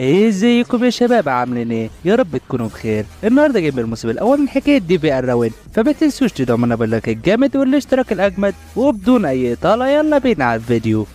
ازيكم إيه، يا شباب عاملين ايه يا رب تكونوا بخير النهارده جايب الموسم الاول من حكايه دي ار الراوند فما تنسوش تدعمونا باللايك الجامد والاشتراك الاجمد وبدون اي اطاله يلا بينا على الفيديو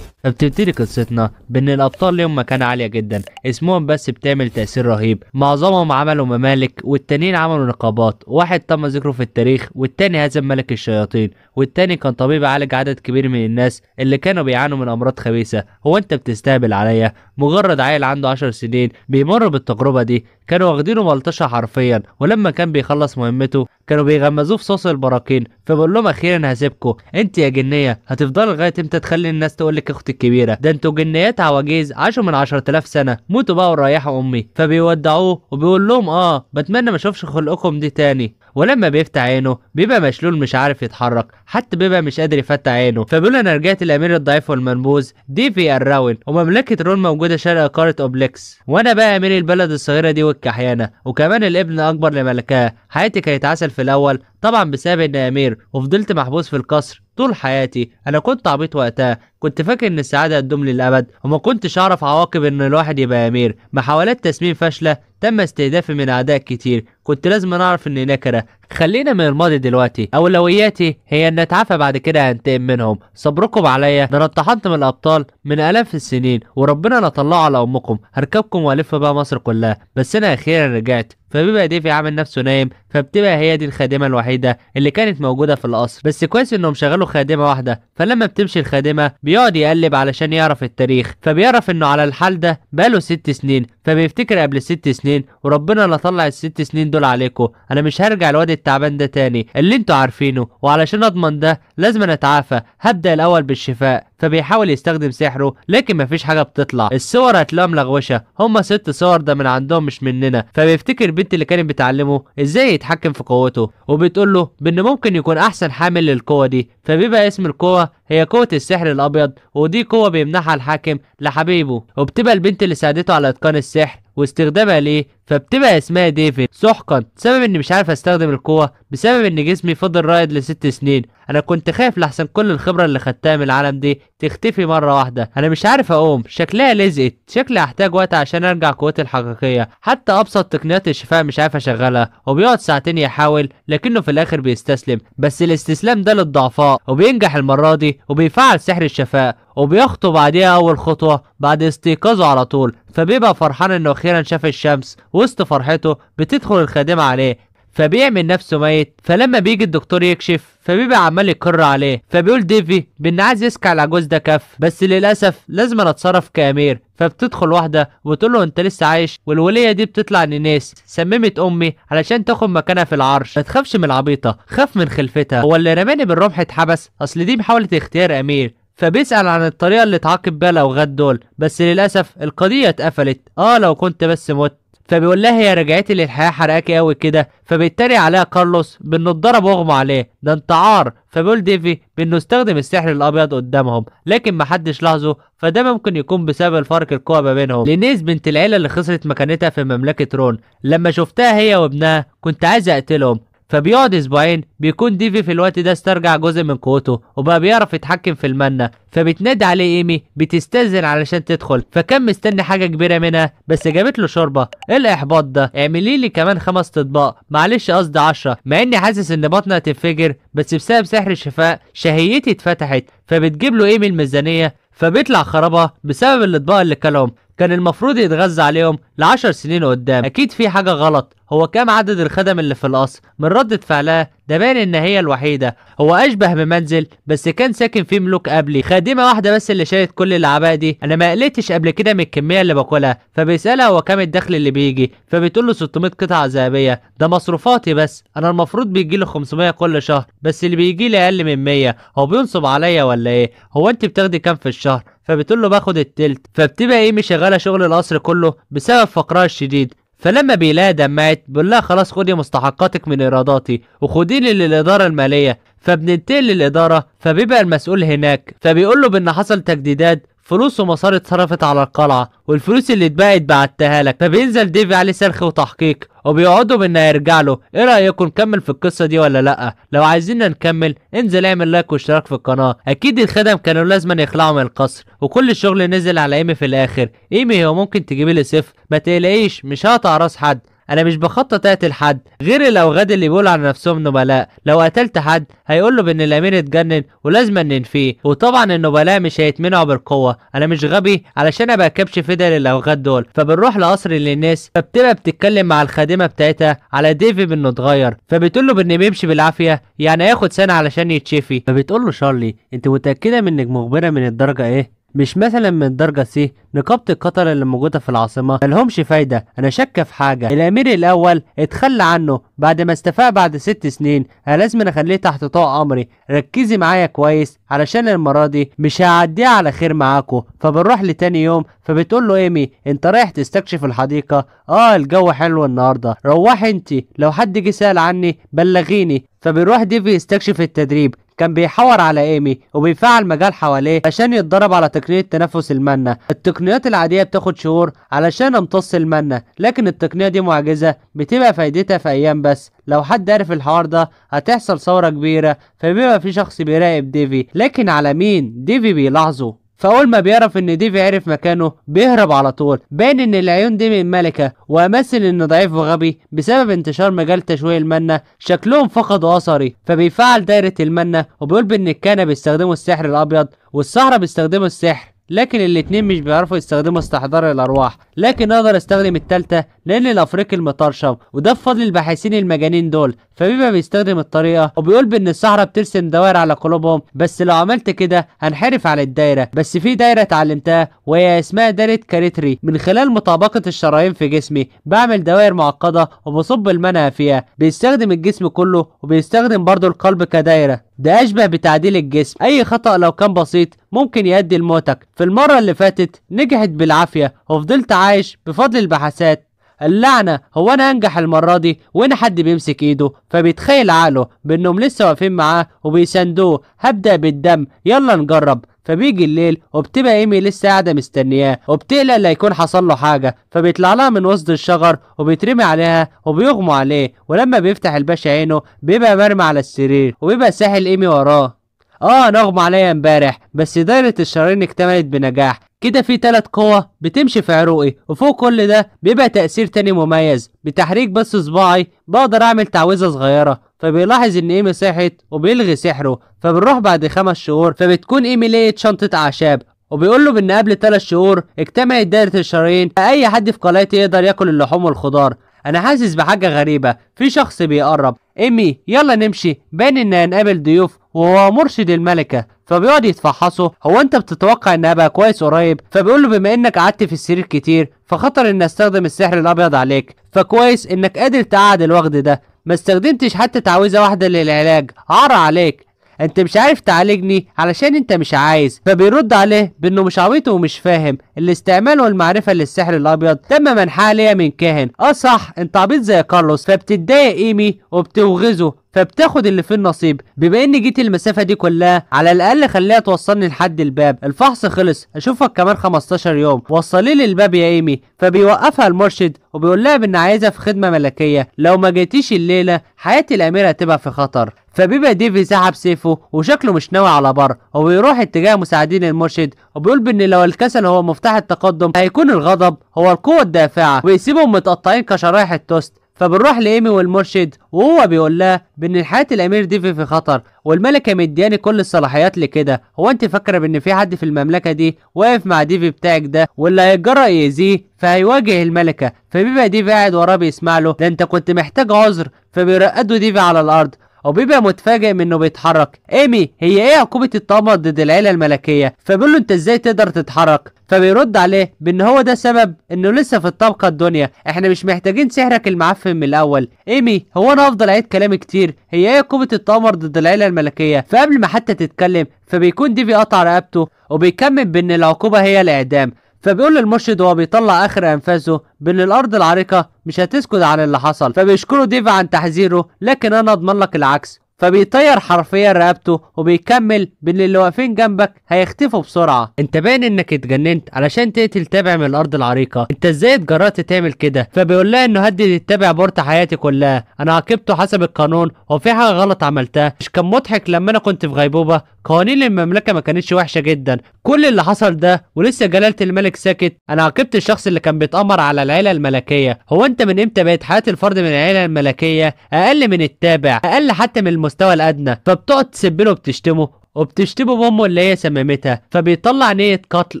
فبتبتدي قصتنا بان الابطال ليهم مكانه عاليه جدا اسمهم بس بتعمل تاثير رهيب معظمهم عملوا ممالك والتانيين عملوا نقابات واحد تم ذكره في التاريخ والتاني هزم ملك الشياطين والتاني كان طبيب عالج عدد كبير من الناس اللي كانوا بيعانوا من امراض خبيثه هو انت بتستهبل عليا مجرد عيل عنده 10 سنين بيمر بالتجربه دي كانوا واخدينه ملطشه حرفيا ولما كان بيخلص مهمته كانوا بيغمزوه في صوص البراكين فبقول لهم اخيرا هسيبكم انت يا جنيه هتفضلي لغايه امتى تخلي الناس تقول لك اختي الكبيره ده انتوا جنيات عواجيز عاشوا من 10000 سنه موتوا بقى وريحوا امي فبيودعوه وبيقول لهم اه بتمنى ما اشوفش خلقكم دي تاني ولما بيفتح عينه بيبقى مشلول مش عارف يتحرك حتى بيبقى مش قادر يفتح عينه فبيقول انا رجعت الامير الضعيف والمنبوذ دي في الراون ومملكه رون موجوده شرق قاره اوبليكس وانا بقى امير البلد الصغيره دي والكحيانه وكمان الابن الاكبر لملكها حياتي كانت عسل في الاول طبعا بسبب اني امير وفضلت محبوس في القصر طول حياتي انا كنت عبيط وقتها كنت فاكر ان السعاده تدوم للابد وما كنتش اعرف عواقب ان الواحد يبقى امير محاولات تسميم فاشله تم استهدافي من اعداء كتير كنت لازم اعرف اني نكره خلينا من الماضي دلوقتي اولوياتي هي ان اتعافى بعد كده هنتقم منهم صبركم عليا ده انا اتطحنت من الابطال من الاف السنين وربنا لا طلعه على امكم هركبكم والف بقى مصر كلها بس انا اخيرا رجعت فبيبقى ديفي عامل نفسه نايم فبتبقى هي دي الخادمه الوحيده اللي كانت موجوده في القصر بس كويس انهم شغلوا خادمه واحده فلما بتمشي الخادمه بيقعد يقلب علشان يعرف التاريخ فبيعرف انه على الحال ده بقاله ست سنين فبيفتكر قبل ست سنين وربنا لا طلع الست سنين دول عليكو انا مش هرجع الواد التعبان ده تاني اللي انتوا عارفينه وعلشان اضمن ده لازم اتعافى هبدا الاول بالشفاء فبيحاول يستخدم سحره لكن مفيش حاجه بتطلع الصور هتلاقيها ملغوشه هما ست صور ده من عندهم مش مننا فبيفتكر البنت اللي كانت بتعلمه ازاي يتحكم في قوته وبتقول له بان ممكن يكون احسن حامل للقوه دي فبيبقى اسم القوه هي قوه السحر الابيض الابيض ودي قوه بيمنحها الحاكم لحبيبه وبتبقى البنت اللي ساعدته على اتقان السحر واستخدامها ليه فبتبقى اسمها ديفيد سحقا بسبب اني مش عارف استخدم القوه بسبب ان جسمي فضل رائد لست سنين انا كنت خايف لحسن كل الخبره اللي خدتها من العالم دي تختفي مره واحده انا مش عارف اقوم شكلها لزقت شكلي هحتاج وقت عشان ارجع قوتي الحقيقيه حتى ابسط تقنيات الشفاء مش عارف اشغلها وبيقعد ساعتين يحاول لكنه في الاخر بيستسلم بس الاستسلام ده للضعفاء وبينجح المره دي وبيفعل سحر الشفاء وبيخطو بعديها اول خطوه بعد استيقاظه على طول فبيبقى فرحان انه اخيرا شاف الشمس وسط فرحته بتدخل الخادمه عليه فبيعمل نفسه ميت فلما بيجي الدكتور يكشف فبيبقى عمال يكر عليه فبيقول ديفي بان عايز يسكع العجوز ده كف بس للاسف لازم أنا اتصرف كامير فبتدخل واحده وتقول له انت لسه عايش والوليه دي بتطلع نينيس سممت امي علشان تاخد مكانها في العرش ما تخافش من العبيطه خاف من خلفتها هو اللي رماني بالرمح اتحبس اصل دي محاوله اختيار امير فبيسأل عن الطريقة اللي اتعاقب بيها لو غد دول بس للأسف القضية اتقفلت اه لو كنت بس مت فبيقول لها هي رجعتي للحياة حرقاكي قوي كده فبيتريق عليها كارلوس بانه اتضرب واغمى عليه ده انت عار فبيقول ديفي بانه استخدم السحر الابيض قدامهم لكن محدش لاحظه فده ممكن يكون بسبب الفرق القوى ما بينهم لينيز بنت العيلة اللي خسرت مكانتها في مملكة رون لما شفتها هي وابنها كنت عايز اقتلهم فبيقعد اسبوعين بيكون ديفي في الوقت ده استرجع جزء من قوته وبقى بيعرف يتحكم في المنة فبتنادي عليه ايمي بتستأذن علشان تدخل فكان مستني حاجة كبيرة منها بس جابت له شوربة ايه الاحباط ده اعملي لي كمان خمس اطباق معلش قصدي 10 مع اني حاسس ان بطني هتنفجر بس بسبب سحر الشفاء شهيتي اتفتحت فبتجيب له ايمي الميزانية فبيطلع خرابة بسبب الاطباق اللي كلهم كان المفروض يتغذى عليهم لعشر سنين قدام اكيد في حاجه غلط هو كام عدد الخدم اللي في القصر من ردة فعلها ده باين ان هي الوحيدة هو اشبه بمنزل بس كان ساكن فيه ملوك قبلي خادمة واحدة بس اللي شالت كل العباء دي انا ما قلتش قبل كده من الكمية اللي باكلها فبيسألها هو كام الدخل اللي بيجي فبتقول له 600 قطعة ذهبية ده مصروفاتي بس انا المفروض بيجي لي 500 كل شهر بس اللي بيجي لي اقل من 100 هو بينصب عليا ولا ايه هو انت بتاخدي كام في الشهر فبتقول له باخد التلت فبتبقى ايه شغاله شغل القصر كله بسبب فقرها الشديد فلما بيلاقيها دمعت بيقول لها خلاص خدي مستحقاتك من ايراداتي وخديني للاداره الماليه فبننتقل للاداره فبيبقى المسؤول هناك فبيقول له بان حصل تجديدات فلوس ومصاري اتصرفت على القلعة والفلوس اللي اتباعت بعتها لك فبينزل ديفي عليه سرخ وتحقيق وبيقعدوا بانه يرجع له ايه رايكم نكمل في القصه دي ولا لا لو عايزيننا نكمل انزل اعمل لايك واشتراك في القناه اكيد الخدم كانوا لازما يخلعوا من القصر وكل الشغل نزل على ايمي في الاخر ايمي هو ممكن تجيب لي صفر ما تقلقيش مش هقطع راس حد انا مش بخطط اقتل حد غير الاوغاد اللي بيقولوا على نفسهم نبلاء لو قتلت حد هيقول له بان الامير اتجنن ولازم ننفيه وطبعا النبلاء مش هيتمنعوا بالقوه انا مش غبي علشان ابقى كبش فدا للاوغاد دول فبنروح لقصر للناس فبتبقى بتتكلم مع الخادمه بتاعتها على ديفي بانه اتغير فبتقول له بان بيمشي بالعافيه يعني هياخد سنه علشان يتشفي فبتقول له شارلي انت متاكده منك مخبره من الدرجه ايه مش مثلا من درجة سي نقابة القتلة اللي موجودة في العاصمة ملهمش فايدة أنا شاكة في حاجة الأمير الأول اتخلى عنه بعد ما استفاق بعد ست سنين أنا لازم أخليه تحت طاق أمري ركزي معايا كويس علشان المرة دي مش هعديها على خير معاكو فبنروح لتاني يوم فبتقول له إيمي أنت رايح تستكشف الحديقة آه الجو حلو النهاردة روحي أنت لو حد جه سأل عني بلغيني فبيروح ديفي يستكشف التدريب كان بيحور على ايمي وبيفعل مجال حواليه عشان يتدرب على تقنيه تنفس المنه التقنيات العاديه بتاخد شهور علشان امتص المنه لكن التقنيه دي معجزه بتبقى فايدتها في ايام بس لو حد عرف الحوار ده هتحصل ثوره كبيره فبيبقى في شخص بيراقب ديفي لكن على مين ديفي بيلاحظه فاول ما بيعرف ان ديفي عرف مكانه بيهرب على طول باين ان العيون دي من ملكه وامثل انه ضعيف وغبي بسبب انتشار مجال تشويه المنه شكلهم فقدوا اثري فبيفعل دايره المنه وبيقول بان كان بيستخدموا السحر الابيض والسهره بيستخدموا السحر لكن الاتنين مش بيعرفوا يستخدموا استحضار الارواح لكن اقدر استخدم التالتة لان الافريقي المطرشم وده بفضل الباحثين المجانين دول فبيبقى بيستخدم الطريقة وبيقول بان الصحراء بترسم دوائر على قلوبهم بس لو عملت كده هنحرف عن الدايرة بس في دايرة اتعلمتها وهي اسمها دايرة كاريتري من خلال مطابقة الشرايين في جسمي بعمل دوائر معقدة وبصب المنهى فيها بيستخدم الجسم كله وبيستخدم برضه القلب كدايرة ده أشبه بتعديل الجسم أي خطأ لو كان بسيط ممكن يؤدي لموتك في المرة اللي فاتت نجحت بالعافية وفضلت عايش بفضل البحثات اللعنة هو أنا أنجح المرة دي وأنا حد بيمسك إيده فبيتخيل عقله بأنهم لسه واقفين معاه وبيساندوه هبدأ بالدم يلا نجرب فبيجي الليل وبتبقى ايمي لسه قاعده مستنياه وبتقلق لا يكون حصل له حاجه فبيطلع لها من وسط الشجر وبيترمي عليها وبيغمى عليه ولما بيفتح الباشا عينه بيبقى مرمى على السرير وبيبقى ساحل ايمي وراه اه انا عليا امبارح بس دايره الشرايين اكتملت بنجاح كده في تلات قوة بتمشي في عروقي وفوق كل ده بيبقى تأثير تاني مميز بتحريك بس صباعي بقدر أعمل تعويذة صغيرة فبيلاحظ طيب ان ايمي صحت وبيلغي سحره فبنروح بعد خمس شهور فبتكون ايمي لقيت شنطه اعشاب وبيقول له ان قبل ثلاث شهور اجتمعت دايره الشرايين اي حد في قلعتي يقدر ياكل اللحوم والخضار انا حاسس بحاجه غريبه في شخص بيقرب ايمي يلا نمشي باين ان هنقابل ضيوف وهو مرشد الملكه فبيقعد يتفحصه هو انت بتتوقع ان ابقى كويس قريب فبيقول له بما انك قعدت في السرير كتير فخطر ان استخدم السحر الابيض عليك فكويس انك قادر تقعد الوغد ده ما استخدمتش حتى تعويذة واحدة للعلاج عار عليك انت مش عارف تعالجني علشان انت مش عايز فبيرد عليه بانه مش عبيط ومش فاهم الاستعمال والمعرفه للسحر الابيض تم منحها ليا من كاهن اه صح انت عبيط زي كارلوس فبتتضايق ايمي وبتوغزه فبتاخد اللي في النصيب بما اني جيت المسافه دي كلها على الاقل خليها توصلني لحد الباب الفحص خلص اشوفك كمان 15 يوم وصلي لي الباب يا ايمي فبيوقفها المرشد وبيقول لها بان عايزها في خدمه ملكيه لو ما جيتيش الليله حياه الاميره هتبقى في خطر فبيبقى ديفي سحب سيفه وشكله مش ناوي على بر وبيروح اتجاه مساعدين المرشد وبيقول بان لو الكسل هو مفتاح التقدم هيكون الغضب هو القوه الدافعه ويسيبهم متقطعين كشرايح التوست فبنروح لإيمي والمرشد وهو بيقول لها بإن حياة الأمير ديفي في خطر والملكة مدياني كل الصلاحيات لكده هو أنت فاكرة بإن في حد في المملكة دي واقف مع ديفي بتاعك ده واللي هيجرأ يأذيه فهيواجه الملكة فبيبقى ديفي قاعد وراه بيسمع له ده أنت كنت محتاج عذر فبيرقدوا ديفي على الأرض او بيبقى متفاجئ منه بيتحرك ايمي هي ايه عقوبه الطمع ضد العيله الملكيه فبيقول له انت ازاي تقدر تتحرك فبيرد عليه بان هو ده سبب انه لسه في الطبقه الدنيا احنا مش محتاجين سحرك المعفن من الاول ايمي هو انا افضل اعيد كلامي كتير هي ايه قوه التامر ضد العيله الملكيه فقبل ما حتى تتكلم فبيكون ديفي قطع رقبته وبيكمل بان العقوبه هي الاعدام فبيقول للمرشد وهو بيطلع اخر انفاسه بان الارض العريقه مش هتسكت عن اللي حصل فبيشكره ديفا عن تحذيره لكن انا اضمن لك العكس فبيطير حرفيا رقبته وبيكمل بان اللي واقفين جنبك هيختفوا بسرعه انت باين انك اتجننت علشان تقتل تابع من الارض العريقه انت ازاي اتجرأت تعمل كده فبيقول لها انه هدد التابع بورت حياتي كلها انا عاقبته حسب القانون وفي حاجه غلط عملتها مش كان مضحك لما انا كنت في غيبوبه قوانين المملكه ما كانتش وحشه جدا كل اللي حصل ده ولسه جلاله الملك ساكت انا عاقبت الشخص اللي كان بيتامر على العيله الملكيه هو انت من امتى بقت حياه الفرد من العيله الملكيه اقل من التابع اقل حتى من المستوى الادنى فبتقعد تسب له وبتشتمه وبتشتبه بامه اللي هي سممتها فبيطلع نيه قتل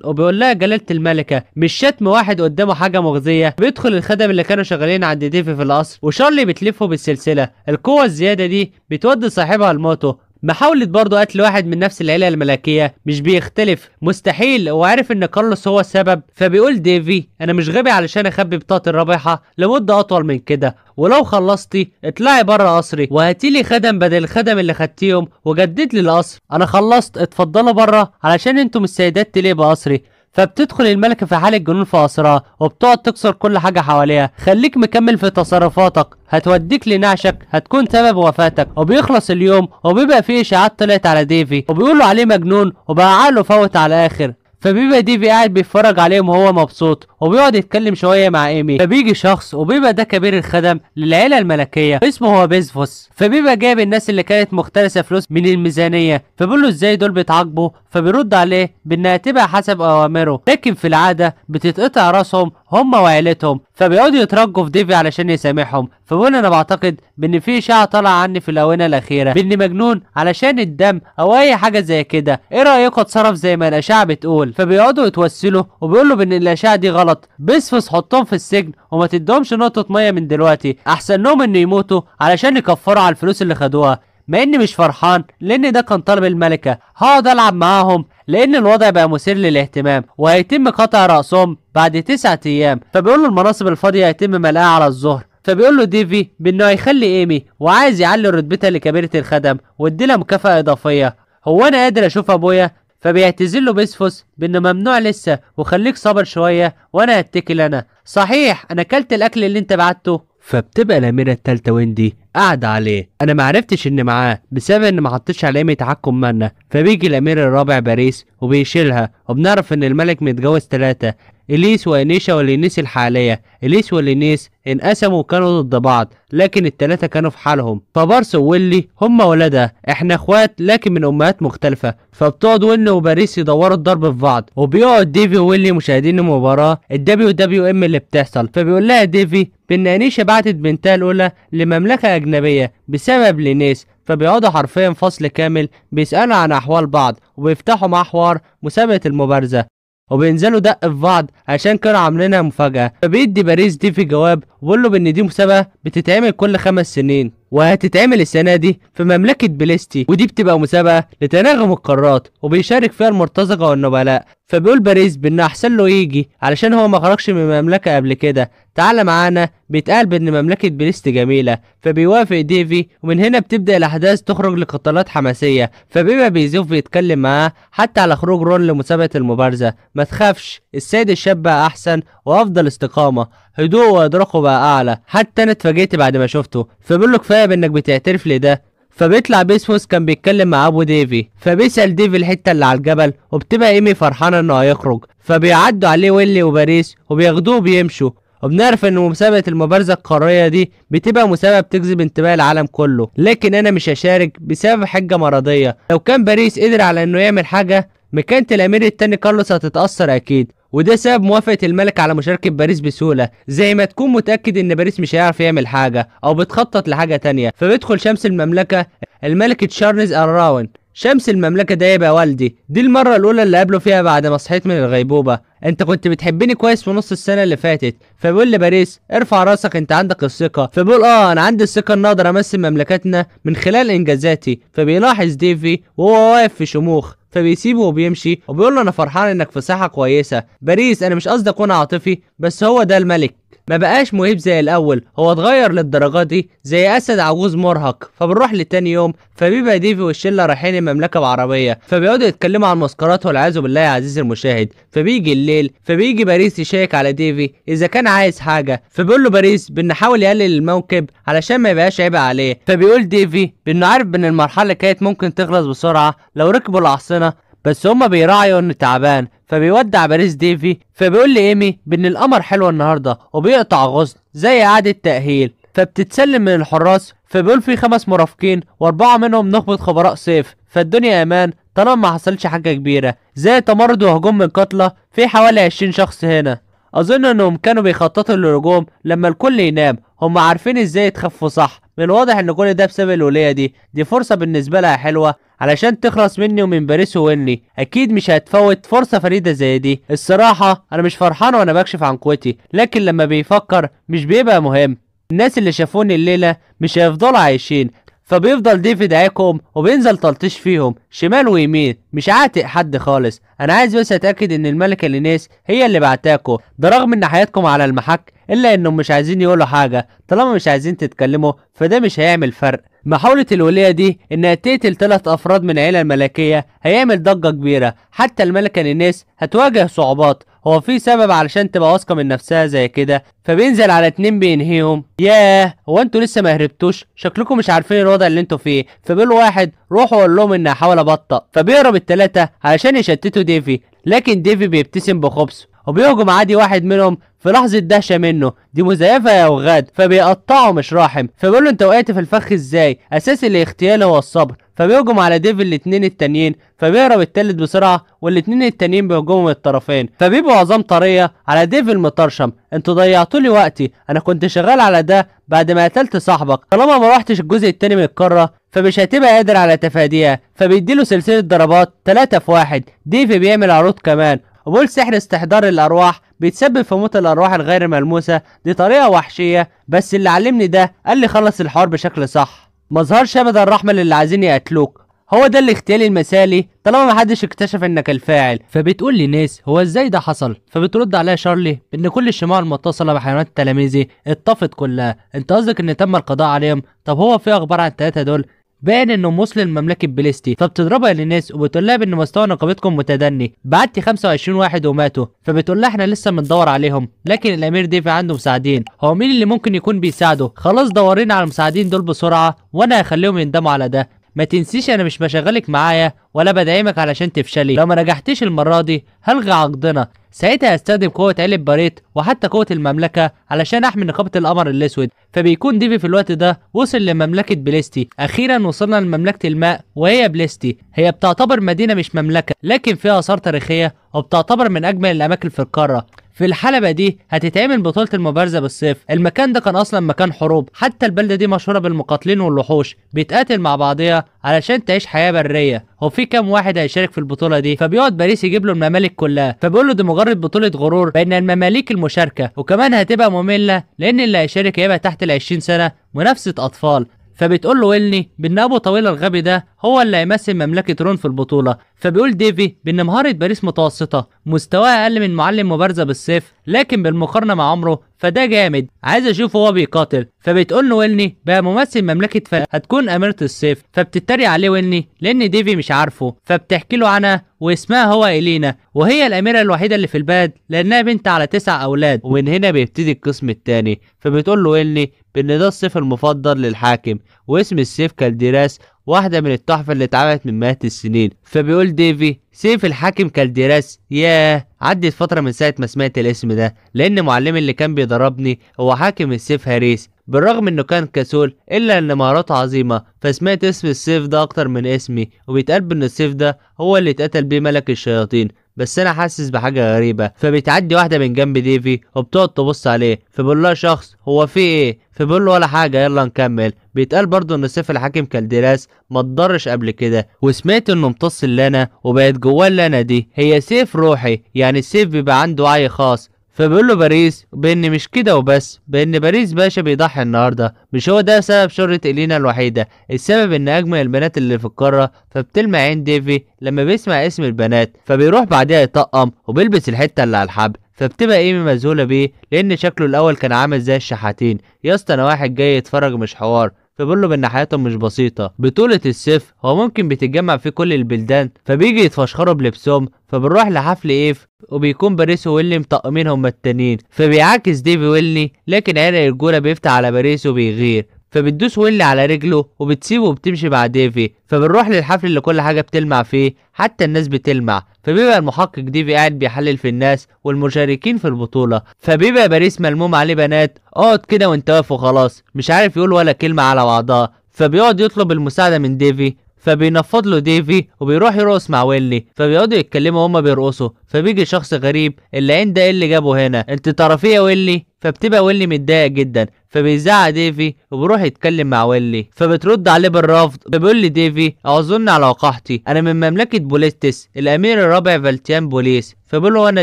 وبيقول لها جلاله الملكه مش شتم واحد قدامه حاجه مغزيه بيدخل الخدم اللي كانوا شغالين عند ديفي في القصر وشارلي بتلفه بالسلسله القوه الزياده دي بتودي صاحبها لموته محاولة برضه قتل واحد من نفس العيلة الملكية مش بيختلف مستحيل وعارف ان كارلوس هو السبب فبيقول ديفي انا مش غبي علشان اخبي بطاقة الرابحة لمدة اطول من كده ولو خلصتي اطلعي بره قصري وهاتيلي خدم بدل الخدم اللي خدتيهم وجدد لي القصر انا خلصت اتفضلوا بره علشان انتم السيدات تليه بقصري فبتدخل الملكة في حالة جنون في وبتقعد تكسر كل حاجة حواليها خليك مكمل في تصرفاتك هتوديك لنعشك هتكون سبب وفاتك وبيخلص اليوم وبيبقى فيه إشاعات طلعت على ديفي وبيقولوا عليه مجنون وبقى عقله فوت على الآخر فبيبقى دي قاعد بيتفرج عليهم وهو مبسوط وبيقعد يتكلم شويه مع ايمي فبيجي شخص وبيبقى ده كبير الخدم للعيله الملكيه اسمه هو بيزفوس فبيبقى جايب الناس اللي كانت مختلسه فلوس من الميزانيه فبيقول له ازاي دول بيتعاقبوا فبيرد عليه بانها تبقى حسب اوامره لكن في العاده بتتقطع راسهم هم وعيلتهم فبيقعدوا يترجوا في ديفي علشان يسامحهم فبقول انا بعتقد بان في اشاعه طالعه عني في الاونه الاخيره باني مجنون علشان الدم او اي حاجه زي كده ايه رايكم اتصرف زي ما الاشاعه بتقول فبيقعدوا يتوسلوا وبيقولوا بان الاشاعه دي غلط بسفس حطهم في السجن وما تدهمش نقطه ميه من دلوقتي احسن لهم انه يموتوا علشان يكفروا على الفلوس اللي خدوها مع اني مش فرحان لان ده كان طلب الملكه هقعد العب معاهم لان الوضع بقى مثير للاهتمام وهيتم قطع راسهم بعد تسعة ايام فبيقول له المناصب الفاضيه هيتم ملقاها على الظهر فبيقول له ديفي بانه هيخلي ايمي وعايز يعلي رتبتها لكبيره الخدم واديلها مكافاه اضافيه هو انا قادر اشوف ابويا فبيعتذر له بيسفوس بانه ممنوع لسه وخليك صبر شويه وانا هتكل انا صحيح انا اكلت الاكل اللي انت بعته فبتبقى الأميرة الثالثه ويندي قعد عليه انا ما عرفتش ان معاه بسبب ان ما حطيتش عليه تحكم منا فبيجي الامير الرابع باريس وبيشيلها وبنعرف ان الملك متجوز ثلاثه اليس وانيشا والينيس الحاليه اليس والينيس انقسموا وكانوا ضد بعض لكن الثلاثة كانوا في حالهم فبارس وويلي هم ولادها احنا اخوات لكن من امهات مختلفة فبتقعد ويلي وباريس يدوروا الضرب في بعض وبيقعد ديفي وويلي مشاهدين المباراة الدبليو دبليو ام اللي بتحصل فبيقول لها ديفي بان انيشا بعتت بنتها الاولى لمملكة اجنبية أجنبية بسبب لينيس فبيقعدوا حرفيا فصل كامل بيسألوا عن أحوال بعض وبيفتحوا مع حوار مسابقة المبارزة وبينزلوا دق في بعض عشان كانوا عاملينها مفاجأة فبيدي باريس دي في جواب وبيقول له بإن دي مسابقة بتتعمل كل خمس سنين وهتتعمل السنة دي في مملكة بليستي ودي بتبقى مسابقة لتناغم القارات وبيشارك فيها المرتزقة والنبلاء فبيقول باريس بان احسن له يجي علشان هو ما خرجش من المملكة قبل كده تعالى معانا بيتقال بان مملكة بليستي جميلة فبيوافق ديفي ومن هنا بتبدأ الاحداث تخرج لقتالات حماسية فبيبقى بيزوف بيتكلم معاه حتى على خروج رون لمسابقة المبارزة ما تخافش السيد الشاب احسن وافضل استقامة هدوء وإدراكه بقى أعلى حتى أنا اتفاجئت بعد ما شفته فبيقول له كفاية بإنك بتعترف لي ده فبيطلع بيسموس كان بيتكلم مع ابو ديفي فبيسال ديفي الحته اللي على الجبل وبتبقى ايمي فرحانه انه هيخرج فبيعدوا عليه ويلي وباريس وبياخدوه بيمشوا وبنعرف ان مسابقه المبارزه القاريه دي بتبقى مسابقه بتجذب انتباه العالم كله لكن انا مش هشارك بسبب حاجه مرضيه لو كان باريس قدر على انه يعمل حاجه مكانة الامير التاني كارلوس هتتأثر اكيد وده سبب موافقة الملك على مشاركة باريس بسهولة زي ما تكون متأكد ان باريس مش هيعرف يعمل حاجة او بتخطط لحاجة تانية فبيدخل شمس المملكة الملك تشارلز الراون شمس المملكة ده يبقى والدي دي المرة الأولى اللي قابله فيها بعد ما صحيت من الغيبوبة انت كنت بتحبني كويس في نص السنة اللي فاتت فبيقول لباريس ارفع راسك انت عندك الثقة فبيقول اه انا عندي الثقة ان اقدر امثل مملكتنا من خلال انجازاتي فبيلاحظ ديفي وهو واقف في شموخ فبيسيبه وبيمشي وبيقول له انا فرحان انك في صحه كويسه باريس انا مش قصدي اكون عاطفي بس هو ده الملك ما بقاش مهيب زي الاول هو اتغير للدرجه دي زي اسد عجوز مرهق فبنروح لتاني يوم فبيبقى ديفي والشله رايحين المملكه بعربيه فبيقعدوا يتكلموا عن المسكرات والعياذ بالله يا عزيزي المشاهد فبيجي الليل فبيجي باريس يشيك على ديفي اذا كان عايز حاجه فبيقول له باريس بنحاول يقلل الموكب علشان ما يبقاش عيب عليه فبيقول ديفي بانه عارف ان المرحله كانت ممكن تخلص بسرعه لو ركبوا الاحصنه بس هما بيراعيوا انه تعبان فبيودع باريس ديفي فبيقول لإيمي بإن القمر حلوة النهاردة وبيقطع غصن زي إعادة تأهيل فبتتسلم من الحراس فبيقول في خمس مرافقين وأربعة منهم نخبة خبراء صيف فالدنيا أمان طالما ما حصلش حاجة كبيرة زي تمرد وهجوم من قتلة في حوالي 20 شخص هنا أظن إنهم كانوا بيخططوا للهجوم لما الكل ينام هم عارفين إزاي يتخفوا صح من الواضح إن كل ده بسبب الولية دي دي فرصة بالنسبة لها حلوة علشان تخلص مني ومن باريس ويني أكيد مش هتفوت فرصة فريدة زي دي الصراحة أنا مش فرحان وأنا بكشف عن قوتي لكن لما بيفكر مش بيبقى مهم الناس اللي شافوني الليلة مش هيفضلوا عايشين فبيفضل ديفيد في وبينزل تلطيش فيهم شمال ويمين مش عاتق حد خالص انا عايز بس اتاكد ان الملكه لينيس هي اللي بعتاكو ده رغم ان حياتكم على المحك الا انهم مش عايزين يقولوا حاجه طالما مش عايزين تتكلموا فده مش هيعمل فرق محاولة الولية دي انها تقتل ثلاث افراد من العيلة الملكية هيعمل ضجة كبيرة حتى الملكة لينيس هتواجه صعوبات هو في سبب علشان تبقى واثقه من نفسها زي كده فبينزل على اتنين بينهيهم ياه هو انتوا لسه ما هربتوش شكلكم مش عارفين الوضع اللي انتوا فيه فبيقول واحد روحوا قول لهم اني هحاول ابطأ فبيهرب التلاتة علشان يشتتوا ديفي لكن ديفي بيبتسم بخبث وبيهجم عادي واحد منهم في لحظة دهشة منه دي مزيفة يا وغاد فبيقطعه مش راحم فبيقول له انت وقعت في الفخ ازاي اساس الاغتيال هو الصبر فبيهجم على ديف الاثنين التانيين فبيهرب التالت بسرعه والاثنين التانيين بيهجموا من الطرفين فبيبقوا عظام طريه على ديف المطرشم انتوا ضيعتوا لي وقتي انا كنت شغال على ده بعد ما قتلت صاحبك طالما ما روحتش الجزء التاني من القاره فمش هتبقى قادر على تفاديها فبيديله سلسله ضربات 3 في 1 ديف بيعمل عروض كمان وبول سحر استحضار الارواح بيتسبب في موت الارواح الغير ملموسه دي طريقه وحشيه بس اللي علمني ده قال لي خلص الحوار بشكل صح مظهرش ابدا الرحمه للي عايزين يقتلوك هو ده الاغتيال المثالي طالما محدش اكتشف انك الفاعل فبتقول لي ناس هو ازاي ده حصل فبترد عليها شارلي بان كل الشماع المتصله بحيوانات تلاميذي اتطفت كلها انت قصدك ان تم القضاء عليهم طب هو في اخبار عن التلاته دول بان انه مسلم مملكه بليستي فبتضربها للناس وبتقول لها بان مستوى نقابتكم متدني بعتي 25 واحد وماتوا فبتقول لها احنا لسه بندور عليهم لكن الامير ديف عنده مساعدين هو مين اللي ممكن يكون بيساعده خلاص دورينا على المساعدين دول بسرعه وانا هخليهم يندموا على ده ما تنسيش انا مش بشغلك معايا ولا بدعمك علشان تفشلي لو ما نجحتيش المره دي هلغي عقدنا ساعتها استخدم قوة علب باريت وحتى قوة المملكة علشان احمي نقابة القمر الاسود فبيكون ديفي في الوقت ده وصل لمملكة بليستي اخيرا وصلنا لمملكة الماء وهي بليستي هي بتعتبر مدينة مش مملكة لكن فيها اثار تاريخية وبتعتبر من اجمل الاماكن في القارة في الحلبة دي هتتعمل بطولة المبارزة بالصيف المكان ده كان أصلا مكان حروب حتى البلدة دي مشهورة بالمقاتلين والوحوش بيتقاتل مع بعضيها علشان تعيش حياة برية هو في كام واحد هيشارك في البطولة دي فبيقعد باريس يجيب له الممالك كلها فبيقول له دي مجرد بطولة غرور بين المماليك المشاركة وكمان هتبقى مملة لأن اللي هيشارك هيبقى تحت ال 20 سنة منافسة أطفال فبتقول له ويلني بان ابو طويل الغبي ده هو اللي هيمثل مملكه رون في البطوله فبيقول ديفي بأن مهارة باريس متوسطة مستواها أقل من معلم مبارزة بالسيف لكن بالمقارنة مع عمره فده جامد عايز أشوفه هو بيقاتل فبتقول له ويلني بقى ممثل مملكة فل هتكون أميرة السيف فبتتريق عليه ويلني لأن ديفي مش عارفه فبتحكي له عنها واسمها هو إلينا وهي الأميرة الوحيدة اللي في البلد لأنها بنت على تسع أولاد ومن هنا بيبتدي القسم الثاني فبتقول له ويلني بأن ده السيف المفضل للحاكم واسم السيف كالديراس واحدة من التحف اللي اتعملت من مئات السنين فبيقول ديفي سيف الحاكم كالديراس ياه عدت فترة من ساعة ما سمعت الاسم ده لأن معلمي اللي كان بيضربني هو حاكم السيف هاريس بالرغم انه كان كسول الا ان مهاراته عظيمه فسمعت اسم السيف ده اكتر من اسمي وبيتقال ان السيف ده هو اللي اتقتل بيه ملك الشياطين بس انا حاسس بحاجه غريبه فبتعدي واحده من جنب ديفي وبتقعد تبص عليه فبقول لها شخص هو في ايه فبقول له ولا حاجه يلا نكمل بيتقال برضه ان سيف الحاكم كالدراس ما اتضرش قبل كده وسمعت انه امتص لنا وبقت جواه اللانه دي هي سيف روحي يعني السيف بيبقى عنده وعي خاص فبيقول له باريس بان مش كده وبس بان باريس باشا بيضحي النهارده مش هو ده سبب شهرة إلينا الوحيدة السبب ان اجمل البنات اللي في القارة فبتلمع عين ديفي لما بيسمع اسم البنات فبيروح بعدها يطقم وبيلبس الحتة اللي على الحبل فبتبقى ايمي مذهوله بيه لان شكله الاول كان عامل زي الشحاتين يا اسطى انا واحد جاي يتفرج مش حوار فبيقول له بان حياتهم مش بسيطه بطوله السيف هو ممكن بتتجمع في كل البلدان فبيجي يتفشخروا بلبسهم فبنروح لحفل ايف وبيكون باريس وويلي مطقمين هما التانيين فبيعاكس ديفي ويلي لكن عرق الرجوله بيفتح على باريس وبيغير فبتدوس ويلي على رجله وبتسيبه وبتمشي مع ديفي فبنروح للحفل اللي كل حاجه بتلمع فيه حتى الناس بتلمع فبيبقى المحقق ديفي قاعد بيحلل في الناس والمشاركين في البطوله فبيبقى باريس ملموم عليه بنات اقعد كده وانت واقف وخلاص مش عارف يقول ولا كلمه على بعضها فبيقعد يطلب المساعده من ديفي فبينفض له ديفي وبيروح يرقص مع ويلي فبيقعدوا يتكلموا وهما بيرقصوا فبيجي شخص غريب اللي عين ايه اللي جابه هنا انت تعرفيه يا ويلي فبتبقى ويلي متضايق جدا فبيزعق ديفي وبيروح يتكلم مع ويلي فبترد عليه بالرفض فبيقول لديفي اعذرني على وقاحتي انا من مملكه بوليستس الامير الرابع فالتيان بوليس فبيقول له انا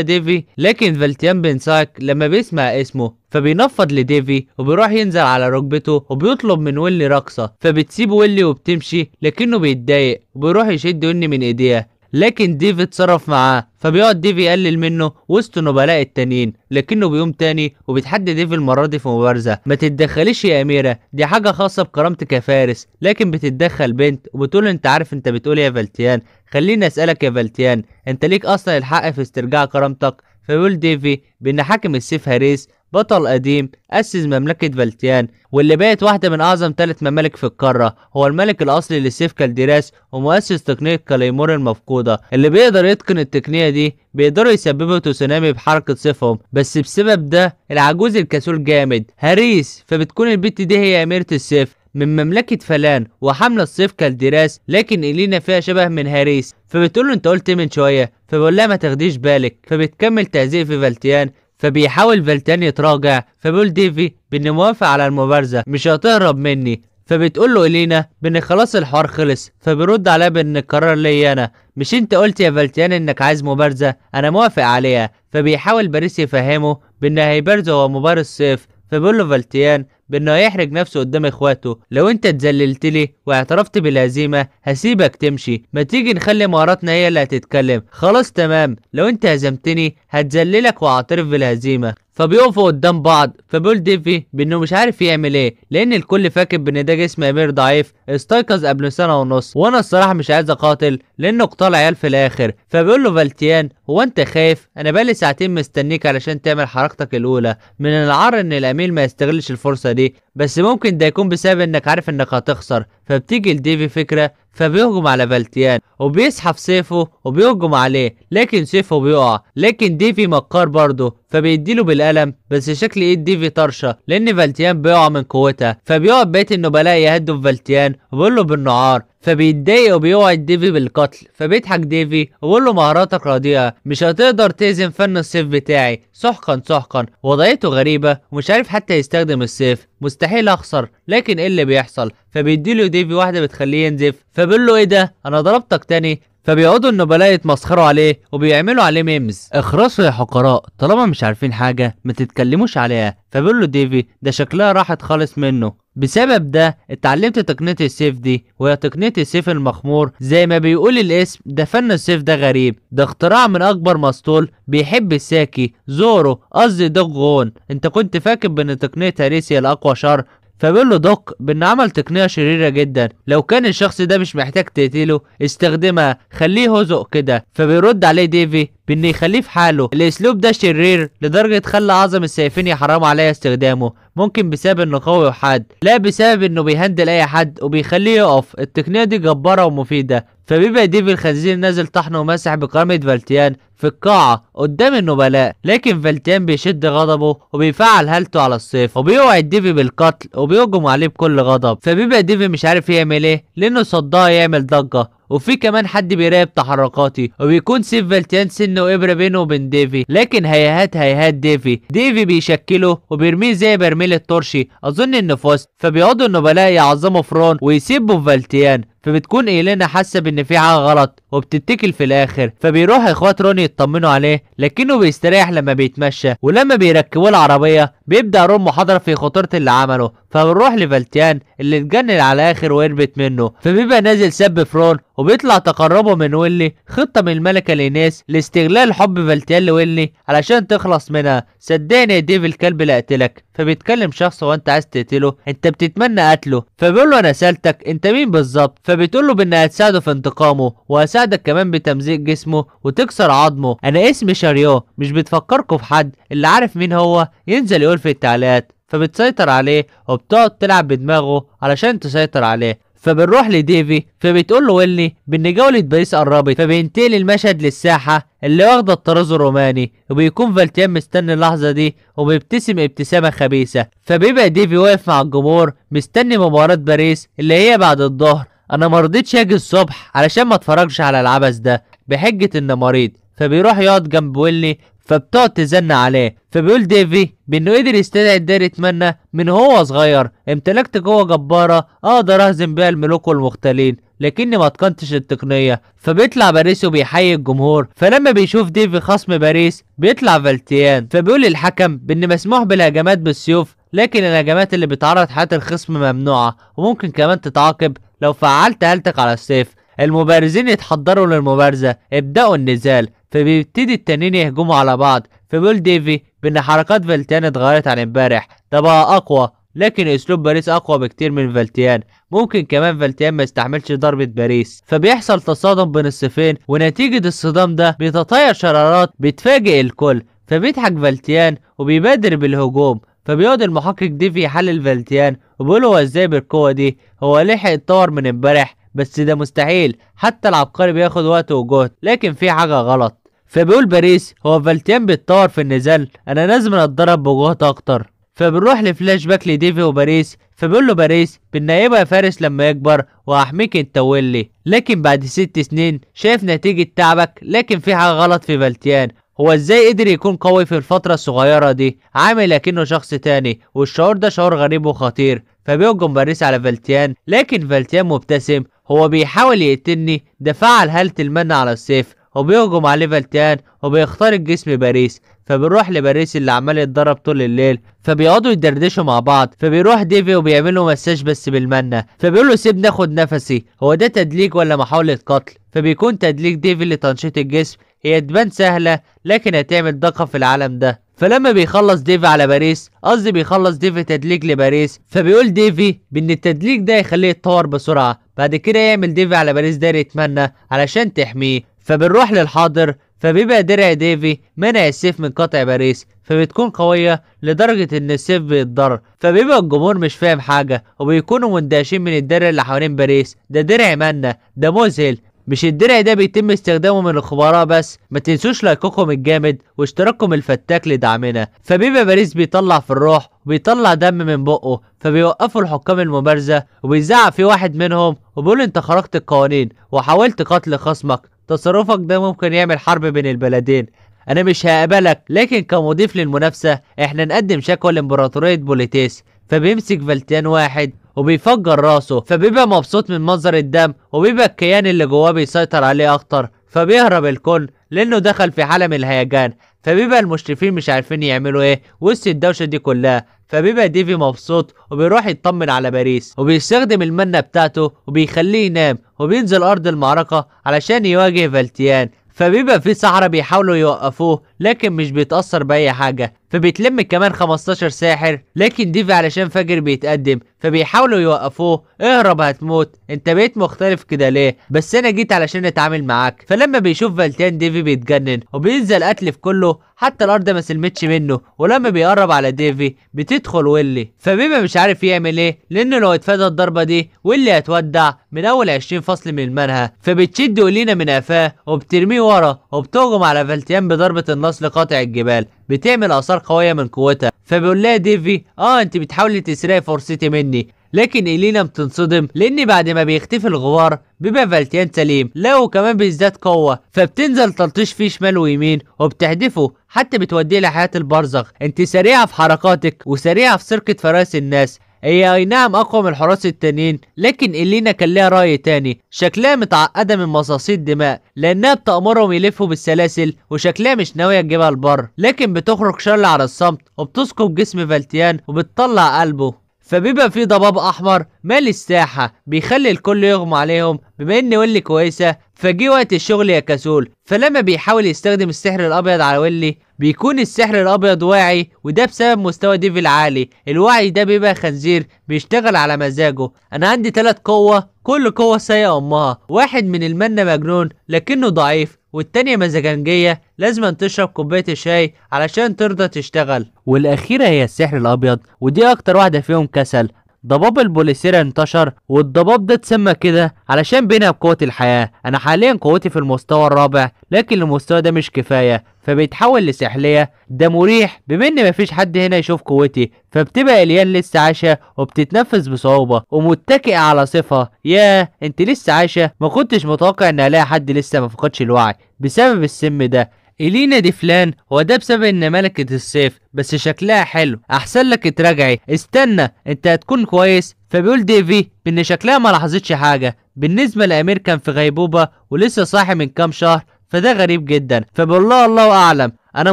ديفي لكن فالتيان بينساك لما بيسمع اسمه فبينفض لديفي وبيروح ينزل على ركبته وبيطلب من ويلي رقصه فبتسيب ويلي وبتمشي لكنه بيتضايق وبيروح يشد ويلي من ايديها لكن ديفي اتصرف معاه فبيقعد ديفي يقلل منه وسط نبلاء التانيين لكنه بيقوم تاني وبيتحدى ديفي المره دي في مبارزه ما تتدخليش يا اميره دي حاجه خاصه بكرامتك يا فارس لكن بتتدخل بنت وبتقول انت عارف انت بتقول إيه يا فالتيان خليني اسالك يا فالتيان انت ليك اصلا الحق في استرجاع كرامتك فبيقول ديفي بان حاكم السيف هاريس بطل قديم أسس مملكة فالتيان واللي بقت واحدة من أعظم ثلاث ممالك في القارة هو الملك الأصلي لسيف كالديراس ومؤسس تقنية كاليمور المفقودة اللي بيقدر يتقن التقنية دي بيقدروا يسببوا تسونامي بحركة سيفهم بس بسبب ده العجوز الكسول جامد هريس فبتكون البت دي هي أميرة السيف من مملكة فلان وحملة السيف كالديراس لكن إلينا فيها شبه من هاريس فبتقول له انت قلت من شوية فبقول لها ما تاخديش بالك فبتكمل تهزيق في فالتيان فبيحاول فالتان يتراجع فبيقول ديفي بإني موافق على المبارزة مش هتهرب مني فبتقول له إلينا بإن خلاص الحوار خلص فبيرد عليها بإن القرار ليا أنا مش أنت قلت يا فالتان إنك عايز مبارزة أنا موافق عليها فبيحاول باريس يفهمه بإن هيبارزه هو مبارز صيف فبيقول له فالتيان بانه هيحرج نفسه قدام اخواته لو انت اتذللت لي واعترفت بالهزيمه هسيبك تمشي ما تيجي نخلي مهاراتنا هي اللي هتتكلم خلاص تمام لو انت هزمتني هتذللك واعترف بالهزيمه فبيقفوا قدام بعض فبيقول ديفي بانه مش عارف يعمل ايه لان الكل فاكر بان ده جسم امير ضعيف استيقظ قبل سنه ونص وانا الصراحه مش عايز اقاتل لانه قتال عيال في الاخر فبيقول له فالتيان هو انت خايف انا بقالي ساعتين مستنيك علشان تعمل حركتك الاولى من العار ان الامير ما يستغلش الفرصه دي دي بس ممكن ده يكون بسبب انك عارف انك هتخسر فبتيجي لديفي فكره فبيهجم على فالتيان وبيسحب سيفه وبيهجم عليه لكن سيفه بيقع لكن ديفي مكار برضه فبيديله بالقلم بس شكل ايد ديفي طرشه لان فالتيان بيقع من قوتها فبيقعد بيت النبلاء يهدوا في فالتيان وبيقول له بالنعار فبيتضايق وبيوعد ديفي بالقتل فبيضحك ديفي وبيقول له مهاراتك رديئه مش هتقدر تهزم فن السيف بتاعي سحقا سحقا وضعيته غريبه ومش عارف حتى يستخدم السيف مستحيل اخسر لكن ايه اللي بيحصل فبيديله ديفي واحده بتخليه ينزف فبيقول له ايه ده انا ضربتك تاني فبيقعدوا النبلاء يتمسخروا عليه وبيعملوا عليه ميمز اخرسوا يا حقراء طالما مش عارفين حاجه ما تتكلموش عليها فبيقول له ديفي ده شكلها راحت خالص منه بسبب ده اتعلمت تقنيه السيف دي وهي تقنيه السيف المخمور زي ما بيقول الاسم ده فن السيف ده غريب ده اختراع من اكبر مسطول بيحب الساكي زورو قصدي دوغون انت كنت فاكر بان تقنيه هاريسيا الاقوى شر فبيقول له دوك بان عمل تقنيه شريره جدا لو كان الشخص ده مش محتاج تقتله استخدمها خليه هزق كده فبيرد عليه ديفي بان يخليه في حاله الاسلوب ده شرير لدرجه خلى اعظم السيفين يحرم عليه استخدامه ممكن بسبب انه قوي وحاد لا بسبب انه بيهندل اي حد وبيخليه يقف التقنيه دي جباره ومفيده فبيبقى ديفي الخنزير نازل طحنه وماسح بكرامه فالتيان في القاعة قدام النبلاء لكن فالتيان بيشد غضبه وبيفعل هالته على الصيف وبيوعد ديفي بالقتل وبيهجم عليه بكل غضب فبيبقى ديفي مش عارف يعمل ايه لانه صدها يعمل ضجة وفي كمان حد بيراقب تحركاتي وبيكون سيف فالتيان سن وابره بينه وبين ديفي لكن هيهات هيهات ديفي ديفي بيشكله وبيرميه زي برميل الترشي اظن انه فاز فبيقعدوا النبلاء يعظموا فرون ويسبوا فالتيان فبتكون ايلينا حاسه بان في حاجه غلط وبتتكل في الاخر فبيروح اخوات روني يطمنوا عليه لكنه بيستريح لما بيتمشى ولما بيركبوا العربيه بيبدا رون محاضره في خطوره اللي عمله فبنروح لفالتيان اللي اتجنن على اخر وهربت منه فبيبقى نازل سب فرون وبيطلع تقربه من ويلي خطه من الملكه لينيس لاستغلال حب فالتيان لويلي علشان تخلص منها صدقني يا ديف الكلب اللي قتلك فبيتكلم شخص وانت عايز تقتله انت بتتمنى قتله فبيقول له انا سالتك انت مين بالظبط فبتقول له باني هتساعده في انتقامه وهساعدك كمان بتمزيق جسمه وتكسر عظمه انا اسمي شاريو مش بتفكركوا في حد اللي عارف مين هو ينزل يقول في التعليقات فبتسيطر عليه وبتقعد تلعب بدماغه علشان تسيطر عليه فبنروح لديفي فبتقول له ويلي بان جولة باريس قربت فبينتقل المشهد للساحة اللي واخدة الطراز الروماني وبيكون فالتيان مستني اللحظة دي وبيبتسم ابتسامة خبيثة فبيبقى ديفي واقف مع الجمهور مستني مباراة باريس اللي هي بعد الظهر انا مرضيتش اجي الصبح علشان ما اتفرجش على العبث ده بحجة ان مريض فبيروح يقعد جنب ويلي فبتقعد تزن عليه فبيقول ديفي بانه قدر يستدعي دايرة يتمنى من هو صغير امتلكت قوة جبارة اقدر اهزم بيها الملوك والمختلين لكني ما اتقنتش التقنية فبيطلع باريس وبيحيي الجمهور فلما بيشوف ديفي خصم باريس بيطلع فالتيان فبيقول للحكم بان مسموح بالهجمات بالسيوف لكن الهجمات اللي بتعرض حياة الخصم ممنوعة وممكن كمان تتعاقب لو فعلت هالتك على السيف المبارزين يتحضروا للمبارزة ابدأوا النزال فبيبتدي التنين يهجموا على بعض فبيقول ديفي بإن حركات فالتيان اتغيرت عن امبارح ده بقى أقوى لكن اسلوب باريس اقوى بكتير من فالتيان ممكن كمان فالتيان ما يستحملش ضربة باريس فبيحصل تصادم بين الصفين ونتيجة الصدام ده بيتطير شرارات بتفاجئ الكل فبيضحك فالتيان وبيبادر بالهجوم فبيقعد المحقق ديفي يحلل فالتيان وبيقول هو ازاي بالقوة دي هو لحق يتطور من امبارح بس ده مستحيل حتى العبقري بياخد وقت وجهد لكن في حاجة غلط فبيقول باريس هو فالتيان بيتطور في النزال انا لازم اتدرب بجهد اكتر فبنروح لفلاش باك لديفي وباريس فبيقول له باريس بدنا يا فارس لما يكبر وهحميك انت ويلي لكن بعد ست سنين شايف نتيجة تعبك لكن في حاجة غلط في فالتيان هو ازاي قدر يكون قوي في الفترة الصغيرة دي عامل لكنه شخص تاني والشعور ده شعور غريب وخطير فبيهجم باريس على فالتيان لكن فالتيان مبتسم هو بيحاول يقتلني ده فعل هالة المن على السيف وبيهجم عليه فالتان وبيختار الجسم باريس فبنروح لباريس اللي عمال يتدرب طول الليل فبيقعدوا يدردشوا مع بعض فبيروح ديفي وبيعملوا مساج بس بالمنة فبيقول له سيبني اخد نفسي هو ده تدليك ولا محاولة قتل فبيكون تدليك ديفي لتنشيط الجسم هي تبان سهلة لكن هتعمل ضجة في العالم ده فلما بيخلص ديفي على باريس قصدي بيخلص ديفي تدليك لباريس فبيقول ديفي بان التدليك ده يخليه يتطور بسرعة بعد كده يعمل ديفي على باريس داير يتمنى علشان تحميه فبنروح للحاضر فبيبقى درع ديفي منع السيف من قطع باريس فبتكون قوية لدرجة إن السيف بيتضر فبيبقى الجمهور مش فاهم حاجة وبيكونوا مندهشين من الدرع اللي حوالين باريس ده درع منا ده مذهل مش الدرع ده بيتم استخدامه من الخبراء بس ما تنسوش لايككم الجامد واشتراككم الفتاك لدعمنا فبيبقى باريس بيطلع في الروح وبيطلع دم من بقه فبيوقفوا الحكام المبارزة وبيزعق في واحد منهم وبيقول انت خرجت القوانين وحاولت قتل خصمك تصرفك ده ممكن يعمل حرب بين البلدين انا مش هقبلك لكن كمضيف للمنافسة احنا نقدم شكوى لامبراطورية بوليتيس فبيمسك فالتيان واحد وبيفجر راسه فبيبقى مبسوط من منظر الدم وبيبقى الكيان اللي جواه بيسيطر عليه اكتر فبيهرب الكل لانه دخل في حالة من الهيجان فبيبقى المشرفين مش عارفين يعملوا ايه وسط الدوشة دي كلها فبيبقى ديفي مبسوط وبيروح يطمن على باريس وبيستخدم المنة بتاعته وبيخليه ينام وبينزل أرض المعركة علشان يواجه فالتيان فبيبقى في صحراء بيحاولوا يوقفوه لكن مش بيتأثر بأي حاجة فبيتلم كمان 15 ساحر لكن ديفي علشان فاجر بيتقدم فبيحاولوا يوقفوه اهرب هتموت انت بقيت مختلف كده ليه بس انا جيت علشان اتعامل معاك فلما بيشوف فالتان ديفي بيتجنن وبينزل قتل في كله حتى الارض ما سلمتش منه ولما بيقرب على ديفي بتدخل ويلي فبيبا مش عارف يعمل ايه لانه لو اتفادى الضربه دي ويلي هتودع من اول 20 فصل من المنهى فبتشد ولينا من قفاه وبترميه ورا وبتهجم على فالتيان بضربه النار نسل قاطع الجبال بتعمل آثار قوية من قوتها فبيقول لها ديفي اه انت بتحاولي تسرقي فرصتي مني لكن إلينا بتنصدم لأن بعد ما بيختفي الغبار بيبقى فالتيان سليم لا وكمان بيزداد قوة فبتنزل تلطيش فيه شمال ويمين وبتهدفه حتى بتوديه لحياة البرزخ انت سريعة في حركاتك وسريعة في سرقة فرائس الناس هي اي نعم اقوى من الحراس التانيين لكن إلينا كان ليها رأي تاني شكلها متعقدة من مصاصيد دماء لأنها بتأمرهم يلفوا بالسلاسل وشكلها مش ناوية تجيبها البر لكن بتخرج شارل على الصمت وبتسكب جسم فالتيان وبتطلع قلبه فبيبقى في ضباب احمر مال الساحه بيخلي الكل يغمى عليهم بما ان ويلي كويسه فجه وقت الشغل يا كسول فلما بيحاول يستخدم السحر الابيض على ويلي بيكون السحر الابيض واعي وده بسبب مستوى ديفل عالي الوعي ده بيبقى خنزير بيشتغل على مزاجه انا عندي تلات قوة كل قوة سيئة امها واحد من المنة مجنون لكنه ضعيف والتانية مزاجنجية لازم تشرب كوباية الشاي علشان ترضى تشتغل والأخيرة هي السحر الأبيض ودي أكتر واحدة فيهم كسل ضباب البوليسيرا انتشر والضباب ده اتسمى كده علشان بينها بقوة الحياة انا حاليا قوتي في المستوى الرابع لكن المستوى ده مش كفاية فبيتحول لسحلية ده مريح بما ان مفيش حد هنا يشوف قوتي فبتبقى اليان لسه عايشة وبتتنفس بصعوبة ومتكئة على صفة يا انت لسه عايشة ما كنتش متوقع ان الاقي حد لسه ما فقدش الوعي بسبب السم ده الينا دي فلان هو ده بسبب ان ملكة الصيف بس شكلها حلو احسن لك تراجعي استنى انت هتكون كويس فبيقول ديفي بان شكلها ما لاحظتش حاجة بالنسبة لامير كان في غيبوبة ولسه صاحي من كام شهر فده غريب جدا فبقول لها الله اعلم انا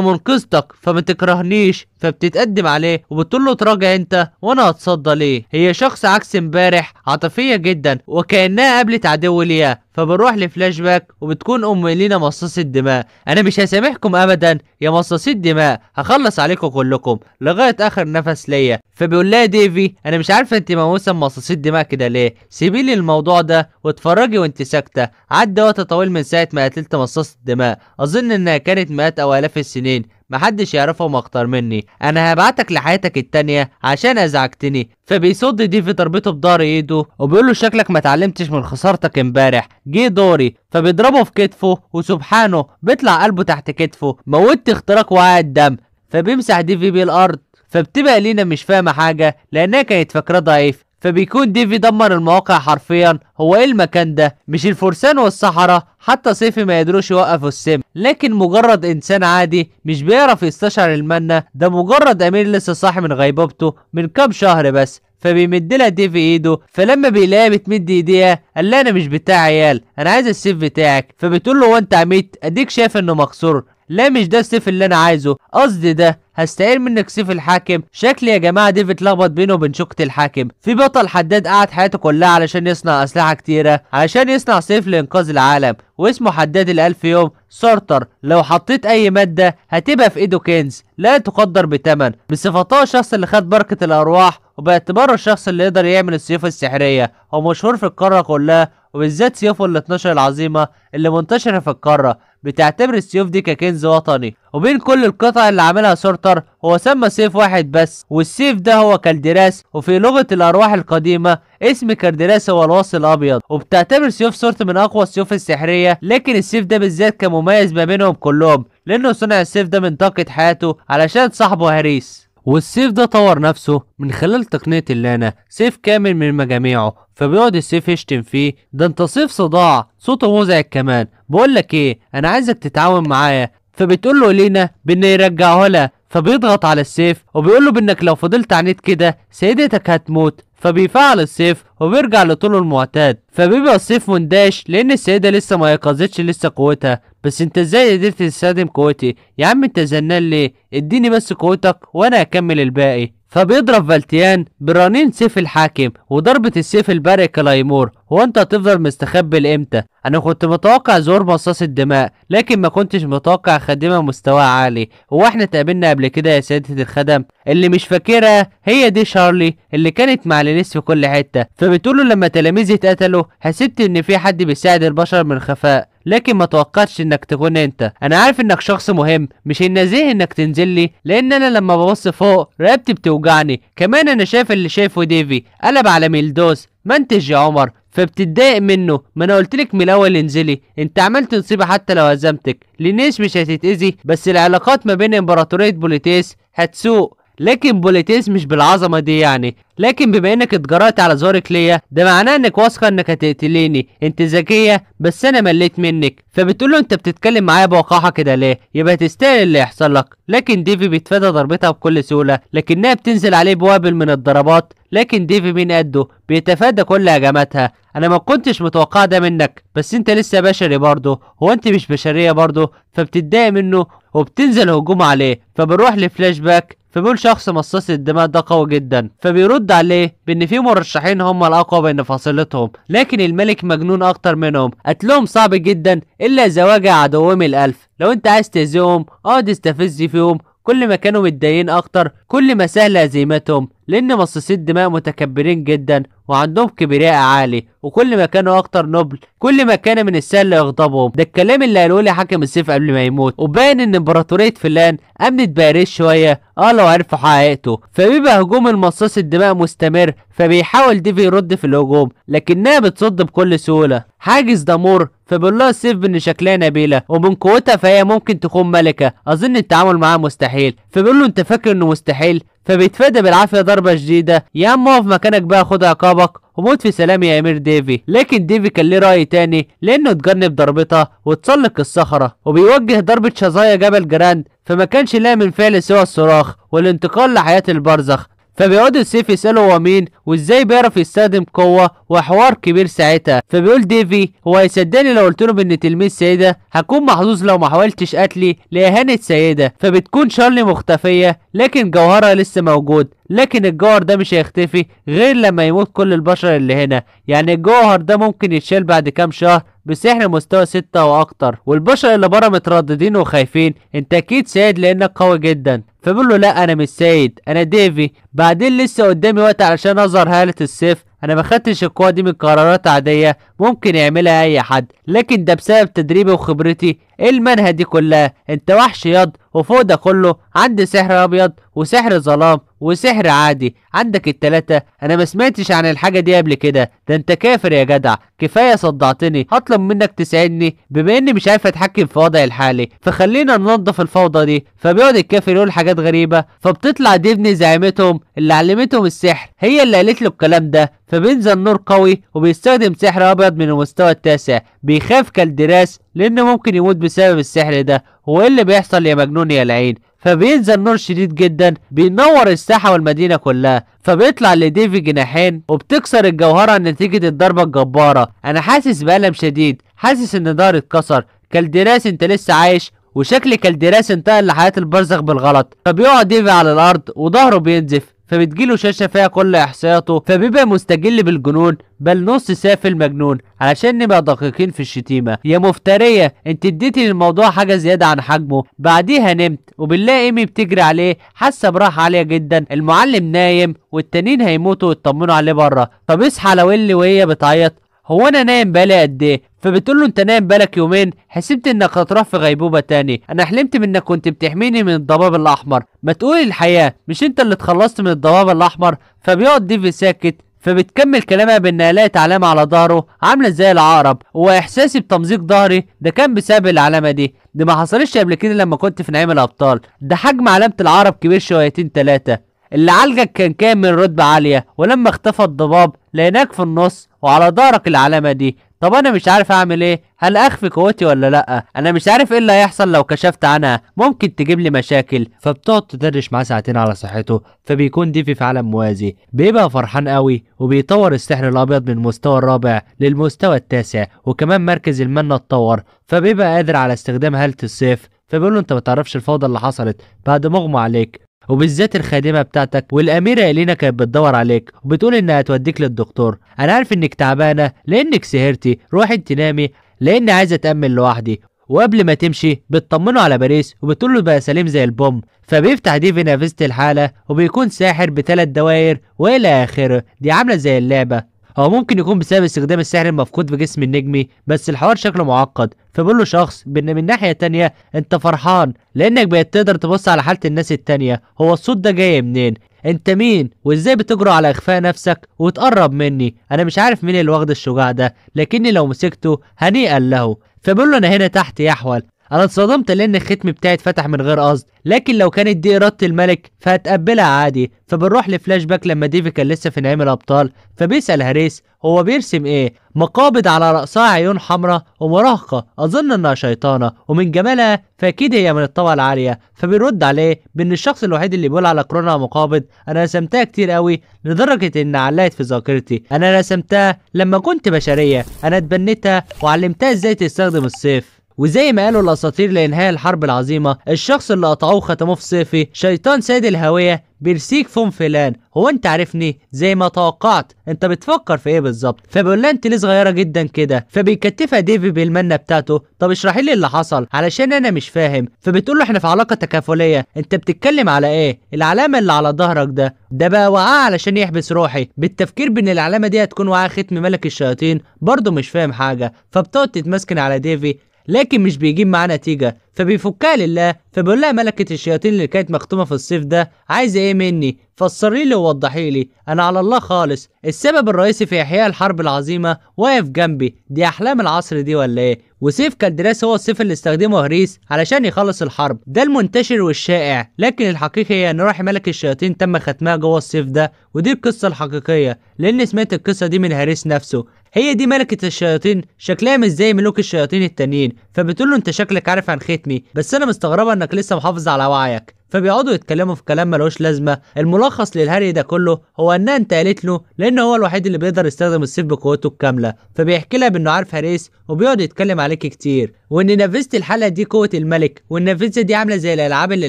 منقذتك فما تكرهنيش فبتتقدم عليه وبتقول له اتراجع انت وانا هتصدى ليه هي شخص عكس امبارح عاطفيه جدا وكانها قابلت عدو ليها فبنروح لفلاش باك وبتكون ام لينا مصاصي الدماء انا مش هسامحكم ابدا يا مصاصي الدماء هخلص عليكم كلكم لغايه اخر نفس ليا فبيقول لها ديفي انا مش عارفه انت مهووسه مصاصي الدماء كده ليه سيبي لي الموضوع ده واتفرجي وانت ساكته عدى وقت طويل من ساعه ما قتلت مصاصي الدماء اظن انها كانت مئات او الاف السنين سنين محدش يعرفهم اكتر مني انا هبعتك لحياتك التانية عشان ازعجتني فبيصد دي في ضربته بضهر ايده وبيقول له شكلك ما تعلمتش من خسارتك امبارح جه دوري فبيضربه في كتفه وسبحانه بيطلع قلبه تحت كتفه موت اختراق وقع الدم فبيمسح ديفي بالارض فبتبقى لينا مش فاهمه حاجه لانها كانت فاكراه ضعيف فبيكون ديفي دمر المواقع حرفيا هو ايه المكان ده مش الفرسان والصحراء حتى صيفي ما يقدروش يوقفوا السم لكن مجرد انسان عادي مش بيعرف يستشعر المنة ده مجرد امير لسه صاحي من غيبوبته من كام شهر بس فبيمدلها ديفي ايده فلما بيلاقيها بتمد ايديها قال لها انا مش بتاع عيال انا عايز السيف بتاعك فبتقول له هو انت عميت اديك شايف انه مكسور لا مش ده السيف اللي انا عايزه قصدي ده هستعير منك سيف الحاكم شكلي يا جماعه ديف اتلخبط بينه وبين شوكه الحاكم في بطل حداد قعد حياته كلها علشان يصنع اسلحه كتيره علشان يصنع سيف لانقاذ العالم واسمه حداد الالف يوم سارتر لو حطيت اي ماده هتبقى في ايده كنز لا تقدر بثمن بصفته الشخص اللي خد بركه الارواح وباعتباره الشخص اللي يقدر يعمل السيوف السحريه هو مشهور في القاره كلها وبالذات سيوفه ال 12 العظيمه اللي منتشره في القاره بتعتبر السيوف دي ككنز وطني وبين كل القطع اللي عاملها سورتر هو سمى سيف واحد بس والسيف ده هو كالدراس وفي لغة الأرواح القديمة اسم كالدراس هو الوص الأبيض وبتعتبر سيوف سورت من أقوى السيوف السحرية لكن السيف ده بالذات كان مميز ما بينهم كلهم لأنه صنع السيف ده من طاقة حياته علشان صاحبه هريس والسيف ده طور نفسه من خلال تقنية اللانا سيف كامل من مجاميعه فبيقعد السيف يشتم فيه ده انت سيف صداع صوته مزعج كمان بقول لك ايه انا عايزك تتعاون معايا فبتقول له لينا بان يرجعه لها فبيضغط على السيف وبيقول له بانك لو فضلت عنيد كده سيدتك هتموت فبيفعل السيف وبيرجع لطوله المعتاد فبيبقى السيف منداش لان السيده لسه ما يقظتش لسه قوتها بس انت ازاي قدرت تستخدم قوتي يا عم انت زنان ليه اديني بس قوتك وانا اكمل الباقي فبيضرب فالتيان برنين سيف الحاكم وضربة السيف البرق كلايمور هو انت هتفضل مستخبي لامتى انا كنت متوقع زور مصاص الدماء لكن ما كنتش متوقع خادمه مستواها عالي هو احنا اتقابلنا قبل كده يا سياده الخدم اللي مش فاكرها هي دي شارلي اللي كانت مع لينيس في كل حته فبتقول له لما تلاميذي اتقتلوا حسبت ان في حد بيساعد البشر من خفاء لكن ما توقعتش انك تكون انت انا عارف انك شخص مهم مش النزيه انك تنزل لي لان انا لما ببص فوق رقبتي بتوجعني كمان انا شايف اللي شايفه ديفي قلب على ميلدوس ما انتش يا عمر فبتتضايق منه ما انا قلت لك من الاول انزلي انت عملت نصيبه حتى لو هزمتك لينيس مش هتتاذي بس العلاقات ما بين امبراطوريه بوليتيس هتسوء لكن بوليتيس مش بالعظمه دي يعني لكن بما انك اتجرأت على زورك ليا ده معناه انك واثقه انك هتقتليني انت ذكيه بس انا مليت منك فبتقول له انت بتتكلم معايا بوقاحه كده ليه يبقى تستاهل اللي يحصل لك لكن ديفي بيتفادى ضربتها بكل سهوله لكنها بتنزل عليه بوابل من الضربات لكن ديفي مين قده بيتفادى كل هجماتها انا ما كنتش متوقع ده منك بس انت لسه بشري برضه هو انت مش بشريه برضه فبتتضايق منه وبتنزل هجوم عليه فبنروح لفلاش باك فبيقول شخص مصاص الدماء ده قوي جدا فبيرد عليه بان في مرشحين هم الاقوى بين فصيلتهم لكن الملك مجنون اكتر منهم قتلهم صعب جدا الا زواج عدوهم الالف لو انت عايز تهزئهم اقعد استفز فيهم كل ما كانوا متضايقين اكتر كل ما سهل هزيمتهم لأن مصاصي الدماء متكبرين جدا وعندهم كبرياء عالي وكل ما كانوا أكتر نبل كل ما كان من السهل يغضبهم ده الكلام اللي قالوه لي حاكم السيف قبل ما يموت وباين إن إمبراطورية فلان أمنت باريس شوية اه لو عرفوا حقيقته فبيبقى هجوم المصاص الدماء مستمر فبيحاول ديفي يرد في الهجوم لكنها بتصد بكل سهولة حاجز دامور فبيقول لها سيف بان شكلها نبيله ومن قوتها فهي ممكن تكون ملكه اظن التعامل معاها مستحيل فبيقول له انت فاكر انه مستحيل فبيتفادى بالعافيه ضربه جديده يا اما اقف مكانك بقى خد عقابك وموت في سلام يا امير ديفي لكن ديفي كان ليه راي تاني لانه اتجنب ضربتها وتسلق الصخره وبيوجه ضربه شظايا جبل جراند فما كانش لها من فعل سوى الصراخ والانتقال لحياه البرزخ فبيقعد السيف يسأله هو مين وازاي بيعرف يستخدم قوة وحوار كبير ساعتها فبيقول ديفي هو هيصدقني لو قلت له بان تلميذ سيدة هكون محظوظ لو ما حاولتش قتلي لإهانة سيدة فبتكون شارلي مختفية لكن جوهرها لسه موجود لكن الجوهر ده مش هيختفي غير لما يموت كل البشر اللي هنا يعني الجوهر ده ممكن يتشال بعد كام شهر بسحر مستوى ستة واكتر والبشر اللي بره مترددين وخايفين انت اكيد سيد لانك قوي جدا فبيقول له لا انا مش سيد انا ديفي بعدين لسه قدامي وقت علشان اظهر هالة السيف انا ما خدتش القوه دي من قرارات عاديه ممكن يعملها اي حد لكن ده بسبب تدريبي وخبرتي ايه المنهى دي كلها انت وحش ياض وفوق ده كله عندي سحر ابيض وسحر ظلام وسحر عادي عندك التلاتة انا ما سمعتش عن الحاجة دي قبل كده ده انت كافر يا جدع كفاية صدعتني هطلب منك تساعدني بما اني مش عارف اتحكم في وضعي الحالي فخلينا ننظف الفوضى دي فبيقعد الكافر يقول حاجات غريبة فبتطلع ديفني زعيمتهم اللي علمتهم السحر هي اللي قالت له الكلام ده فبينزل نور قوي وبيستخدم سحر ابيض من المستوى التاسع بيخاف كالدراس لانه ممكن يموت بسبب السحر ده هو ايه اللي بيحصل يا مجنون يا العين فبينزل نور شديد جدا بينور الساحه والمدينه كلها فبيطلع لديفي جناحين وبتكسر الجوهره نتيجه الضربه الجباره انا حاسس بالم شديد حاسس ان ضهري اتكسر كالدراس انت لسه عايش وشكل كالدراس انتقل لحياه البرزخ بالغلط فبيقع ديفي على الارض وظهره بينزف فبتجيله شاشة فيها كل إحصائياته فبيبقى مستجل بالجنون بل نص سافل مجنون علشان نبقى دقيقين في الشتيمة يا مفترية انت اديتي للموضوع حاجة زيادة عن حجمه بعديها نمت وبنلاقي ايمي بتجري عليه حاسة براحة عالية جدا المعلم نايم والتانيين هيموتوا ويطمنوا عليه بره طب اصحى لو اللي وهي بتعيط هو انا نايم بالي قد ايه فبتقول له انت نايم بالك يومين حسبت انك هتروح في غيبوبه تاني انا حلمت بانك كنت بتحميني من الضباب الاحمر ما تقول الحياه مش انت اللي اتخلصت من الضباب الاحمر فبيقعد ديفي ساكت فبتكمل كلامها بانها لقت علامه على ظهره عامله زي العقرب واحساسي بتمزيق ظهري ده كان بسبب العلامه دي دي ما حصلتش قبل كده لما كنت في نعيم الابطال ده حجم علامه العقرب كبير شويتين ثلاثه اللي عالجك كان كامل رتبة عالية ولما اختفى الضباب لقيناك في النص وعلى ظهرك العلامة دي طب انا مش عارف اعمل ايه هل اخفي قوتي ولا لا انا مش عارف ايه اللي هيحصل لو كشفت عنها ممكن تجيب لي مشاكل فبتقعد تدرش معاه ساعتين على صحته فبيكون ديفي في عالم موازي بيبقى فرحان قوي وبيطور السحر الابيض من المستوى الرابع للمستوى التاسع وكمان مركز المنة اتطور فبيبقى قادر على استخدام هالة السيف فبيقول له انت ما تعرفش الفوضى اللي حصلت بعد مغمى عليك وبالذات الخادمه بتاعتك والاميره الينا كانت بتدور عليك وبتقول انها هتوديك للدكتور انا عارف انك تعبانه لانك سهرتي روحي انت نامي لاني عايزه اتامل لوحدي وقبل ما تمشي بتطمنه على باريس وبتقول له بقى سليم زي البوم فبيفتح ديفي نافذة الحالة وبيكون ساحر بثلاث دواير وإلى آخره دي عاملة زي اللعبة هو ممكن يكون بسبب استخدام السحر المفقود في جسم النجمي بس الحوار شكله معقد فبقول له شخص بان من ناحية تانية انت فرحان لانك بقيت تقدر تبص على حالة الناس التانية هو الصوت ده جاي منين انت مين وازاي بتجرؤ على اخفاء نفسك وتقرب مني انا مش عارف مين اللي واخد الشجاع ده لكني لو مسكته هنيئا له فبقول له انا هنا تحت يا احول انا اتصدمت لان الختم بتاعي اتفتح من غير قصد لكن لو كانت دي اراده الملك فهتقبلها عادي فبنروح لفلاش باك لما ديفي كان لسه في نعيم الابطال فبيسال هاريس هو بيرسم ايه مقابض على رأسها عيون حمراء ومراهقة أظن إنها شيطانة ومن جمالها فأكيد هي من الطبقة العالية فبيرد عليه بإن الشخص الوحيد اللي بيقول على كورونا مقابض أنا رسمتها كتير قوي لدرجة إن علقت في ذاكرتي أنا رسمتها لما كنت بشرية أنا اتبنيتها وعلمتها إزاي تستخدم السيف وزي ما قالوا الاساطير لانهاء الحرب العظيمه الشخص اللي قطعوه ختموه في صيفي شيطان سيد الهويه بيرسيك فون فلان هو انت عارفني زي ما توقعت انت بتفكر في ايه بالظبط فبيقول لها انت ليه صغيره جدا كده فبيكتفها ديفي بالمنه بتاعته طب اشرحي لي اللي حصل علشان انا مش فاهم فبتقول له احنا في علاقه تكافليه انت بتتكلم على ايه العلامه اللي على ظهرك ده ده بقى وقعه علشان يحبس روحي بالتفكير بان العلامه دي هتكون وعاء ختم ملك الشياطين برضه مش فاهم حاجه فبتقعد تتمسكن على ديفي لكن مش بيجيب معاه نتيجه فبيفكها لله فبيقول لها ملكه الشياطين اللي كانت مختومه في الصيف ده عايزه ايه مني فسري لي ووضحي لي انا على الله خالص السبب الرئيسي في احياء الحرب العظيمه واقف جنبي دي احلام العصر دي ولا ايه وسيف كالدراس هو السيف اللي استخدمه هريس علشان يخلص الحرب ده المنتشر والشائع لكن الحقيقي هي ان روح ملك الشياطين تم ختمها جوه السيف ده ودي القصه الحقيقيه لان سمعت القصه دي من هريس نفسه هي دي ملكة الشياطين شكلها مش زي ملوك الشياطين التانيين فبتقول له انت شكلك عارف عن ختمي بس انا مستغربة انك لسه محافظ على وعيك فبيقعدوا يتكلموا في كلام ملوش لازمه الملخص للهري ده كله هو انها انتقلت له لان هو الوحيد اللي بيقدر يستخدم السيف بقوته الكامله فبيحكي لها بانه عارف هريس وبيقعد يتكلم عليك كتير وان نافذه الحلقه دي قوه الملك والنافذه دي عامله زي الالعاب اللي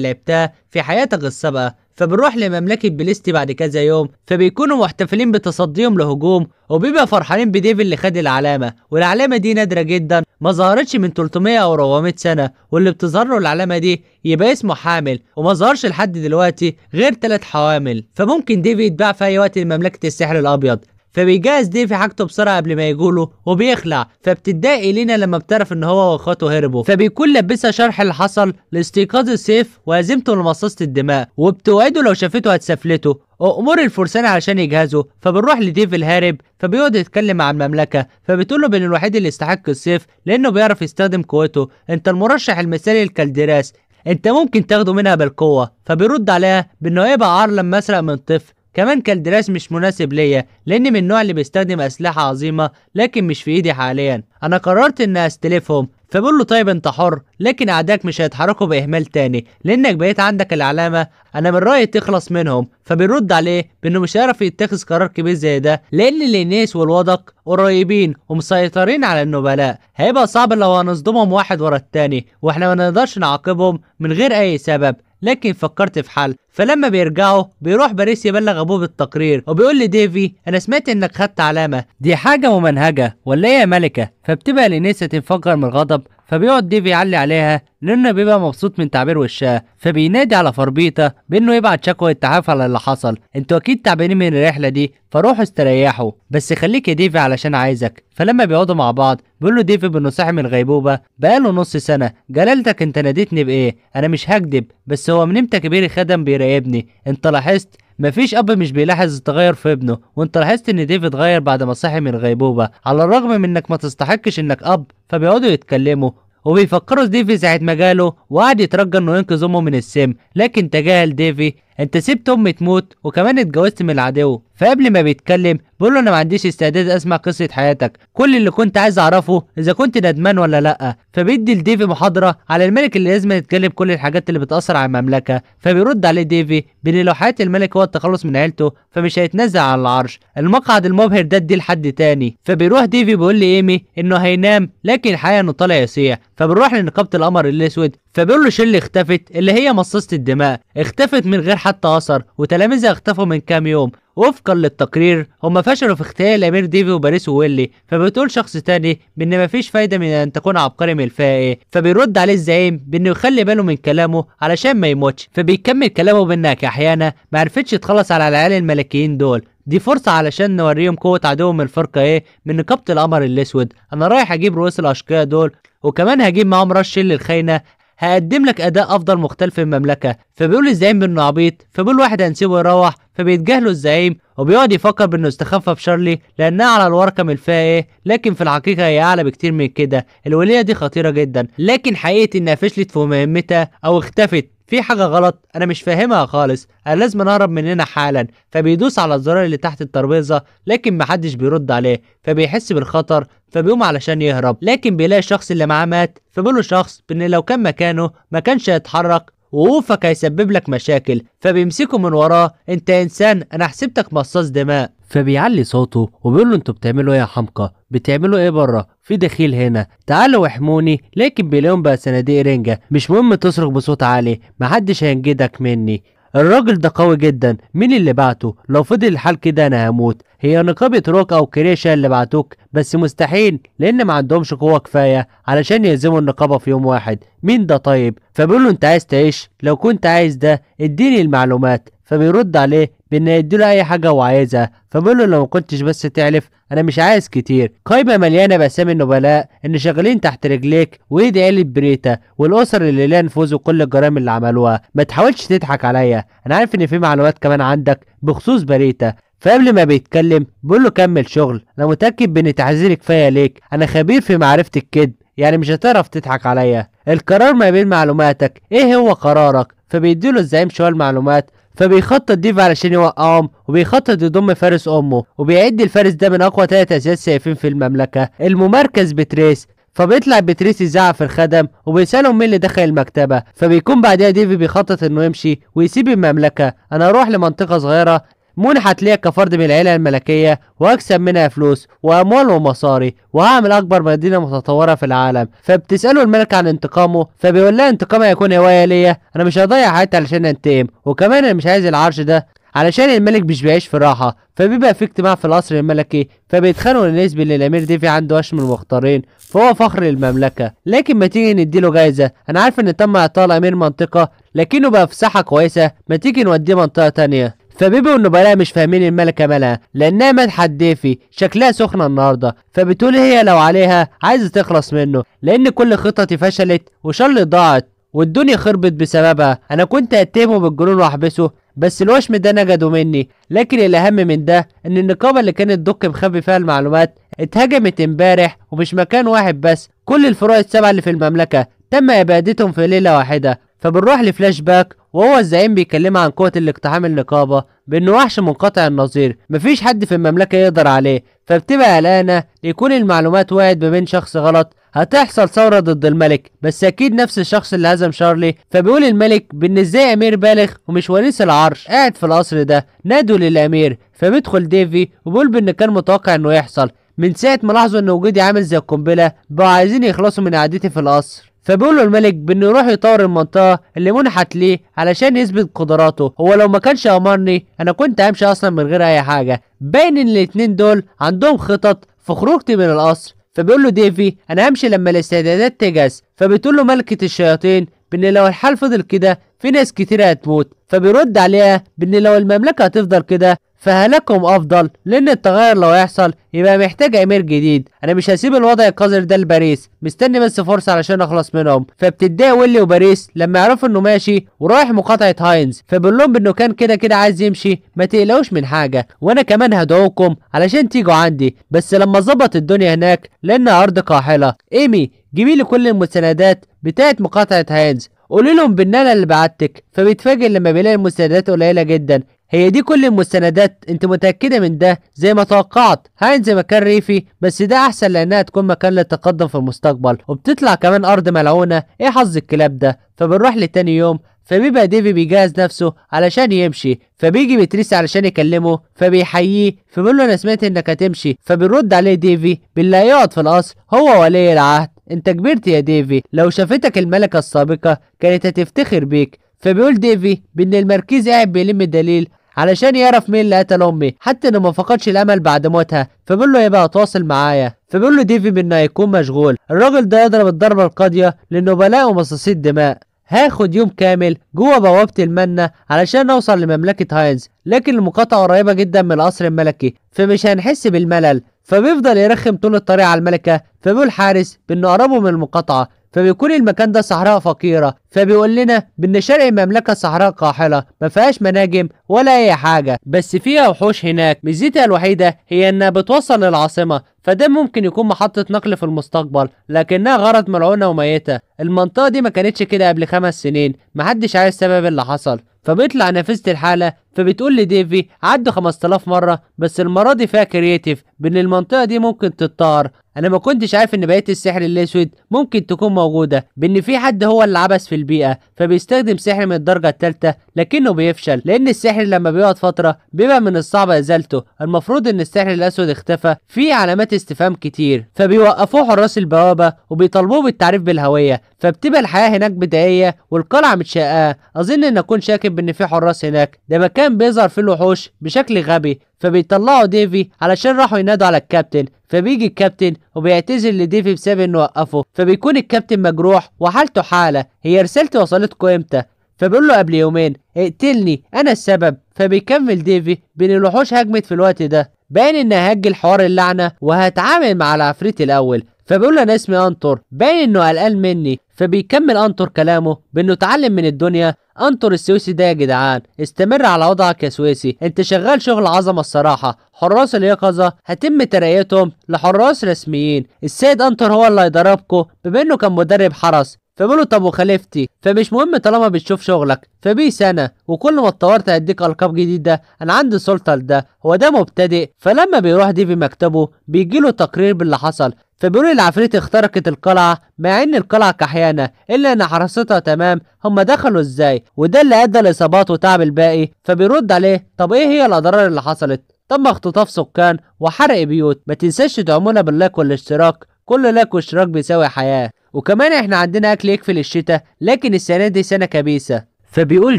لعبتها في حياتك السابقه فبنروح لمملكة بليستي بعد كذا يوم فبيكونوا محتفلين بتصديهم لهجوم وبيبقى فرحانين بديف اللي خد العلامة والعلامة دي نادرة جدا ما ظهرتش من 300 أو 400 سنة واللي بتظهر له العلامة دي يبقى اسمه حامل وما ظهرش لحد دلوقتي غير ثلاث حوامل فممكن ديفي يتباع في أي وقت لمملكة السحر الأبيض فبيجهز ديفي حاجته بسرعه قبل ما يجوله وبيخلع فبتتضايق لينا لما بتعرف ان هو واخواته هربوا فبيكون لابسها شرح اللي حصل لاستيقاظ السيف وهزيمته لمصاصه الدماء وبتوعده لو شافته هتسفلته أمور الفرسان علشان يجهزوا فبنروح لديف الهارب فبيقعد يتكلم مع المملكة فبتقول له بان الوحيد اللي يستحق السيف لأنه بيعرف يستخدم قوته أنت المرشح المثالي لكالديراس أنت ممكن تاخده منها بالقوة فبيرد عليها بأنه هيبقى عار لما أسرق من طفل كمان كالدراس مش مناسب ليا لاني من النوع اللي بيستخدم اسلحه عظيمه لكن مش في ايدي حاليا انا قررت اني استلفهم فبقول له طيب انت حر لكن اعدائك مش هيتحركوا باهمال تاني لانك بقيت عندك العلامه انا من رايي تخلص منهم فبيرد عليه بانه مش هيعرف يتخذ قرار كبير زي ده لان الانيس والوضق قريبين ومسيطرين على النبلاء هيبقى صعب لو هنصدمهم واحد ورا التاني واحنا ما نقدرش نعاقبهم من غير اي سبب لكن فكرت في حل فلما بيرجعوا بيروح باريس يبلغ ابوه بالتقرير وبيقول لديفي انا سمعت انك خدت علامه دي حاجه ممنهجه ولا ايه يا ملكه فبتبقى لينيسا تنفجر من الغضب فبيقعد ديفي يعلي عليها لانه بيبقى مبسوط من تعبير وشها فبينادي على فربيطه بانه يبعت شكوى التعافى على اللي حصل انتوا اكيد تعبانين من الرحله دي فروحوا استريحوا بس خليك يا ديفي علشان عايزك فلما بيقعدوا مع بعض بيقول له ديفي بانه صاحي من الغيبوبه بقاله نص سنه جلالتك انت ناديتني بايه انا مش هكدب بس هو من امتى كبير خدم بيراقب يا ابني انت لاحظت مفيش اب مش بيلاحظ التغير في ابنه وانت لاحظت ان ديفيد اتغير بعد ما صحي من الغيبوبه على الرغم من انك ما تستحقش انك اب فبيقعدوا يتكلموا وبيفكروا في ديفي ساعة ما جاله وقعد يترجى انه ينقذ امه من السم لكن تجاهل ديفي انت سبت امي تموت وكمان اتجوزت من العدو فقبل ما بيتكلم بيقول له انا ما عنديش استعداد اسمع قصه حياتك كل اللي كنت عايز اعرفه اذا كنت ندمان ولا لا فبيدي لديفي محاضره على الملك اللي لازم يتكلم كل الحاجات اللي بتاثر على المملكه فبيرد عليه ديفي بان لو حياه الملك هو التخلص من عيلته فمش هيتنازل على العرش المقعد المبهر ده اديه لحد تاني فبيروح ديفي بيقول لايمي انه هينام لكن الحقيقه انه طالع يسيح فبنروح لنقابه القمر الاسود فبيقول له اللي اختفت اللي هي مصاصة الدماء اختفت من غير حتى أثر وتلاميذها اختفوا من كام يوم وفقا للتقرير هم فشلوا في اغتيال الامير ديفي وباريس وويلي فبتقول شخص تاني بان مفيش فايدة من ان تكون عبقري ملفائي فبيرد عليه الزعيم بانه يخلي باله من كلامه علشان ما يموتش فبيكمل كلامه بانك احيانا ما عرفتش تخلص على العيال الملكيين دول دي فرصة علشان نوريهم قوة عدوهم الفرقة ايه من نقابة القمر الاسود انا رايح اجيب رؤوس الاشقياء دول وكمان هجيب معاهم راس شيل الخاينة هقدم لك اداء افضل مختلف في المملكه فبيقول الزعيم انه عبيط فبيقول واحد هنسيبه يروح فبيتجاهله الزعيم وبيقعد يفكر بانه استخفى بشارلي لانها على الورقه ملفها ايه لكن في الحقيقه هي اعلى بكتير من كده الوليه دي خطيره جدا لكن حقيقه انها فشلت في مهمتها او اختفت في حاجة غلط أنا مش فاهمها خالص أنا لازم أهرب مننا حالا فبيدوس على الزرار اللي تحت الترابيزة لكن محدش بيرد عليه فبيحس بالخطر فبيقوم علشان يهرب لكن بيلاقي الشخص اللي معاه مات فبيقول شخص بإن لو كان مكانه ما كانش هيتحرك وقوفك هيسبب لك مشاكل فبيمسكه من وراه أنت إنسان أنا حسبتك مصاص دماء فبيعلي صوته وبيقول له انتوا بتعملوا ايه يا حمقى بتعملوا ايه بره في دخيل هنا تعالوا احموني لكن بيلاقيهم بقى صناديق رنجه مش مهم تصرخ بصوت عالي محدش هينجدك مني الراجل ده قوي جدا مين اللي بعته لو فضل الحال كده انا هموت هي نقابة روك او كريشة اللي بعتوك بس مستحيل لان ما عندهمش قوة كفاية علشان يهزموا النقابة في يوم واحد مين ده طيب فبيقول له انت عايز تعيش لو كنت عايز ده اديني المعلومات فبيرد عليه بان يدوا له اي حاجه هو عايزها فبقول له لو ما كنتش بس تعرف انا مش عايز كتير قايمه مليانه باسامي النبلاء ان شغالين تحت رجليك وايد عيله بريتا والاسر اللي لها نفوذ وكل الجرائم اللي عملوها ما تحاولش تضحك عليا انا عارف ان في معلومات كمان عندك بخصوص بريتا فقبل ما بيتكلم بقول له كمل شغل انا متاكد بان تحذيري كفايه ليك انا خبير في معرفه الكذب يعني مش هتعرف تضحك عليا القرار ما بين معلوماتك ايه هو قرارك فبيديله الزعيم شويه المعلومات فبيخطط ديف علشان يوقعهم وبيخطط يضم فارس امه وبيعد الفارس ده من اقوى ثلاث اساس سيفين في المملكه الممركز بتريس فبيطلع بتريس يزعق في الخدم وبيسالهم مين اللي دخل المكتبه فبيكون بعدها ديفي بيخطط انه يمشي ويسيب المملكه انا اروح لمنطقه صغيره منحت ليا كفرد من العيلة الملكية وأكسب منها فلوس وأموال ومصاري وهعمل أكبر مدينة متطورة في العالم فبتسأله الملك عن انتقامه فبيقول لها انتقامي هيكون هواية ليا أنا مش هضيع حياتي علشان أنتقم وكمان أنا مش عايز العرش ده علشان الملك مش بيعيش في راحة فبيبقى في اجتماع في القصر الملكي فبيتخانقوا النسبي ان الامير ديفي عنده هشم المختارين فهو فخر المملكة لكن ما تيجي نديله جايزة انا عارف ان تم اعطاء الامير منطقة لكنه بقى في صحة كويسة ما تيجي نوديه منطقة تانية فبيبي والنبلاء مش فاهمين الملكة مالها لأنها مدحت ديفي شكلها سخنة النهاردة فبتقول هي لو عليها عايزة تخلص منه لأن كل خططي فشلت وشارلي ضاعت والدنيا خربت بسببها أنا كنت أتهمه بالجنون وأحبسه بس الوشم ده نجده مني لكن الأهم من ده إن النقابة اللي كانت دوك مخبي فيها المعلومات اتهجمت امبارح ومش مكان واحد بس كل الفروع السبعة اللي في المملكة تم إبادتهم في ليلة واحدة فبنروح لفلاش باك وهو الزعيم بيكلمها عن قوة الاقتحام النقابة بإنه وحش منقطع النظير مفيش حد في المملكة يقدر عليه فبتبقى قلقانة يكون المعلومات وقعت ما بين شخص غلط هتحصل ثورة ضد الملك بس أكيد نفس الشخص اللي هزم شارلي فبيقول الملك بإن إزاي أمير بالغ ومش وريث العرش قاعد في القصر ده نادوا للأمير فبيدخل ديفي وبيقول بإن كان متوقع إنه يحصل من ساعة ما لاحظوا إن وجودي عامل زي القنبلة بقوا عايزين يخلصوا من قعدتي في القصر فبيقول له الملك بانه يروح يطور المنطقه اللي منحت ليه علشان يثبت قدراته هو لو ما كانش امرني انا كنت همشي اصلا من غير اي حاجه باين ان الاتنين دول عندهم خطط في خروجتي من القصر فبيقول له ديفي انا همشي لما الاستعدادات تجهز فبتقول له ملكه الشياطين بان لو الحال فضل كده في ناس كتير هتموت فبيرد عليها بان لو المملكه هتفضل كده فهلاكهم افضل لان التغير لو يحصل يبقى محتاج امير جديد انا مش هسيب الوضع القذر ده لباريس مستني بس فرصه علشان اخلص منهم فبتتضايق ويلي وباريس لما يعرفوا انه ماشي ورايح مقاطعه هاينز فبقول لهم انه كان كده كده عايز يمشي ما تقلقوش من حاجه وانا كمان هدعوكم علشان تيجوا عندي بس لما ظبط الدنيا هناك لان ارض قاحله ايمي جيبي لي كل المستندات بتاعت مقاطعة هاينز قولي لهم بان انا اللي بعتك فبيتفاجئ لما بيلاقي المستندات قليلة جدا هي دي كل المستندات انت متأكدة من ده زي ما توقعت هاينز مكان ريفي بس ده احسن لانها تكون مكان للتقدم في المستقبل وبتطلع كمان ارض ملعونة ايه حظ الكلاب ده فبنروح لتاني يوم فبيبقى ديفي بيجهز نفسه علشان يمشي فبيجي بتريس علشان يكلمه فبيحييه فبيقول له انا سمعت انك هتمشي فبيرد عليه ديفي باللي هيقعد في القصر هو ولي العهد انت كبرت يا ديفي لو شافتك الملكة السابقة كانت هتفتخر بيك فبيقول ديفي بان المركز قاعد بيلم دليل علشان يعرف مين اللي قتل امي حتى انه ما فقدش الامل بعد موتها فبيقول له يبقى تواصل معايا فبيقول له ديفي بانه هيكون مشغول الراجل ده يضرب الضربه القاضيه للنبلاء ومصاصي الدماء هاخد يوم كامل جوه بوابة المنة علشان نوصل لمملكة هاينز لكن المقاطعة قريبة جدا من القصر الملكي فمش هنحس بالملل فبيفضل يرخم طول الطريق على الملكة فبيقول حارس بأنه قربوا من المقاطعة فبيكون المكان ده صحراء فقيرة فبيقول لنا بأن شرق المملكة صحراء قاحلة ما فيهاش مناجم ولا أي حاجة بس فيها وحوش هناك ميزتها الوحيدة هي أنها بتوصل للعاصمة فده ممكن يكون محطة نقل في المستقبل لكنها غرض ملعونة وميتة المنطقة دي ما كانتش كده قبل خمس سنين محدش عارف السبب اللي حصل فبيطلع نافذة الحالة فبتقول لديفي عدوا 5000 مره بس المره دي فيها كرييتيف بان المنطقه دي ممكن تتطهر انا ما كنتش عارف ان بقيه السحر الاسود ممكن تكون موجوده بان في حد هو اللي عبث في البيئه فبيستخدم سحر من الدرجه الثالثه لكنه بيفشل لان السحر لما بيقعد فتره بيبقى من الصعب ازالته المفروض ان السحر الاسود اختفى في علامات استفهام كتير فبيوقفوه حراس البوابه وبيطالبوه بالتعريف بالهويه فبتبقى الحياه هناك بدائيه والقلعه متشققه اظن ان اكون شاكك بان في حراس هناك ده مكان كان بيظهر في الوحوش بشكل غبي فبيطلعوا ديفي علشان راحوا ينادوا على الكابتن فبيجي الكابتن وبيعتذر لديفي بسبب انه وقفه فبيكون الكابتن مجروح وحالته حاله هي رسالتي وصلتكم امتى فبيقول له قبل يومين اقتلني انا السبب فبيكمل ديفي بين الوحوش هجمت في الوقت ده باين ان هاجل حوار اللعنه وهتعامل مع العفريت الاول فبيقول له انا اسمي انطر باين انه قلقان مني فبيكمل أنطر كلامه بأنه اتعلم من الدنيا أنطر السويسي ده يا جدعان استمر على وضعك يا سويسي أنت شغال شغل عظمة الصراحة حراس اليقظة هتم ترقيتهم لحراس رسميين السيد أنطر هو اللي هيضربكم بما إنه كان مدرب حرس فبقول له طب وخلفتي فمش مهم طالما بتشوف شغلك فبي سنه وكل ما اتطورت هديك القاب جديده انا عندي سلطه لده هو ده مبتدئ فلما بيروح ديفي مكتبه بيجيله تقرير باللي حصل فبيقول العفريت اخترقت القلعة مع ان القلعة كحيانة الا ان حرستها تمام هم دخلوا ازاي وده اللي ادى لاصابات وتعب الباقي فبيرد عليه طب ايه هي الاضرار اللي حصلت تم اختطاف سكان وحرق بيوت ما تنساش تدعمونا باللايك والاشتراك كل لايك واشتراك بيساوي حياة وكمان احنا عندنا اكل يكفي للشتاء لكن السنة دي سنة كبيسة فبيقول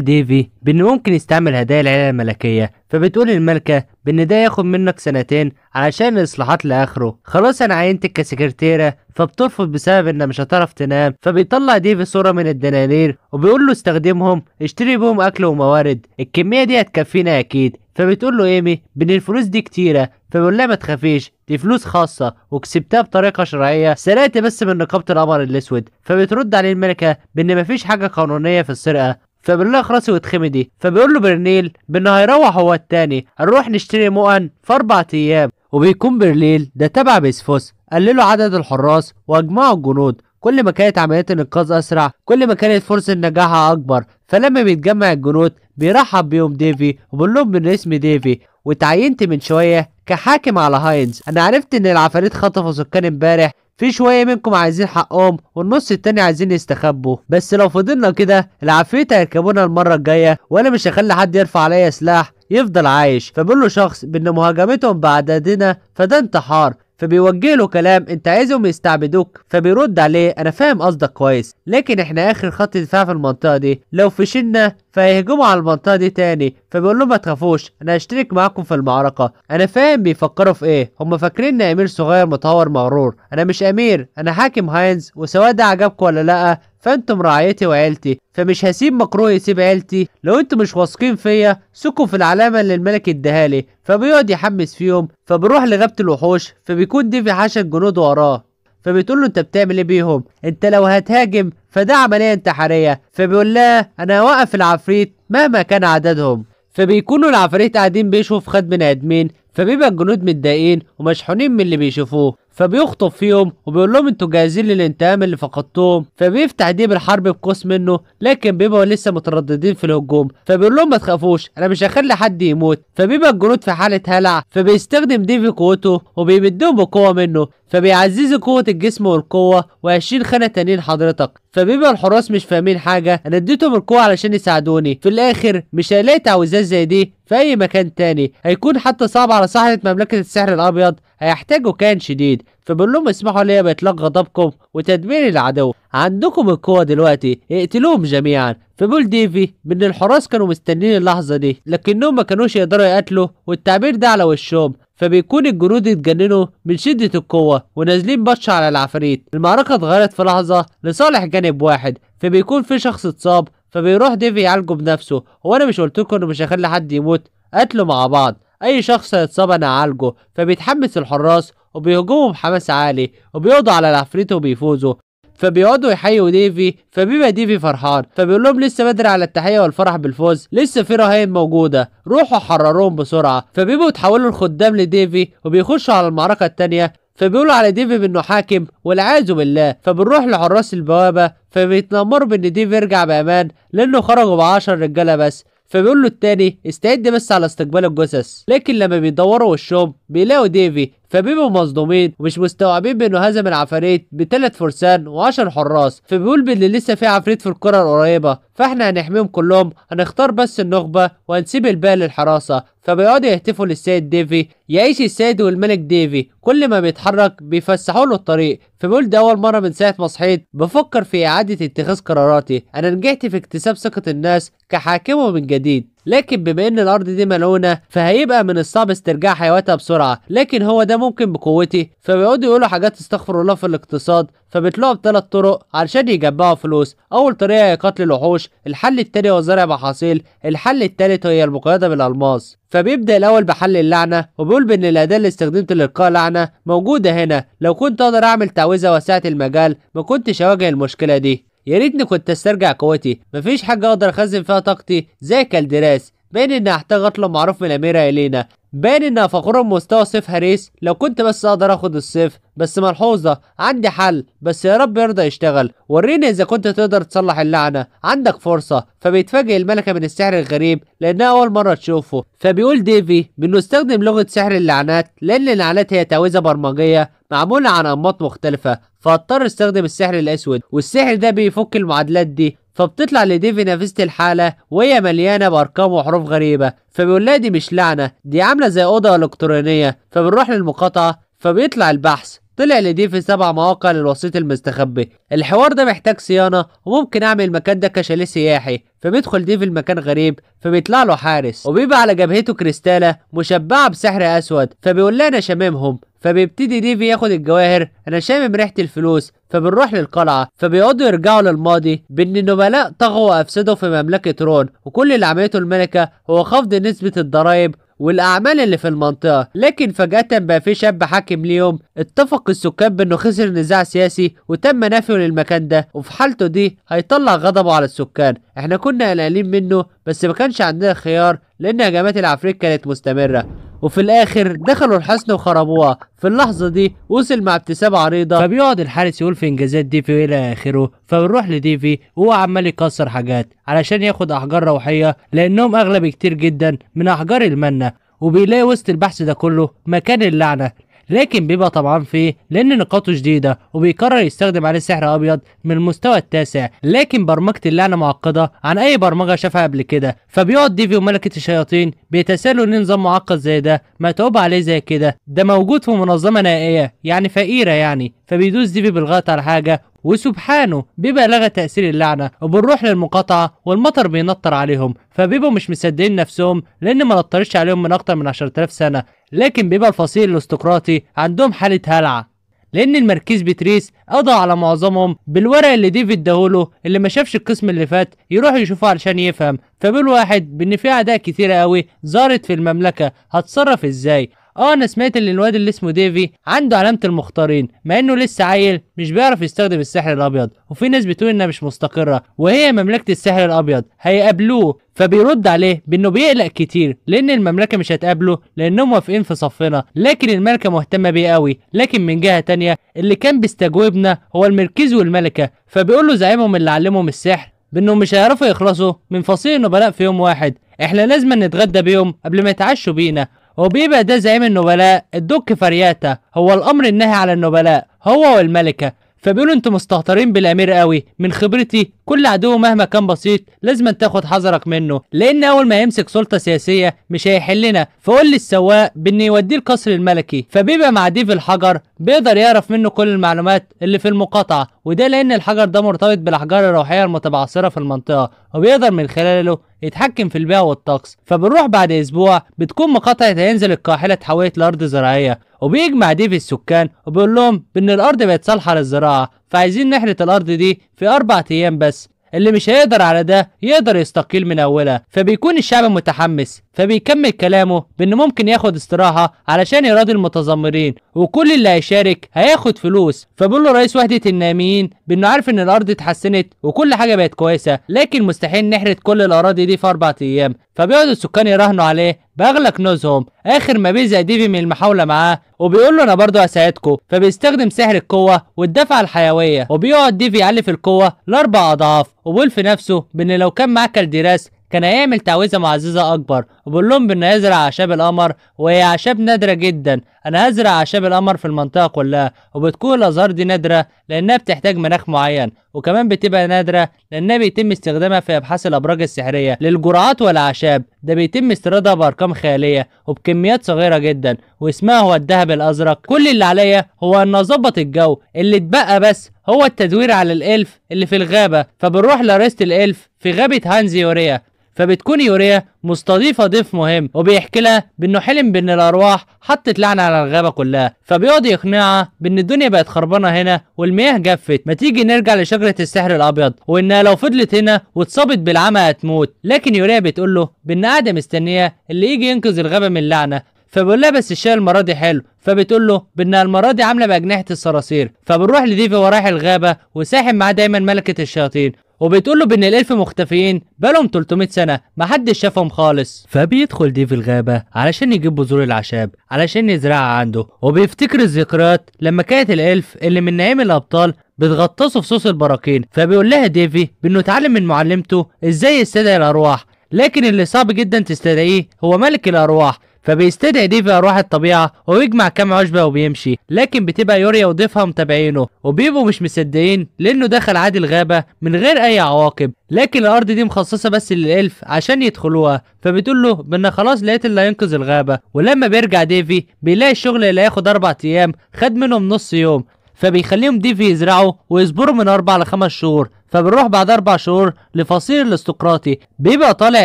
ديفي بأنه ممكن يستعمل هدايا العيلة الملكية فبتقول الملكة بأن ده ياخد منك سنتين علشان الإصلاحات لآخره خلاص أنا عينتك كسكرتيرة فبترفض بسبب إن مش هتعرف تنام فبيطلع ديفي صورة من الدنانير وبيقول له استخدمهم اشتري بهم أكل وموارد الكمية دي هتكفينا أكيد فبتقول له ايمي بان الفلوس دي كتيره فبيقول لها ما تخافيش دي فلوس خاصه وكسبتها بطريقه شرعيه سرقت بس من نقابه القمر الاسود فبترد عليه الملكه بان مفيش حاجه قانونيه في السرقه فبيقول لها خلاص واتخمدي فبيقول له برنيل بانه هيروح هو التاني هنروح نشتري مؤن في اربع ايام وبيكون برليل ده تبع بيسفوس قللوا عدد الحراس واجمعوا الجنود كل ما كانت عمليات الانقاذ اسرع كل ما كانت فرصه نجاحها اكبر فلما بيتجمع الجنود بيرحب بيهم ديفي وبيقول لهم من اسم ديفي وتعينت من شويه كحاكم على هاينز انا عرفت ان العفاريت خطفوا سكان امبارح في شويه منكم عايزين حقهم والنص التاني عايزين يستخبوا بس لو فضلنا كده العفريت هيركبونا المره الجايه وانا مش هخلي حد يرفع عليا سلاح يفضل عايش فبقول له شخص بان مهاجمتهم بعددنا فده انتحار فبيوجه له كلام انت عايزهم يستعبدوك فبيرد عليه انا فاهم قصدك كويس لكن احنا اخر خط دفاع في المنطقه دي لو فشلنا فهيهجموا على المنطقه دي تاني فبيقول لهم ما تخافوش انا هشترك معاكم في المعركه انا فاهم بيفكروا في ايه هم فاكريني امير صغير متهور مغرور انا مش امير انا حاكم هاينز وسواء ده عجبكم ولا لا فانتم رعايتي وعيلتي فمش هسيب مكروه يسيب عيلتي لو انتم مش واثقين فيا سكوا في العلامه اللي الملك لي فبيقعد يحمس فيهم فبيروح لغابه الوحوش فبيكون ديفي حشد جنود وراه فبتقول له انت بتعمل ايه بيهم انت لو هتهاجم فده عمليه انتحاريه فبيقول لها انا هوقف العفريت مهما كان عددهم فبيكونوا العفريت قاعدين بيشوفوا في خد بني ادمين فبيبقى الجنود متضايقين ومشحونين من اللي بيشوفوه فبيخطب فيهم وبيقول لهم انتوا جاهزين للانتقام اللي فقدتوهم فبيفتح ديب الحرب بقوس منه لكن بيبقوا لسه مترددين في الهجوم فبيقول لهم ما تخافوش انا مش هخلي حد يموت فبيبقى الجنود في حاله هلع فبيستخدم ديب قوته وبيمدهم بقوه منه فبيعززوا قوه الجسم والقوه و20 خانه تانيين حضرتك فبيبقى الحراس مش فاهمين حاجه انا اديتهم القوه علشان يساعدوني في الاخر مش هيلاقي تعويذات زي دي في اي مكان تاني هيكون حتى صعب على صحراء مملكه السحر الابيض هيحتاجوا كان شديد فبقول لهم اسمحوا لي بإطلاق غضبكم وتدمير العدو عندكم القوة دلوقتي اقتلوهم جميعا فبقول ديفي من الحراس كانوا مستنين اللحظة دي لكنهم ما كانوش يقدروا يقتلوا والتعبير ده على وشهم فبيكون الجنود اتجننوا من شدة القوة ونازلين بطش على العفاريت المعركة اتغيرت في لحظة لصالح جانب واحد فبيكون في شخص اتصاب فبيروح ديفي يعالجه بنفسه هو انا مش قلتلكوا انه مش هخلي حد يموت قتلوا مع بعض اي شخص هيتصاب انا اعالجه فبيتحمس الحراس وبيهجموا بحماس عالي وبيقضوا على العفريت وبيفوزوا فبيقعدوا يحيوا ديفي فبيبقى ديفي فرحان فبيقول لهم لسه بدري على التحيه والفرح بالفوز لسه في رهائن موجوده روحوا حرروهم بسرعه فبيبقوا يتحولوا الخدام لديفي وبيخشوا على المعركه الثانيه فبيقولوا على ديفي بانه حاكم والعياذ بالله فبنروح لحراس البوابه فبيتنمروا بان ديفي يرجع بامان لانه خرجوا 10 رجاله بس فبيقول له التاني استعد بس على استقبال الجثث لكن لما بيدوروا وشهم بيلاقوا ديفي فبيبقوا مصدومين ومش مستوعبين بانه هزم العفاريت بثلاث فرسان و10 حراس فبيقول باللي لسه في عفريت في القرى القريبه فاحنا هنحميهم كلهم هنختار بس النخبه وهنسيب الباقي للحراسه فبيقعدوا يهتفوا للسيد ديفي يعيش السيد والملك ديفي كل ما بيتحرك بيفسحوا له الطريق فبيقول ده اول مره من ساعه ما صحيت بفكر في اعاده اتخاذ قراراتي انا نجحت في اكتساب ثقه الناس كحاكمه من جديد لكن بما ان الارض دي ملعونه فهيبقى من الصعب استرجاع حيواتها بسرعه لكن هو ده ممكن بقوتي فبيقعدوا يقولوا حاجات استغفر الله في الاقتصاد فبيطلعوا بثلاث طرق علشان يجمعوا فلوس اول طريقه هي قتل الوحوش الحل الثاني هو زرع محاصيل الحل الثالث هي المقايضه بالالماس فبيبدا الاول بحل اللعنه وبيقول بان الاداه اللي استخدمت لالقاء لعنه موجوده هنا لو كنت اقدر اعمل تعويذه واسعه المجال ما كنتش اواجه المشكله دي يا ريتني كنت استرجع قوتي مفيش حاجة اقدر اخزن فيها طاقتي زي كالدراس باين اني هحتاج اطلب معروف من الاميرة الينا باين انها فخورة بمستوى سيف هريس لو كنت بس اقدر اخد السيف بس ملحوظة عندي حل بس يا رب يرضى يشتغل وريني اذا كنت تقدر تصلح اللعنة عندك فرصة فبيتفاجئ الملكة من السحر الغريب لانها اول مرة تشوفه فبيقول ديفي بانه استخدم لغة سحر اللعنات لان اللعنات هي تعويذة برمجية معمولة عن انماط مختلفة فاضطر استخدم السحر الاسود والسحر ده بيفك المعادلات دي فبتطلع لديفي نافست الحالة وهي مليانة بأرقام وحروف غريبة فبيقول لها دي مش لعنة دي عاملة زي أوضة إلكترونية فبنروح للمقاطعة فبيطلع البحث طلع لدي في سبع مواقع للوسيط المستخبي الحوار ده محتاج صيانة وممكن اعمل المكان ده كشاليه سياحي فبيدخل ديف المكان غريب فبيطلع له حارس وبيبقى على جبهته كريستالة مشبعة بسحر اسود فبيقول لها انا شاممهم فبيبتدي ديفي ياخد الجواهر انا شامم ريحة الفلوس فبنروح للقلعة فبيقعدوا يرجعوا للماضي بان النبلاء طغوا وافسدوا في مملكة رون وكل اللي عملته الملكة هو خفض نسبة الضرائب والأعمال اللي في المنطقة لكن فجأة بقى في شاب حاكم ليهم اتفق السكان بأنه خسر نزاع سياسي وتم نفيه للمكان ده وفي حالته دي هيطلع غضبه على السكان احنا كنا قلقانين منه بس ما كانش عندنا خيار لأن هجمات العفريت كانت مستمرة وفي الاخر دخلوا الحسن وخربوها في اللحظه دي وصل مع ابتسامه عريضه فبيقعد الحارس يقول في انجازات ديفي والى اخره فبنروح لديفي وهو عمال يكسر حاجات علشان ياخد احجار روحيه لانهم اغلى بكتير جدا من احجار المنه وبيلاقي وسط البحث ده كله مكان اللعنه لكن بيبقى طبعا فيه لأن نقاطه جديدة وبيقرر يستخدم عليه سحر أبيض من المستوى التاسع لكن برمجة اللعنة معقدة عن أي برمجة شافها قبل كده فبيقعد ديفي وملكة الشياطين بيتسالوا ان نظام معقد زي ده متعوب عليه زي كده ده موجود في منظمة نائية يعني فقيرة يعني فبيدوس ديفي بالغلط على حاجة وسبحانه لغى تأثير اللعنة وبنروح للمقاطعة والمطر بينطر عليهم فبيبقوا مش مصدقين نفسهم لأن ما نطرش عليهم من أكتر من 10000 سنة لكن بيبقى الفصيل الاستقراطي عندهم حالة هلع لأن المركز بتريس قضى على معظمهم بالورق اللي ديفيد دهوله اللي ما شافش القسم اللي فات يروح يشوفه علشان يفهم فبالواحد بإن في أعداء كتيرة قوي ظهرت في المملكة هتصرف إزاي اه انا سمعت ان الواد اللي اسمه ديفي عنده علامه المختارين مع انه لسه عيل مش بيعرف يستخدم السحر الابيض وفي ناس بتقول انها مش مستقره وهي مملكه السحر الابيض هيقابلوه فبيرد عليه بانه بيقلق كتير لان المملكه مش هتقابله لانهم واقفين في صفنا لكن الملكه مهتمه بيه قوي لكن من جهه تانية اللي كان بيستجوبنا هو المركز والملكه فبيقول له زعيمهم اللي علمهم السحر بانهم مش هيعرفوا يخلصوا من فصيل النبلاء في يوم واحد احنا لازم نتغدى بيهم قبل ما يتعشوا بينا هو بيبقى ده زعيم النبلاء الدك فرياتا هو الامر النهي على النبلاء هو والملكه فبيقولوا انتوا مستهترين بالامير قوي من خبرتي كل عدو مهما كان بسيط لازم تاخد حذرك منه لان اول ما يمسك سلطه سياسيه مش هيحلنا فقول للسواق بان يوديه القصر الملكي فبيبقى مع ديف الحجر بيقدر يعرف منه كل المعلومات اللي في المقاطعه وده لأن الحجر ده مرتبط بالأحجار الروحية المتبعثرة في المنطقة وبيقدر من خلاله يتحكم في البيئة والطقس فبنروح بعد أسبوع بتكون مقاطعة هينزل القاحلة اتحولت لأرض زراعية وبيجمع دي في السكان وبيقول لهم ان الأرض بقت صالحة للزراعة فعايزين نحرث الأرض دي في أربع أيام بس اللي مش هيقدر على ده يقدر يستقيل من اولها فبيكون الشعب متحمس فبيكمل كلامه بان ممكن ياخد استراحه علشان يراضي المتذمرين وكل اللي هيشارك هياخد فلوس فبيقول له رئيس وحده الناميين بانه عارف ان الارض اتحسنت وكل حاجه بقت كويسه لكن مستحيل نحرد كل الاراضي دي في اربع ايام فبيقعد السكان يراهنوا عليه باغلق نوزهم اخر ما بيزهق ديفي من المحاوله معاه وبيقول له انا برضه هساعدكم فبيستخدم سحر القوه والدفعه الحيويه وبيقعد ديفي يعلي في القوه لاربع اضعاف وبيقول في نفسه بان لو كان معاه كالديراس كان هيعمل تعويذه معززه اكبر وبقول لهم بان هزرع اعشاب القمر وهي اعشاب نادره جدا انا هزرع اعشاب القمر في المنطقه كلها وبتكون الازهار دي نادره لانها بتحتاج مناخ معين وكمان بتبقى نادره لانها بيتم استخدامها في ابحاث الابراج السحريه للجرعات والاعشاب ده بيتم استيرادها بارقام خياليه وبكميات صغيره جدا واسمها هو الذهب الازرق كل اللي عليا هو ان اظبط الجو اللي اتبقى بس هو التدوير على الالف اللي في الغابه فبنروح لرست الالف في غابه هانزيوريا فبتكون يوريا مستضيفة ضيف مهم وبيحكي لها بأنه حلم بأن الأرواح حطت لعنة على الغابة كلها فبيقعد يقنعها بأن الدنيا بقت خربانة هنا والمياه جفت ما تيجي نرجع لشجرة السحر الأبيض وإنها لو فضلت هنا واتصابت بالعمى هتموت لكن يوريا بتقول له بأن قاعدة مستنيه اللي يجي ينقذ الغابة من اللعنة فبيقول لها بس الشاي المره دي حلو فبتقول له بانها المره دي عامله باجنحه الصراصير فبنروح لديفي ورايح الغابه وساحب معاه دايما ملكه الشياطين وبتقول له بان الالف مختفيين بقالهم 300 سنه محدش شافهم خالص فبيدخل في الغابه علشان يجيب بذور الاعشاب علشان يزرعها عنده وبيفتكر الذكريات لما كانت الالف اللي من نعيم الابطال بتغطسه في صوص البراكين فبيقول لها ديفي بانه اتعلم من معلمته ازاي يستدعي الارواح لكن اللي صعب جدا تستدعيه هو ملك الارواح فبيستدعي ديفي روح الطبيعه ويجمع كام عشبه وبيمشي لكن بتبقى يوريا وضيفها متابعينه وبيبقوا مش مصدقين لانه دخل عادي الغابه من غير اي عواقب لكن الارض دي مخصصه بس للالف عشان يدخلوها فبتقول له بان خلاص لقيت اللي هينقذ الغابه ولما بيرجع ديفي بيلاقي الشغل اللي هياخد اربع ايام خد منهم نص يوم فبيخليهم ديفي يزرعوا ويصبروا من اربع لخمس شهور فبنروح بعد اربع شهور لفصيل الاستقراطي بيبقى طالع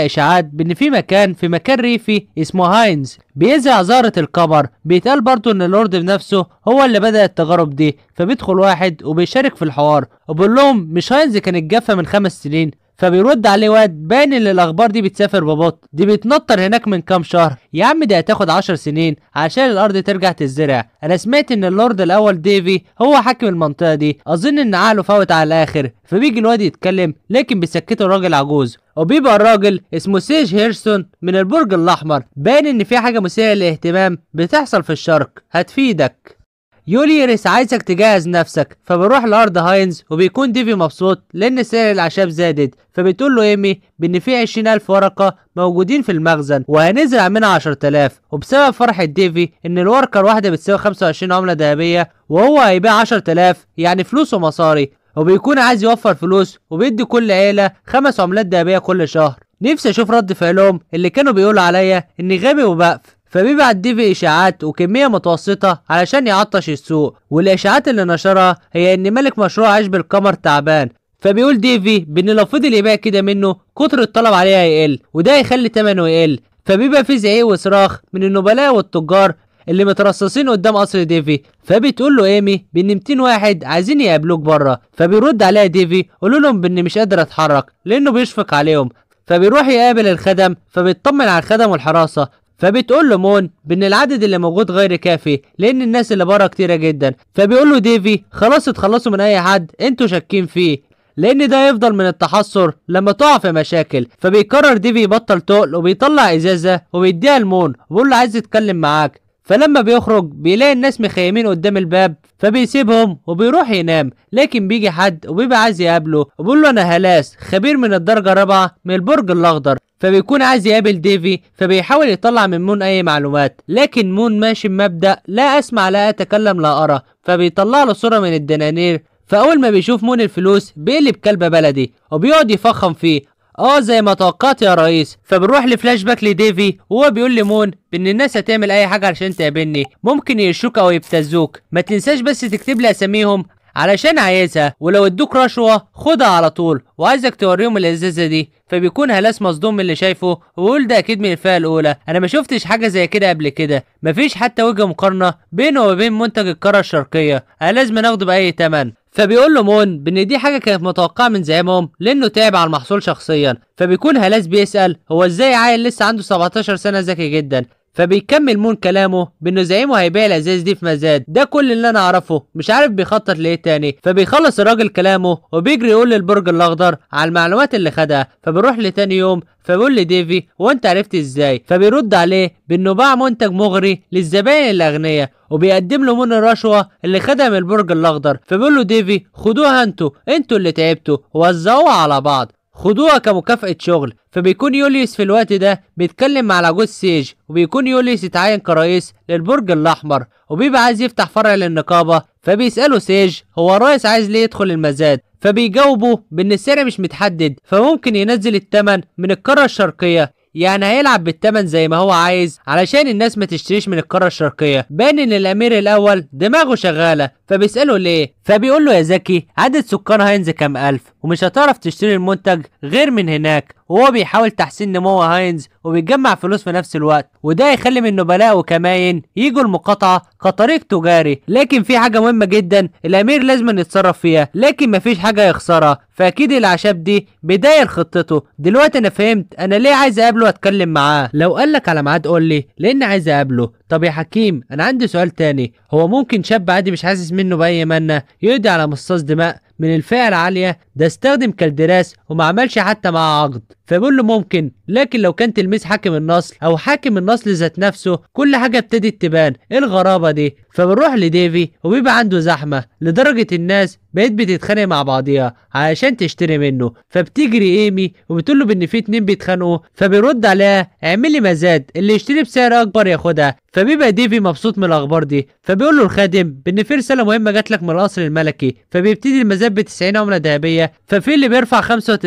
اشاعات بان في مكان في مكان ريفي اسمه هاينز بيزرع زهرة القمر بيتقال برضه ان اللورد بنفسه هو اللي بدأ التجارب دي فبيدخل واحد وبيشارك في الحوار وبيقول لهم مش هاينز كانت جافة من خمس سنين فبيرد عليه واد باين ان الاخبار دي بتسافر ببط دي بتنطر هناك من كام شهر يا عم دي هتاخد عشر سنين عشان الارض ترجع تتزرع انا سمعت ان اللورد الاول ديفي هو حاكم المنطقه دي اظن ان عقله فوت على الاخر فبيجي الواد يتكلم لكن بيسكته الراجل عجوز وبيبقى الراجل اسمه سيج هيرسون من البرج الاحمر باين ان في حاجه مثيره للاهتمام بتحصل في الشرق هتفيدك يوليريس عايزك تجهز نفسك فبروح لارض هاينز وبيكون ديفي مبسوط لان سعر الاعشاب زادت فبتقول له ايمي بان في 20000 ورقه موجودين في المخزن وهنزرع منها 10000 وبسبب فرحه ديفي ان الورقه الواحده بتساوي 25 عمله ذهبيه وهو هيبيع 10000 يعني فلوس ومصاري وبيكون عايز يوفر فلوس وبيدي كل عيله خمس عملات ذهبيه كل شهر نفسي اشوف رد فعلهم اللي كانوا بيقولوا عليا اني غبي وبقف فبيبعت ديفي اشاعات وكميه متوسطه علشان يعطش السوق والاشاعات اللي نشرها هي ان ملك مشروع عيش بالقمر تعبان فبيقول ديفي بان لو فضل يبيع كده منه كتر الطلب عليه هيقل وده هيخلي ثمنه يقل فبيبقى في زعيق وصراخ من النبلاء والتجار اللي مترصصين قدام قصر ديفي فبتقول له ايمي بان 200 واحد عايزين يقابلوك بره فبيرد عليها ديفي قول لهم بان مش قادر اتحرك لانه بيشفق عليهم فبيروح يقابل الخدم فبيطمن على الخدم والحراسه فبتقول له مون بان العدد اللي موجود غير كافي لان الناس اللي بره كتيره جدا فبيقول له ديفي خلاص اتخلصوا من اي حد انتوا شاكين فيه لان ده يفضل من التحصر لما تقع في مشاكل فبيقرر ديفي يبطل تقل وبيطلع ازازه وبيديها لمون وبيقول له عايز اتكلم معاك فلما بيخرج بيلاقي الناس مخيمين قدام الباب فبيسيبهم وبيروح ينام لكن بيجي حد وبيبقى عايز يقابله وبيقول له انا هلاس خبير من الدرجه الرابعه من البرج الاخضر فبيكون عايز يقابل ديفي فبيحاول يطلع من مون اي معلومات لكن مون ماشي بمبدأ لا اسمع لا اتكلم لا ارى فبيطلع له صورة من الدنانير فاول ما بيشوف مون الفلوس بيقلب كلب بلدي وبيقعد يفخم فيه اه زي ما توقعت يا ريس فبنروح لفلاش باك لديفي وهو بيقول لمون بان الناس هتعمل اي حاجه عشان تقابلني ممكن يرشوك او يبتزوك ما تنساش بس تكتب لي اساميهم علشان عايزها ولو ادوك رشوة خدها على طول وعايزك توريهم الازازة دي فبيكون هلاس مصدوم من اللي شايفه ويقول ده اكيد من الفئة الاولى انا ما شفتش حاجة زي كده قبل كده مفيش حتى وجه مقارنة بينه وبين منتج القارة الشرقية انا لازم ناخده بأي تمن فبيقول له مون بان دي حاجه كانت متوقعه من زعيمهم لانه تعب على المحصول شخصيا فبيكون هلاس بيسال هو ازاي عيل لسه عنده 17 سنه ذكي جدا فبيكمل مون كلامه بانه زعيمه هيبيع الازاز دي في مزاد ده كل اللي انا اعرفه مش عارف بيخطط لايه تاني فبيخلص الراجل كلامه وبيجري يقول للبرج الاخضر على المعلومات اللي خدها فبيروح لتاني يوم فبيقول لديفي وانت عرفت ازاي فبيرد عليه بانه باع منتج مغري للزبائن الاغنياء وبيقدم له مون الرشوه اللي خدها من البرج الاخضر فبيقول له ديفي خدوها انتوا انتوا اللي تعبتوا وزعوها على بعض خدوها كمكافأة شغل فبيكون يوليوس في الوقت ده بيتكلم مع العجوز سيج وبيكون يوليوس اتعين كرئيس للبرج الأحمر وبيبقى عايز يفتح فرع للنقابة فبيسأله سيج هو الرئيس عايز ليه يدخل المزاد فبيجاوبه بإن السعر مش متحدد فممكن ينزل التمن من القارة الشرقية يعني هيلعب بالتمن زي ما هو عايز علشان الناس ما تشتريش من القارة الشرقية بان ان الامير الاول دماغه شغالة فبيسأله ليه فبيقول له يا زكي عدد سكان هاينز كام ألف ومش هتعرف تشتري المنتج غير من هناك وهو بيحاول تحسين نمو هاينز وبيجمع فلوس في نفس الوقت وده يخلي من نبلاء وكماين يجوا المقاطعة كطريق تجاري لكن في حاجة مهمة جدا الأمير لازم يتصرف فيها لكن مفيش حاجة يخسرها فأكيد الأعشاب دي بداية لخطته دلوقتي أنا فهمت أنا ليه عايز أقابله وأتكلم معاه لو قال لك على ميعاد قول لي لأن عايز أقابله طب يا حكيم أنا عندي سؤال تاني هو ممكن شاب عادي مش حاسس منه بأي منا يقضي على مصاص دماء من الفئة العالية ده استخدم كالدراس وما عملش حتى مع عقد فبقول له ممكن لكن لو كان تلميذ حاكم النصل او حاكم النصل ذات نفسه كل حاجه ابتدت تبان ايه الغرابه دي فبنروح لديفي وبيبقى عنده زحمه لدرجه الناس بقت بتتخانق مع بعضيها علشان تشتري منه فبتجري ايمي وبتقول له بان في اتنين بيتخانقوا فبيرد عليها اعمل لي مزاد اللي يشتري بسعر اكبر ياخدها فبيبقى ديفي مبسوط من الاخبار دي فبيقول له الخادم بان في رساله مهمه جات لك من القصر الملكي فبيبتدي المزاد ب 90 عمله ذهبيه ففي اللي بيرفع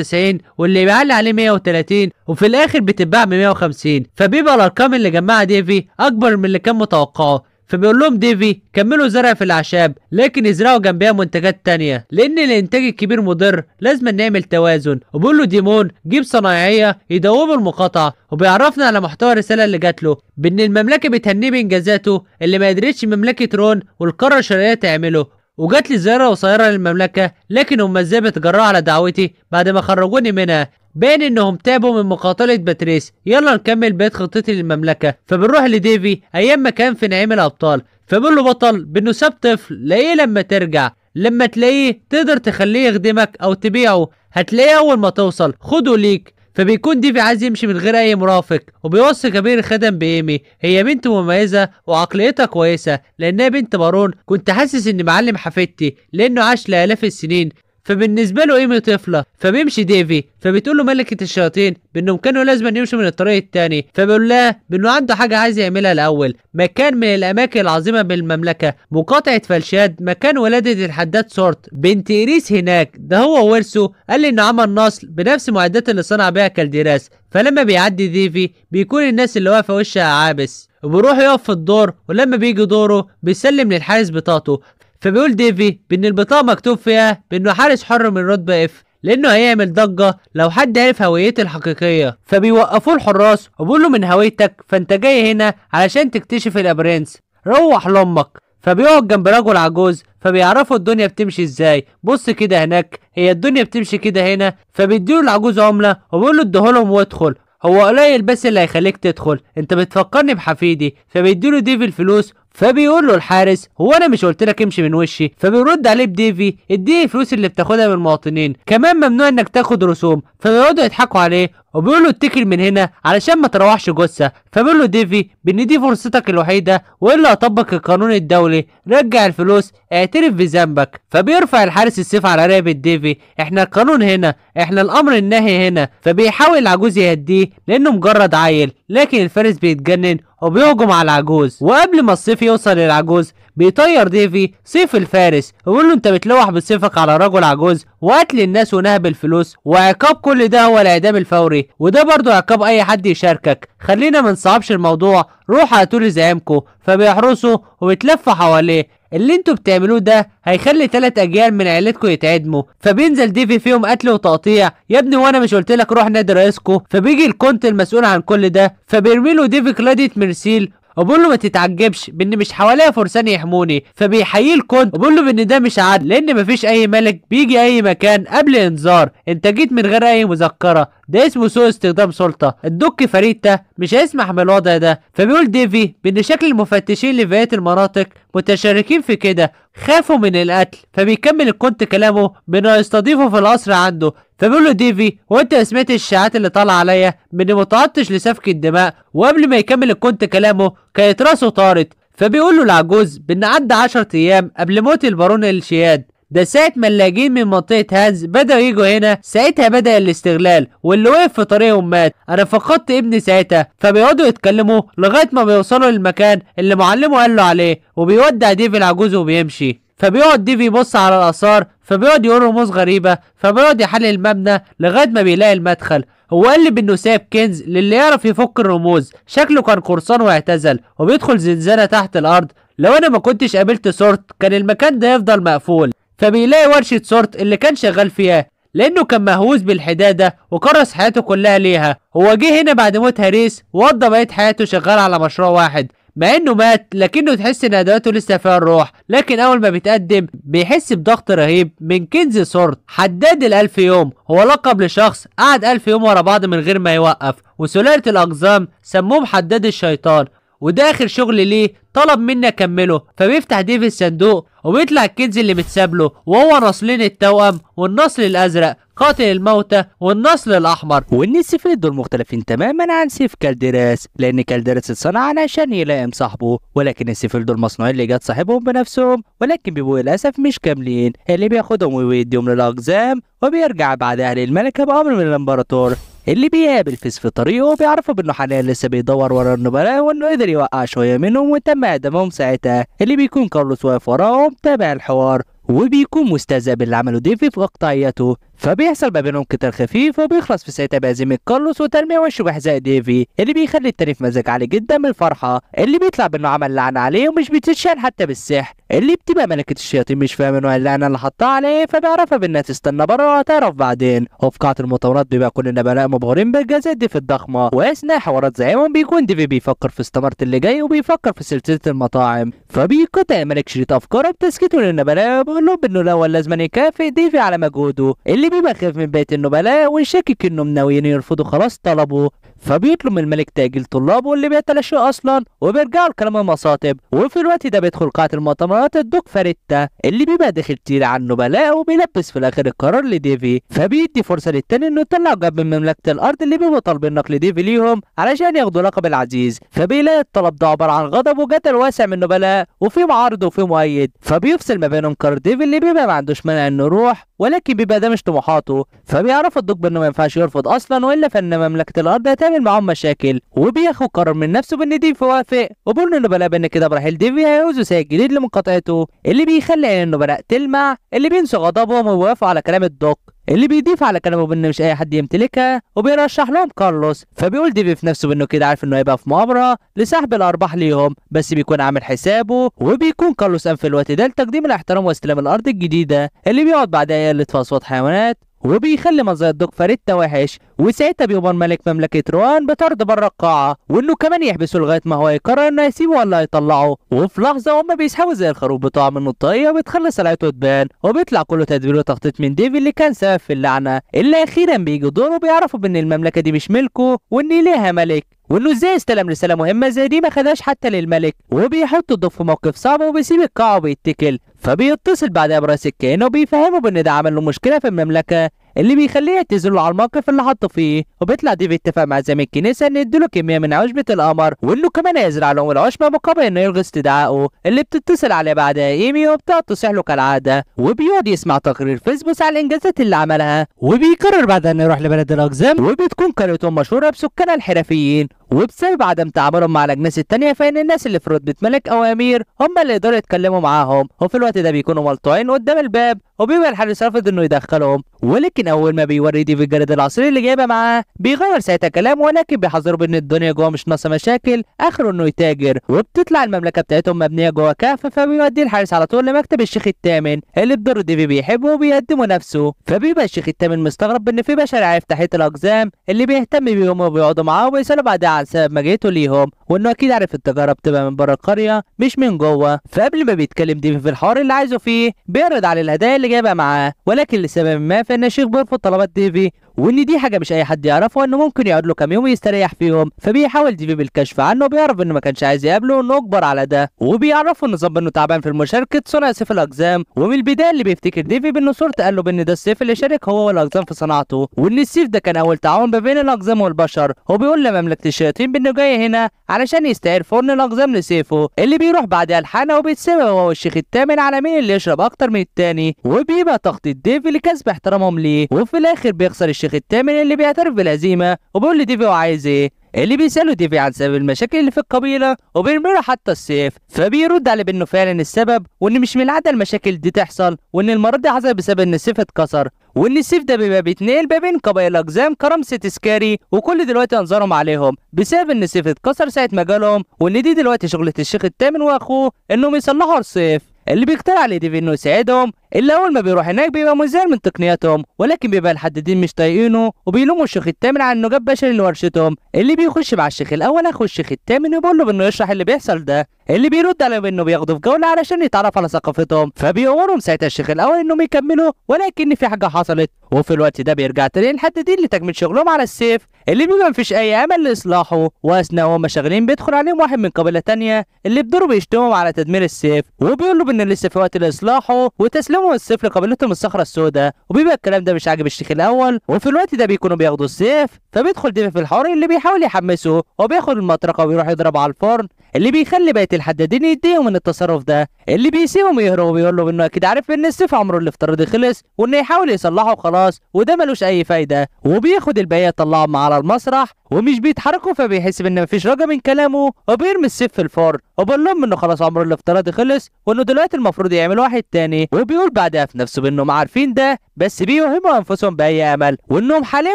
190 واللي بيعلى عليه 130 وفي الاخر بتتباع ب 150 فبيبقى الارقام اللي جمعها ديفي اكبر من اللي كان متوقعه فبيقول لهم ديفي كملوا زرع في الأعشاب لكن ازرعوا جنبها منتجات تانية لأن الإنتاج الكبير مضر لازم نعمل توازن وبيقول له ديمون جيب صنايعية يدوبوا المقاطعة وبيعرفنا على محتوى الرسالة اللي جات له بإن المملكة بتهنيه بإنجازاته اللي ما قدرتش مملكة رون والقارة الشرقية تعمله وجات لي زيارة قصيرة للمملكة لكن هم ازاي بيتجرأوا على دعوتي بعد ما خرجوني منها باين انهم تابوا من مقاتلة باتريس يلا نكمل بقية خطتي للمملكة فبنروح لديفي ايام ما كان في نعيم الابطال فبقول له بطل بانه ساب طفل لاقيه لما ترجع لما تلاقيه تقدر تخليه يخدمك او تبيعه هتلاقيه اول ما توصل خده ليك فبيكون ديفي عايز يمشي من غير أي مرافق وبيوصي كبير الخدم بإيمي هي بنت مميزة وعقليتها كويسة لأنها بنت بارون كنت حاسس إن معلم حفيدتي لأنه عاش لآلاف السنين فبالنسبه له ايمي طفله فبيمشي ديفي فبتقول له ملكه الشياطين بانهم كانوا لازم يمشوا من الطريق الثاني فبيقول لها بانه عنده حاجه عايز يعملها الاول مكان من الاماكن العظيمه بالمملكه مقاطعه فلشاد مكان ولاده الحداد سورت بنت إريس هناك ده هو ورثه قال لي انه عمل نصل بنفس المعدات اللي صنع بيها كالديراس فلما بيعدي ديفي بيكون الناس اللي واقفه وشها عابس وبيروح يقف في الدور ولما بيجي دوره بيسلم للحارس بطاقته فبيقول ديفي بان البطاقه مكتوب فيها بانه حارس حر من رتبه اف لانه هيعمل ضجه لو حد عرف هويته الحقيقيه فبيوقفوه الحراس وبيقول له من هويتك فانت جاي هنا علشان تكتشف الابرنس روح لامك فبيقعد جنب رجل عجوز فبيعرفوا الدنيا بتمشي ازاي بص كده هناك هي الدنيا بتمشي كده هنا فبيديله العجوز عمله وبيقول له اديهولهم وادخل هو قليل بس اللي هيخليك تدخل انت بتفكرني بحفيدي فبيديله ديفي الفلوس فبيقول له الحارس هو انا مش قلت لك امشي من وشي فبيرد عليه بديفي اديه الفلوس اللي بتاخدها من المواطنين كمان ممنوع انك تاخد رسوم فبيقعدوا يضحكوا عليه وبيقول له اتكل من هنا علشان ما تروحش جثه فبيقول له ديفي بان دي فرصتك الوحيده والا اطبق القانون الدولي رجع الفلوس اعترف بذنبك فبيرفع الحارس السيف على رقبه ديفي احنا القانون هنا احنا الامر الناهي هنا فبيحاول العجوز يهديه لانه مجرد عيل لكن الفارس بيتجنن وبيهجم على العجوز وقبل ما السيف يوصل للعجوز بيطير ديفي سيف الفارس ويقول له انت بتلوح بسيفك على رجل عجوز وقتل الناس ونهب الفلوس وعقاب كل ده هو الاعدام الفوري وده برضه عقاب اي حد يشاركك خلينا ما نصعبش الموضوع روح على طول زعيمكم فبيحرسوا وبيتلفوا حواليه اللي انتوا بتعملوه ده هيخلي ثلاث اجيال من عيلتكم يتعدموا فبينزل ديفي فيهم قتل وتقطيع يا ابني وانا مش قلت لك روح نادي رئيسكم فبيجي الكونت المسؤول عن كل ده فبيرمي له ديفي كلاديت مرسيل وبقول له ما تتعجبش بان مش حواليا فرسان يحموني فبيحيي الكون وبقول له بان ده مش عدل لان مفيش اي ملك بيجي اي مكان قبل انذار انت جيت من غير اي مذكره ده اسمه سوء استخدام سلطه الدك فريد ده مش هيسمح بالوضع ده فبيقول ديفي بان شكل المفتشين لفئات المناطق متشاركين في كده خافوا من القتل فبيكمل الكونت كلامه بانه يستضيفه في القصر عنده فبيقول له ديفي وانت سمعت الشائعات اللي طالعه عليا باني متعطش لسفك الدماء وقبل ما يكمل الكونت كلامه كانت راسه طارت فبيقول له العجوز بان عدى 10 ايام قبل موت البارون الشياد ده ساعة ما اللاجئين من منطقة هانز بدأوا يجوا هنا ساعتها بدأ الاستغلال واللي وقف في طريقهم مات أنا فقدت ابني ساعتها فبيقعدوا يتكلموا لغاية ما بيوصلوا للمكان اللي معلمه قال له عليه وبيودع ديفي العجوز وبيمشي فبيقعد ديفي يبص على الآثار فبيقعد يقول رموز غريبة فبيقعد يحلل المبنى لغاية ما بيلاقي المدخل هو قلب انه ساب كنز للي يعرف يفك الرموز شكله كان قرصان واعتزل وبيدخل زنزانة تحت الأرض لو انا ما كنتش قابلت صورت كان المكان ده يفضل مقفول فبيلاقي ورشة سورت اللي كان شغال فيها لأنه كان مهووس بالحدادة وكرس حياته كلها ليها هو جه هنا بعد موت هاريس وقضى بقية حياته شغال على مشروع واحد مع انه مات لكنه تحس ان ادواته لسه فيها الروح لكن اول ما بيتقدم بيحس بضغط رهيب من كنز سورت حداد الالف يوم هو لقب لشخص قعد الف يوم ورا بعض من غير ما يوقف وسلالة الاقزام سموه حداد الشيطان وده اخر شغل ليه طلب مني اكمله فبيفتح ديف الصندوق وبيطلع الكنز اللي متساب له وهو نسلين التوأم والنصل الازرق قاتل الموتى والنصل الاحمر وإن السيفين دول مختلفين تماما عن سيف كالديراس لان كالديراس اتصنع عشان يلائم صاحبه ولكن السيفين دول مصنوعين اللي جت صاحبهم بنفسهم ولكن بيبقوا للاسف مش كاملين اللي بياخدهم ويديهم للاقزام وبيرجع بعدها للملكه بامر من الامبراطور اللي بيقابل فيس في طريقه وبيعرفوا بانه حاليا لسه بيدور ورا النبلاء وانه قدر يوقع شويه منهم وتم اعدامهم ساعتها اللي بيكون كارلوس واقف وراهم تابع الحوار وبيكون مستهزئ باللي عمله ديفي في اقطاعيته فبيحصل ما بينهم قتال خفيف وبيخلص في ساعتها بهزيمة كارلوس وتلميع وشه بحذاء ديفي اللي بيخلي التاريخ مزاج عالي جدا من الفرحة اللي بيطلع بانه عمل لعنة عليه ومش بتتشال حتى بالسحر اللي بتبقى ملكة الشياطين مش فاهمة نوع اللعنة اللي حطها عليه فبيعرفها بانها تستنى بره وهتعرف بعدين وفي قاعة المطاردات بيبقى كل النبلاء مبهورين بالجزاء ديفي الضخمة واثناء حوارات زعيمهم بيكون ديفي بيفكر في استمارة اللي جاي وبيفكر في سلسلة المطاعم فبيقطع الملك شريط افكاره بتسكيته للنبلاء وبيقول لهم بانه الاول لازم يكافئ ديفي على مجهوده اللي الليبي بخاف من بيت النبلاء وشاكك انهم ناويين يرفضوا خلاص طلبه فبيطلب من الملك تاجيل طلابه اللي بيتلاشوه اصلا وبيرجعوا لكلام المصاطب وفي الوقت ده بيدخل قاعه المؤتمرات الدوق فريتا اللي بيبقى داخل تير على النبلاء وبيلبس في الاخر القرار لديفي فبيدي فرصه للتاني انه يطلع جاب من مملكه الارض اللي بيبقوا طالبين نقل ديفي ليهم علشان ياخدوا لقب العزيز فبيلاقي الطلب ده عباره عن غضب وجدل واسع من النبلاء وفي معارض وفي مؤيد فبيفصل ما بينهم قرار ديفي اللي بيبقى ما عندوش مانع انه يروح ولكن بيبقى ده مش طموحاته فبيعرفوا الدب انه ما ينفعش يرفض اصلا والا فان مملكه الارض هتعمل معاهم مشاكل وبياخد قرار من نفسه بان ديف وافق وبقول انه بلا بان كده براحيل ديف هيعوزه سايق جديد لمقاطعته اللي بيخلي عين النبلاء تلمع اللي بينسوا غضبهم ويوافق على كلام الدق اللي بيضيف على كلامه بان مش اي حد يمتلكها وبيرشح لهم كارلوس فبيقول ديبي في نفسه بانه كده عارف انه هيبقى في مؤامره لسحب الارباح ليهم بس بيكون عامل حسابه وبيكون كارلوس في الوقت ده لتقديم الاحترام واستلام الارض الجديده اللي بيقعد بعدها يقلد في اصوات حيوانات وبيخلي مزايا الدوق فريتا وحش وساعتها بيبقى ملك مملكة روان بطرد بره القاعة وإنه كمان يحبسه لغاية ما هو يقرر إنه يسيبه ولا هيطلعه وفي لحظة هما بيسحبوا زي الخروف بتوع من الطاقية وبتخلي سلعته تبان وبيطلع كله تدبير وتخطيط من ديفي اللي كان سبب في اللعنة اللي أخيرا بيجي دوره وبيعرفوا بإن المملكة دي مش ملكه وإن ليها ملك وانه ازاي استلم رساله مهمه زي دي ما خدهاش حتى للملك وبيحط الضف في موقف صعب وبيسيب القاعه وبيتكل فبيتصل بعدها برئيس الكيان وبيفهمه بان ده عمل له مشكله في المملكه اللي بيخليه يعتذر له على الموقف اللي حطه فيه وبيطلع دي بيتفق مع زعيم الكنيسه ان يديله كميه من عشبه القمر وانه كمان هيزرع لهم العشبه مقابل انه يلغي استدعائه اللي بتتصل عليه بعدها ايمي وبتقعد تصيح له كالعاده وبيقعد يسمع تقرير فيسبوس على الانجازات اللي عملها وبيقرر بعدها انه يروح لبلد الاقزام وبتكون قريته مشهوره بسكانها الحرفيين وبسبب عدم تعاملهم مع الأجناس التانية فإن الناس اللي في رتبة ملك أو أمير هم اللي يقدروا يتكلموا معاهم وفي الوقت ده بيكونوا ملطوعين قدام الباب وبيبقى الحارس رافض إنه يدخلهم ولكن أول ما بيوري دي في الجريد العصري اللي جايبه معاه بيغير ساعتها كلامه ولكن بيحذره بإن الدنيا جوه مش ناقصة مشاكل آخره إنه يتاجر وبتطلع المملكة بتاعتهم مبنية جوه كهف فبيوديه الحارس على طول لمكتب الشيخ الثامن اللي بدور ديفي بيحبه وبيقدمه نفسه فبيبقى الشيخ الثامن مستغرب إن في بشر عارف تحت الأقزام اللي بيهتم بيهم وبيقعدوا معاه وبيسألوا بعدها على سبب مجيئته ليهم وانه اكيد عارف التجاره بتبقى من بره القريه مش من جوه فقبل ما بيتكلم ديفي في الحوار اللي عايزه فيه بيعرض على الهدايا اللي جايبها معاه ولكن لسبب ما فان الشيخ بيرفض طلبات ديفي وان دي حاجه مش اي حد يعرفها انه ممكن يقعد له كام يوم يستريح فيهم فبيحاول ديفيب الكشف عنه بيعرف انه ما كانش عايز يقابله انه اكبر على ده وبيعرفه النظام بانه تعبان في مشاركه صنع سيف الاقزام ومن البدايه اللي بيفتكر ديفيب انه صورته قال له بان ده السيف اللي شارك هو والاقزام في صناعته وان السيف ده كان اول تعاون ما بين الاقزام والبشر وبيقول لمملكه الشياطين بانه جاي هنا علشان يستعير فرن الاقزام لسيفه اللي بيروح بعدها الحانه وبيتساوي هو والشيخ الثامن على مين اللي يشرب اكتر من التاني وبيبقى تخطيط ديفي لكسب احترامهم ليه وفي الاخر بيخسر الشيخ الشيخ التامن اللي بيعترف بالهزيمة وبيقول لديفي هو عايز ايه اللي بيسأله ديفي عن سبب المشاكل اللي في القبيلة وبيرمي حتى السيف فبيرد على بأنه فعلا السبب وإن مش من العادة المشاكل دي تحصل وإن المرة دي حصل بسبب إن السيف اتكسر وإن السيف ده بيبقى بيتنقل ما بين قبائل أقزام كرمسة تسكاري وكل دلوقتي أنظارهم عليهم بسبب إن السيف اتكسر ساعة ما جالهم وإن دي دلوقتي شغلة الشيخ التامن وأخوه إنهم يصلحوا السيف اللي بيقترح لديف انه يساعدهم اللي اول ما بيروح هناك بيبقى مزعل من تقنياتهم ولكن بيبقى الحدادين مش طايقينه وبيلوموا الشيخ التامن على انه جاب بشر لورشتهم اللي بيخش مع الشيخ الاول اخو الشيخ التامن وبيقول له بانه يشرح اللي بيحصل ده اللي بيرد عليهم انه بياخدوا في جوله علشان يتعرف على ثقافتهم فبيأمرهم ساعتها الشيخ الاول انهم يكملوا ولكن في حاجه حصلت وفي الوقت ده بيرجع تاني الحدادين لتكمل شغلهم على السيف اللي بيبقى مفيش اي امل لاصلاحه واثناء وهم شغالين بيدخل عليهم واحد من قبيله تانية اللي بدوره بيشتمهم على تدمير السيف وبيقول له ان لسه في وقت لاصلاحه وتسليمهم السيف لقبيلتهم الصخره السوداء وبيبقى الكلام ده مش عاجب الشيخ الاول وفي الوقت ده بيكونوا بياخدوا السيف فبيدخل ديفي في الحوار اللي بيحاول يحمسه وبياخد المطرقه وبيروح يضرب على الفرن اللي بيخلي بقيه الحدادين يديهم من التصرف ده اللي بيسيبهم يهرب وبيقول له انه اكيد عارف ان السيف عمره الافتراضي خلص وانه يحاول يصلحه وخلاص وده ملوش اي فايده وبياخد الباقي يطلعهم على المسرح ومش بيتحركوا فبيحس ان مفيش رجا من كلامه وبيرمي السيف في الفرن وبقول لهم انه خلاص عمره الافتراضي خلص وانه دلوقتي المفروض يعمل واحد تاني وبيقول بعدها في نفسه بانهم عارفين ده بس بيوهموا انفسهم باي امل وانهم حاليا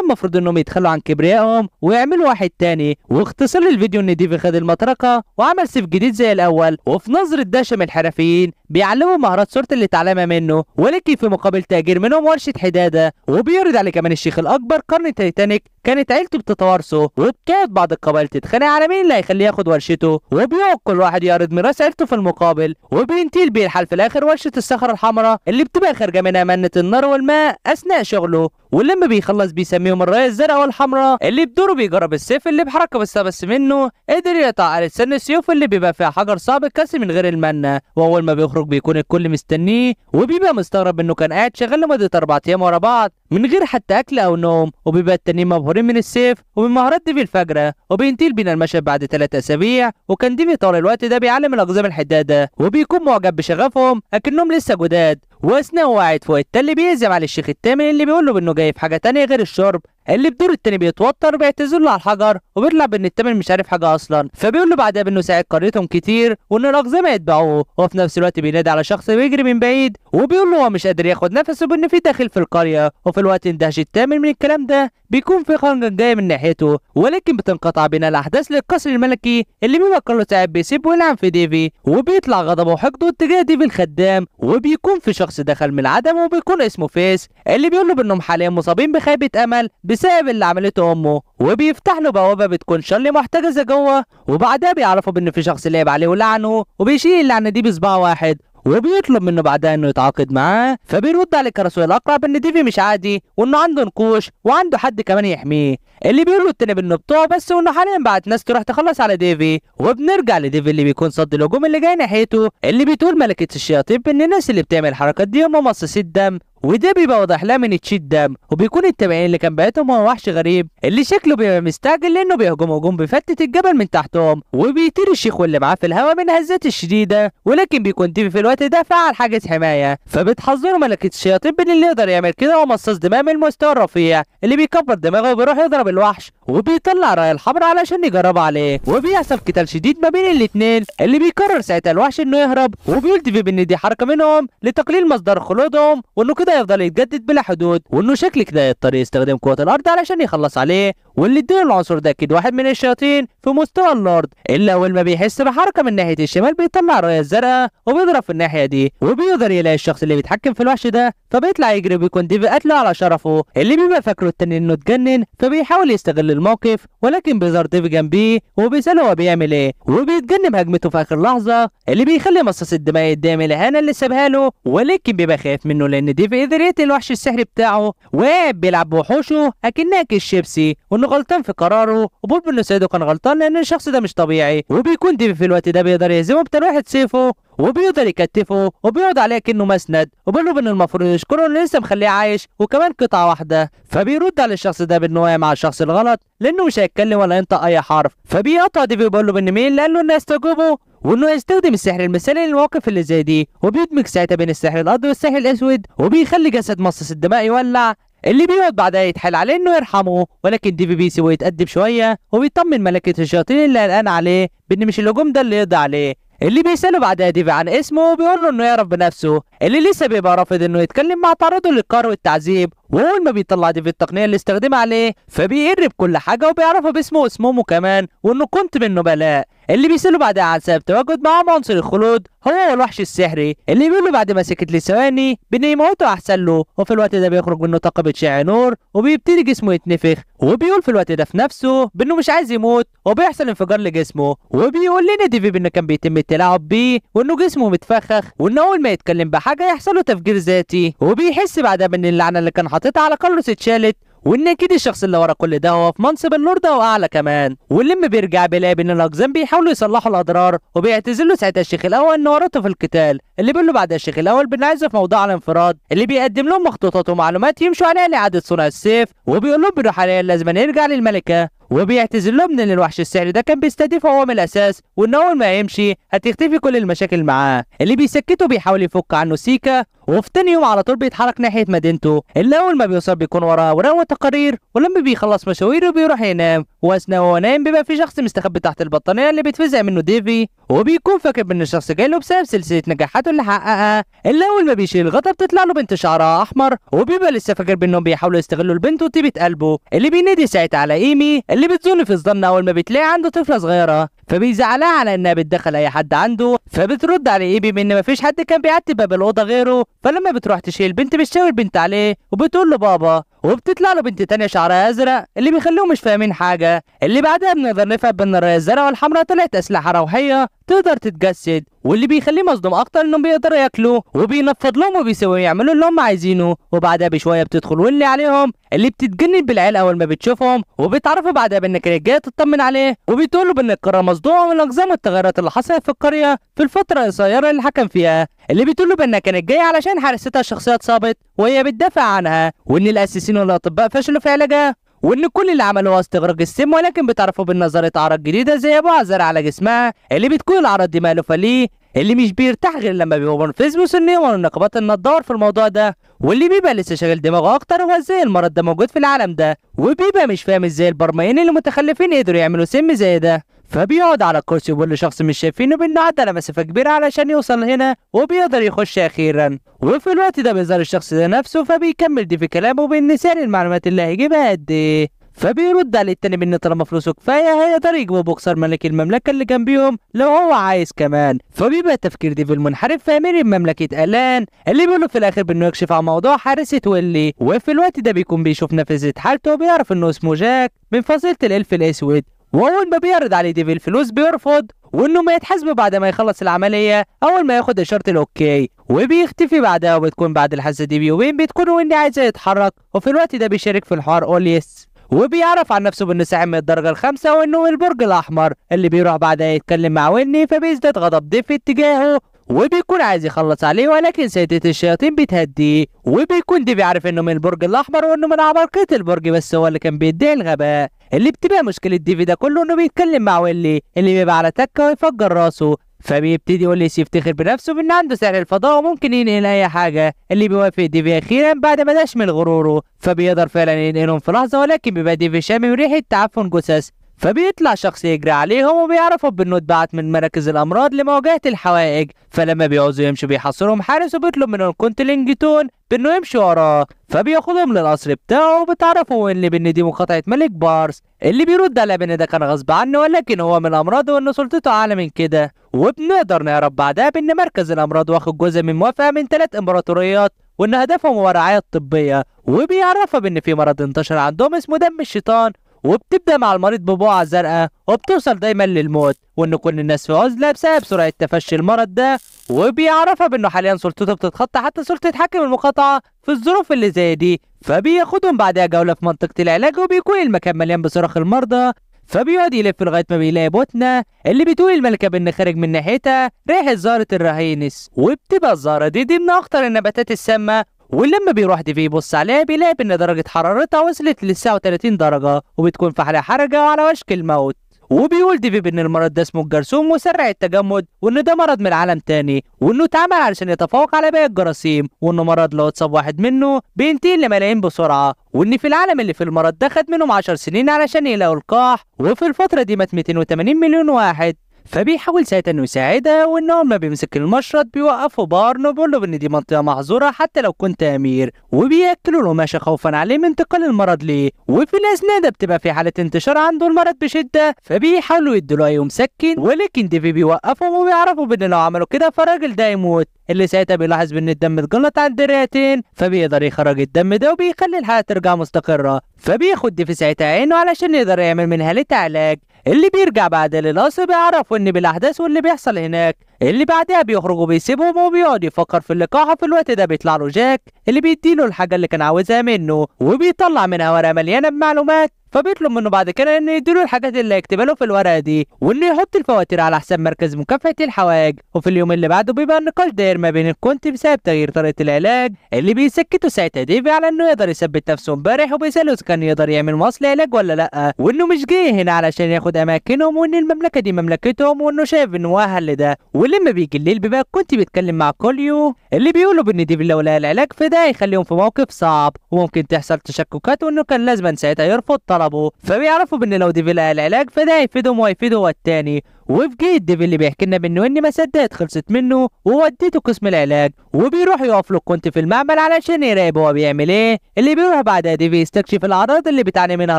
المفروض انهم يتخلوا عن كبريائهم ويعملوا واحد تاني واختصار الفيديو ان ديفي خد المطرقه وعمل سيف جديد زي الاول وفي نظره دشم الحرفيين بيعلمه مهارات صورة اللي اتعلمها منه ولكن في مقابل تأجير منهم ورشة حدادة وبيرد عليه كمان الشيخ الأكبر قرن تايتانيك كانت عيلته بتتوارثه وبتقعد بعض القبائل تتخانق على مين اللي هيخليه ياخد ورشته وبيقعد كل واحد يعرض ميراث عيلته في المقابل وبينتهي بيه الحال في الاخر ورشه الصخره الحمراء اللي بتبقى خارجه منها منه النار والماء اثناء شغله ولما بيخلص بيسميهم الرايه الزرقاء والحمراء اللي بدوره بيجرب السيف اللي بحركه بس منه قدر يقطع سن السيوف اللي بيبقى فيها حجر صعب اتكسر من غير المنه واول ما بيخرج بيكون الكل مستنيه وبيبقى مستغرب انه كان قاعد شغال لمده اربع ايام ورا بعض من غير حتى أكل أو نوم وبيبقى التنين مبهورين من السيف ومن مهارات ديفي الفجرة وبينتيل بينا المشهد بعد ثلاثة أسابيع وكان ديفي طول الوقت ده بيعلم الأقزام الحدادة وبيكون معجب بشغفهم أكنهم لسه جداد واثناء وقعت فوق التل بيهزم على الشيخ التامن اللي بيقول له جاي في حاجه تانية غير الشرب اللي في الدور التاني بيتوتر وبيعتذر له على الحجر وبيطلع بان التامر مش عارف حاجه اصلا فبيقول له بعدها بانه ساعد قريتهم كتير وان الاقزام يتبعوه وفي نفس الوقت بينادي على شخص بيجري من بعيد وبيقول له هو مش قادر ياخد نفسه بان في داخل في القريه وفي الوقت اندهش التامر من الكلام ده بيكون في خنجر جايه من ناحيته ولكن بتنقطع بين الاحداث للقصر الملكي اللي بيبقى كله تعب بيسيب ويلعب في ديفي وبيطلع غضبه وحقده اتجاه ديفي الخدام وبيكون في شخص دخل من العدم وبيكون اسمه فيس اللي بيقول له بانهم حاليا مصابين بخيبه امل بسبب اللي عملته امه وبيفتح له بوابه بتكون شارلي محتجزه جوه وبعدها بيعرفوا بان في شخص لعب عليه ولعنه وبيشيل اللعنه دي بصباع واحد وبيطلب منه بعدها انه يتعاقد معاه فبيرد على الكراسوية الاقرب ان ديفي مش عادي وانه عنده نقوش وعنده حد كمان يحميه اللي بيقول له التاني بانه بتوع بس وانه حاليا بعت ناس تروح تخلص على ديفي وبنرجع لديفي اللي بيكون صد الهجوم اللي جاي ناحيته اللي بتقول ملكة الشياطين بان الناس اللي بتعمل الحركات دي هم مصاصي الدم وده بيبقى واضح لها من تشيت دم وبيكون التابعين اللي كان بعتهم هو وحش غريب اللي شكله بيبقى مستعجل لانه بيهجم هجوم بيفتت الجبل من تحتهم وبيطير الشيخ واللي معاه في الهواء من هزات الشديده ولكن بيكون تيفي في الوقت ده فعل حاجز حمايه فبتحذره ملكه الشياطين بان اللي يقدر يعمل كده هو مصاص دماء من المستوى الرفيع اللي بيكبر دماغه وبيروح يضرب الوحش وبيطلع راي الحمراء علشان يجرب عليه وبيحصل قتال شديد ما بين الاثنين اللي بيقرر ساعتها الوحش انه يهرب وبيقول تيفي بان دي حركه منهم لتقليل مصدر خلودهم وانه كده ده يفضل يتجدد بلا حدود وانه شكل كده يضطر يستخدم قوة الارض علشان يخلص عليه واللي اداله العنصر ده اكيد واحد من الشياطين في مستوى الارض الا اول ما بيحس بحركه من ناحيه الشمال بيطلع الرايه الزرقاء وبيضرب في الناحيه دي وبيقدر يلاقي الشخص اللي بيتحكم في الوحش ده فبيطلع يجري وبيكون دي قتله على شرفه اللي بيبقى فاكره التاني انه اتجنن فبيحاول يستغل الموقف ولكن بيظهر ديفي جنبيه وبيساله هو بيعمل ايه وبيتجنب هجمته في اخر لحظه اللي بيخلي مصاص الدماء يديها من الاهانه اللي سابها له ولكن بيبقى خايف منه لان ديفي قدرت الوحش السحري بتاعه واب بيلعب بوحوشه اكنها كيس شيبسي وانه غلطان في قراره وبولب انه سيده كان غلطان لان الشخص ده مش طبيعي وبيكون ديفي في الوقت ده بيقدر يهزمه واحد سيفه وبيقدر يكتفه وبيقعد عليه كأنه مسند وبيقول ان المفروض يشكره انه لسه مخليه عايش وكمان قطعه واحده فبيرد على الشخص ده بان هو مع الشخص الغلط لانه مش هيتكلم ولا ينطق اي حرف فبيقطع ديفي وبيقول له ان مين اللي قال له الناس تجوبه وانه يستخدم السحر المثالي للمواقف اللي زي دي وبيدمج ساعتها بين السحر الابيض والسحر الاسود وبيخلي جسد مصاص الدماء يولع اللي بيقعد بعدها يتحل عليه انه يرحمه ولكن دي بي بي سيبه يتقدم شويه وبيطمن ملكه الشياطين اللي قلقان عليه بان مش الهجوم ده اللي يقضي عليه اللي بيسأله بعدها ديفي عن اسمه وبيقول له انه يعرف بنفسه اللي لسه بيبقى رافض انه يتكلم مع تعرضه للقهر والتعذيب واول ما بيطلع دي في التقنيه اللي استخدمها عليه فبيقرب كل حاجه وبيعرفها باسمه واسمه كمان وانه كنت منه بلاء اللي بيسأله بعدها عن سبب تواجد معاهم عنصر الخلود هو الوحش السحري اللي بيقول له بعد ما سكت لثواني بان يموته احسن له وفي الوقت ده بيخرج منه طاقه بتشع نور وبيبتدي جسمه يتنفخ وبيقول في الوقت ده في نفسه بانه مش عايز يموت وبيحصل انفجار لجسمه وبيقول لنا ديفي بانه كان بيتم التلاعب بيه وانه جسمه متفخخ وانه اول ما يتكلم بحاجه يحصل له تفجير ذاتي وبيحس بعدها بان اللعنه اللي كان حطيت على كارلوس اتشالت وان اكيد الشخص اللي ورا كل ده هو في منصب اللورد ده واعلى كمان واللم بيرجع بيلاقي ان الاقزام بيحاولوا يصلحوا الاضرار وبيعتذر له ساعتها الشيخ الاول ان ورطه في القتال اللي بيقول له بعد الشيخ الاول بنعزف موضوع الانفراد اللي بيقدم لهم مخطوطات ومعلومات يمشوا عليها لاعاده صنع السيف وبيقول لهم بنروح عليها لازم نرجع للملكه وبيعتذر لهم ان الوحش السحري ده كان بيستهدفه هو من الاساس وان اول ما يمشي هتختفي كل المشاكل معاه اللي بيسكته بيحاول يفك عنه سيكا وفي تاني يوم على طول بيتحرك ناحيه مدينته اللي اول ما بيوصل بيكون وراه وراه وتقارير ولما بيخلص مشاويره بيروح ينام واثناء وهو نايم بيبقى في شخص مستخبي تحت البطانيه اللي بيتفزع منه ديفي وبيكون فاكر ان الشخص جاي له بسبب سلسله نجاحات بتاعته اللي حققها اللي اول ما بيشيل الغطا بتطلع له بنت شعرها احمر وبيبقى لسه فاكر بانهم بيحاولوا يستغلوا البنت وطيبه قلبه اللي بينادي ساعتها على ايمي اللي بتزن في الظن اول ما بتلاقي عنده طفله صغيره فبيزعلها على انها بتدخل اي حد عنده فبترد على ايمي بان مفيش حد كان بيعتب باب الاوضه غيره فلما بتروح تشيل البنت بتشاور البنت عليه وبتقول له بابا وبتطلع له بنت تانية شعرها ازرق اللي بيخليهم مش فاهمين حاجه اللي بعدها بنقدر نفهم بان الرايه الزرقاء والحمراء طلعت اسلحه روحيه تقدر تتجسد واللي بيخليه مصدوم اكتر انهم بيقدروا ياكلوا وبينفض لهم وبيسووا يعملوا اللي هم عايزينه وبعدها بشويه بتدخل واللي عليهم اللي بتتجنن بالعيال اول ما بتشوفهم وبتعرفوا بعدها بانك جاي تطمن عليه وبتقول له بان القرار مصدوم من اجزام التغيرات اللي حصلت في القريه في الفتره القصيره اللي حكم فيها اللي بتقول له بانها كانت جايه علشان حارستها الشخصيه اتصابت وهي بتدافع عنها وان الاساسيين والاطباء فشلوا في علاجها وإن كل اللي عملوه استغراق السم ولكن بتعرفوا بالنظرة أعراض جديدة زي عزر على جسمها اللي بتكون الأعراض دي مألوفة ليه اللي مش بيرتاح غير لما بيبقى منفذ ومن النقابات النضار في الموضوع ده واللي بيبقى لسه شاغل دماغه أكتر هو إزاي المرض ده موجود في العالم ده وبيبقى مش فاهم إزاي البرمائيين اللي متخلفين قدروا يعملوا سم زي ده فبيقعد على الكرسي وبيقول لشخص مش شايفينه بانه عدى على مسافه كبيره علشان يوصل هنا وبيقدر يخش اخيرا وفي الوقت ده بيظهر الشخص ده نفسه فبيكمل دي في كلامه بان سعر المعلومات اللي هيجيبها قد ايه فبيرد عليه التاني بان طالما فلوسه كفايه هيقدر يجيبه بوكسر ملك المملكه اللي جنبيهم لو هو عايز كمان فبيبقى تفكير ديفيل منحرف في امير مملكه الان اللي بيقوله في الاخر بانه يكشف عن موضوع حارسه ويلي وفي الوقت ده بيكون بيشوف نافذه حالته وبيعرف انه اسمه جاك من فصيله الالف الاسود واول ما بيعرض عليه ديفي الفلوس بيرفض وانه ما يتحاسب بعد ما يخلص العمليه اول ما ياخد اشاره الاوكي وبيختفي بعدها وبتكون بعد الحادثه دي بيومين بتكون واني عايزه يتحرك وفي الوقت ده بيشارك في الحوار اوليس وبيعرف عن نفسه بانه ساعد من الدرجه الخامسه وانه البرج الاحمر اللي بيروح بعدها يتكلم مع ويني فبيزداد غضب ديف اتجاهه وبيكون عايز يخلص عليه ولكن سيدة الشياطين بتهديه وبيكون دي بيعرف انه من البرج الاحمر وانه من عبرقة البرج بس هو اللي كان بيدعي الغباء اللي بتبقى مشكلة ديفي ده كله انه بيتكلم مع ويلي اللي بيبقى على تكة ويفجر راسه فبيبتدي لي يفتخر بنفسه بان عنده سعر الفضاء وممكن ينقل اي حاجه اللي بيوافق ديفي اخيرا بعد ما نشمل غروره فبيقدر فعلا ينقلهم في لحظه ولكن بيبقى ديفي شامم ريحه تعفن جثث فبيطلع شخص يجري عليهم وبيعرفوا بانه اتبعت من مراكز الامراض لمواجهه الحوائج فلما بيعوزوا يمشوا بيحصرهم حارس وبيطلب من الكونتلينجتون بانه يمشي وراه فبياخدهم للقصر بتاعه وبتعرفوا ان بان دي مقاطعه ملك بارس اللي بيرد على بان ده كان غصب عنه ولكن هو من الامراض وان سلطته اعلى من كده وبنقدر نعرف بعدها بان مركز الامراض واخد جزء من موافقه من ثلاث امبراطوريات وان هدفهم هو الرعايه الطبيه وبيعرفها بان في مرض انتشر عندهم اسمه دم الشيطان وبتبدا مع المريض ببقعه زرقاء وبتوصل دايما للموت وان كل الناس في عزله بسبب سرعه تفشي المرض ده وبيعرفها بانه حاليا سلطته بتتخطى حتى سلطه حاكم المقاطعه في الظروف اللي زي دي فبياخدهم بعدها جوله في منطقه العلاج وبيكون المكان مليان بصراخ المرضى فبيقعد يلف لغايه ما بيلاقي بوتنا اللي بتقول الملكه بان خارج من ناحيتها ريحه زهره الرهينس وبتبقى الزهره دي دي من اخطر النباتات السامه ولما بيروح ديفي يبص عليها بيلاقي ان درجة حرارتها وصلت ل 39 درجة وبتكون في حالة حرجة وعلى وشك الموت وبيقول ديفي ان المرض ده اسمه الجرثوم مسرع التجمد وان ده مرض من العالم تاني وانه اتعمل علشان يتفوق على باقي الجراثيم وانه مرض لو اتصاب واحد منه بينتقل لملايين بسرعه وان في العالم اللي في المرض ده خد منهم 10 سنين علشان يلاقوا لقاح وفي الفتره دي مات 280 مليون واحد فبيحاول ساعتها انه يساعدها وان ما بيمسك المشرط بيوقفه بارن وبيقول له ان دي منطقه محظوره حتى لو كنت امير وبياكلوا القماشه خوفا عليه من انتقال المرض ليه وفي الاثناء ده بتبقى في حاله انتشار عنده المرض بشده فبيحاولوا يدوا له اي مسكن ولكن ديفي بيوقفهم وبيعرفوا بان لو عملوا كده فالراجل ده يموت اللي ساعتها بيلاحظ بان الدم اتجلط عند الرئتين فبيقدر يخرج الدم ده وبيخلي الحاله ترجع مستقره فبياخد ديفي ساعتها عينه علشان يقدر يعمل منها لتعلاج اللي بيرجع بعد للقصر بيعرفوا ان بالاحداث واللي بيحصل هناك اللي بعدها بيخرجوا بيسيبهم وبيقعد يفكر في اللقاح في الوقت ده بيطلع له جاك اللي بيديله الحاجه اللي كان عاوزها منه وبيطلع منها ورقه مليانه بمعلومات فبيطلب منه بعد كده انه يديله الحاجات اللي هيكتبها له في الورقه دي وانه يحط الفواتير على حساب مركز مكافحه الحوائج وفي اليوم اللي بعده بيبقى النقاش داير ما بين الكونت بسبب تغيير طريقه العلاج اللي بيسكته ساعتها ديفي على انه يقدر يثبت نفسه امبارح وبيساله اذا كان يقدر يعمل مصل علاج ولا لا وانه مش جاي هنا علشان ياخد اماكنهم وان المملكه دي مملكتهم وانه شايف انه مؤهل لده ولما بيجي الليل بيبقى كنت بيتكلم مع كوليو اللي بيقولوا بان ديفي لو لقى العلاج فده هيخليهم في موقف صعب وممكن تحصل تشككات وانه كان لازما ساعتها يرفض طلب طلبه فبيعرفوا بان لو ديفي لقى العلاج فده هيفيدهم وهيفيد هو التاني وفي جه الديفي اللي بيحكي لنا اني ما صدقت خلصت منه ووديته قسم العلاج وبيروح يقف له كنت في المعمل علشان يراقب هو بيعمل ايه اللي بيروح بعدها ديفي يستكشف الاعراض اللي بتعاني منها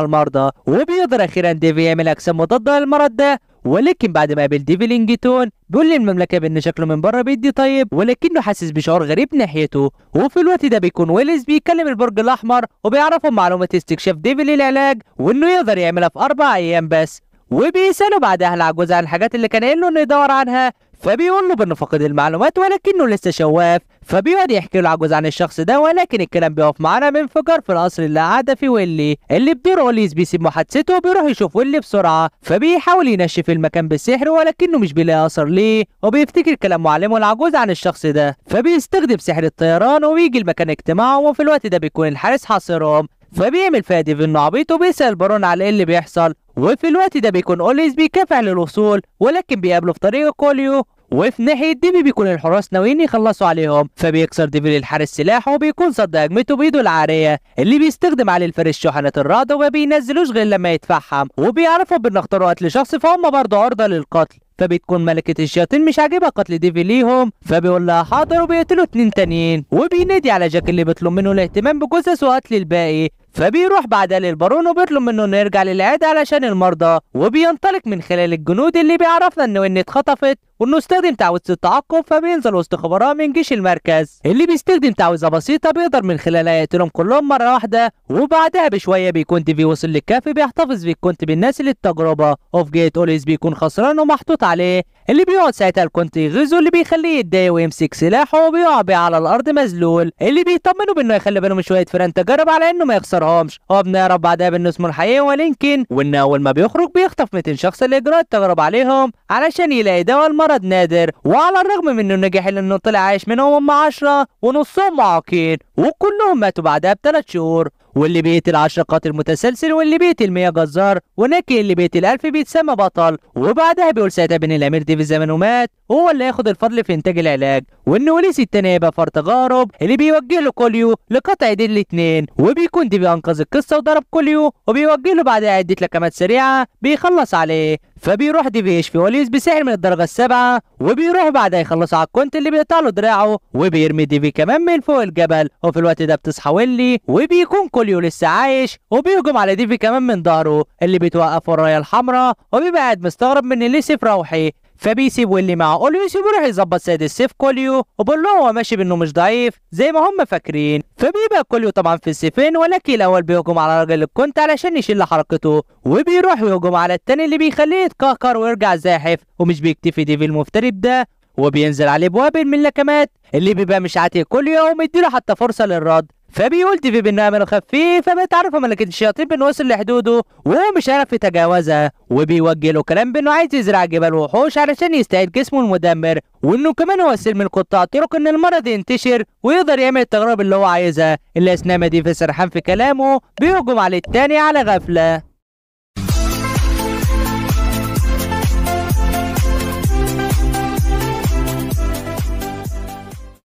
المرضى وبيقدر اخيرا ديفي يعمل اجسام مضاده للمرض ده ولكن بعد ما قابل ديفلينجتون بيقول للمملكه بان شكله من بره بيدي طيب ولكنه حاسس بشعور غريب ناحيته وفي الوقت ده بيكون ويلز بيكلم البرج الاحمر وبيعرفه معلومه استكشاف ديفل للعلاج وانه يقدر يعملها في اربع ايام بس وبيسأله بعدها العجوز عن الحاجات اللي كان قايل له انه يدور عنها فبيقول له بانه فقد المعلومات ولكنه لسه شواف فبيقعد يحكي له عجوز عن الشخص ده ولكن الكلام بيقف معانا بانفجار في القصر اللي قاعده فيه ويلي اللي بدور اوليس بيسيب محادثته وبيروح يشوف ويلي بسرعه فبيحاول ينشف المكان بالسحر ولكنه مش بيلاقي اثر ليه وبيفتكر كلام معلمه العجوز عن الشخص ده فبيستخدم سحر الطيران وبيجي لمكان اجتماعه وفي الوقت ده بيكون الحارس حاصرهم فبيعمل فادي في انه عبيط وبيسال برون على ايه اللي بيحصل وفي الوقت ده بيكون اوليز بيكافح للوصول ولكن بيقابله في طريق كوليو وفي ناحية ديفي بيكون الحراس ناويين يخلصوا عليهم فبيكسر ديفي للحارس سلاحه وبيكون صد هجمته بايده العارية اللي بيستخدم عليه الفارس شحنة الرعد وما بينزلوش غير لما يتفحم وبيعرفوا بان اختاروا قتل شخص فهم برضه عرضة للقتل فبتكون ملكة الشياطين مش عاجبها قتل ديفي ليهم فبيقول لها حاضر وبيقتلوا اتنين تانيين وبينادي على جاك اللي بيطلب منه الاهتمام بجثث وقتل الباقي فبيروح بعدها للبارون وبيطلب منه انه يرجع للعيادة علشان المرضى وبينطلق من خلال الجنود اللي بيعرفنا ان وين اتخطفت وانه استخدم تعويذة التعقب فبينزل وسط خبراء من جيش المركز اللي بيستخدم تعويذة بسيطة بيقدر من خلالها يقتلهم كلهم مرة واحدة وبعدها بشوية بيكون ديفي وصل للكافي بيحتفظ بالكونت بالناس للتجربة اوف جيت اوليز بيكون خسران ومحطوط عليه اللي بيقعد ساعتها الكونت يغيظه اللي بيخليه يتضايق ويمسك سلاحه وبيقع بيه على الارض مذلول اللي بيطمنه بانه يخلي بالهم من شويه فران تجارب على انه ما يخسرهمش هو بنعرف بعدها بانه اسمه الحقيقي هو لينكن وانه اول ما بيخرج بيخطف 200 شخص لاجراء التجارب عليهم علشان يلاقي دواء المرض نادر وعلى الرغم من انه نجح الا انه طلع عايش منهم هم 10 ونصهم معاقين وكلهم ماتوا بعدها بثلاث شهور واللي بيت العشر قاتل متسلسل واللي بيت 100 جزار ونكي اللي بيت 1000 بيتسمى بطل وبعدها بيقول ساعتها بين الامير في زمنه ومات هو اللي ياخد الفضل في انتاج العلاج وليس التاني هيبقى فرط غارب اللي بيوجه له كوليو لقطع ايدين الاتنين وبيكون دي بينقذ القصه وضرب كوليو وبيوجه له بعدها عده لكمات سريعه بيخلص عليه فبيروح دي في وليس بسحر من الدرجه السابعه وبيروح بعدها يخلص على الكونت اللي بيقطع له دراعه وبيرمي ديفي كمان من فوق الجبل وفي الوقت ده بتصحى ويلي وبيكون كوليو لسه عايش وبيهجم على ديفي كمان من ظهره اللي بيتوقف ورايا الحمراء وبيبقى قاعد مستغرب من اللي سيف روحي فبيسيبوا اللي معاه اوليوس يروح يظبط سيد السيف كوليو وبيقول له هو ماشي بانه مش ضعيف زي ما هم فاكرين فبيبقى كوليو طبعا في السيفين ولكن الاول بيهجم على راجل الكونت علشان يشيل حركته وبيروح يهجم على التاني اللي بيخليه يتكهكر ويرجع زاحف ومش بيكتفي ديفي المفترب ده وبينزل عليه بوابل من اللكمات اللي بيبقى مش عاتق كوليو ومديله حتى فرصه للرد في بالنعمة خفيفة بيتعرف على ملكة الشياطين بأنه وصل لحدوده وهو مش عارف يتجاوزها وبيوجه له كلام بأنه عايز يزرع جبال وحوش علشان يستعيد جسمه المدمر وإنه كمان هو السلم القطاع طرق إن المرض ينتشر ويقدر يعمل التجارب اللي هو عايزها إلا أثناء ما دي في سرحان في كلامه بيهجم على التاني على غفلة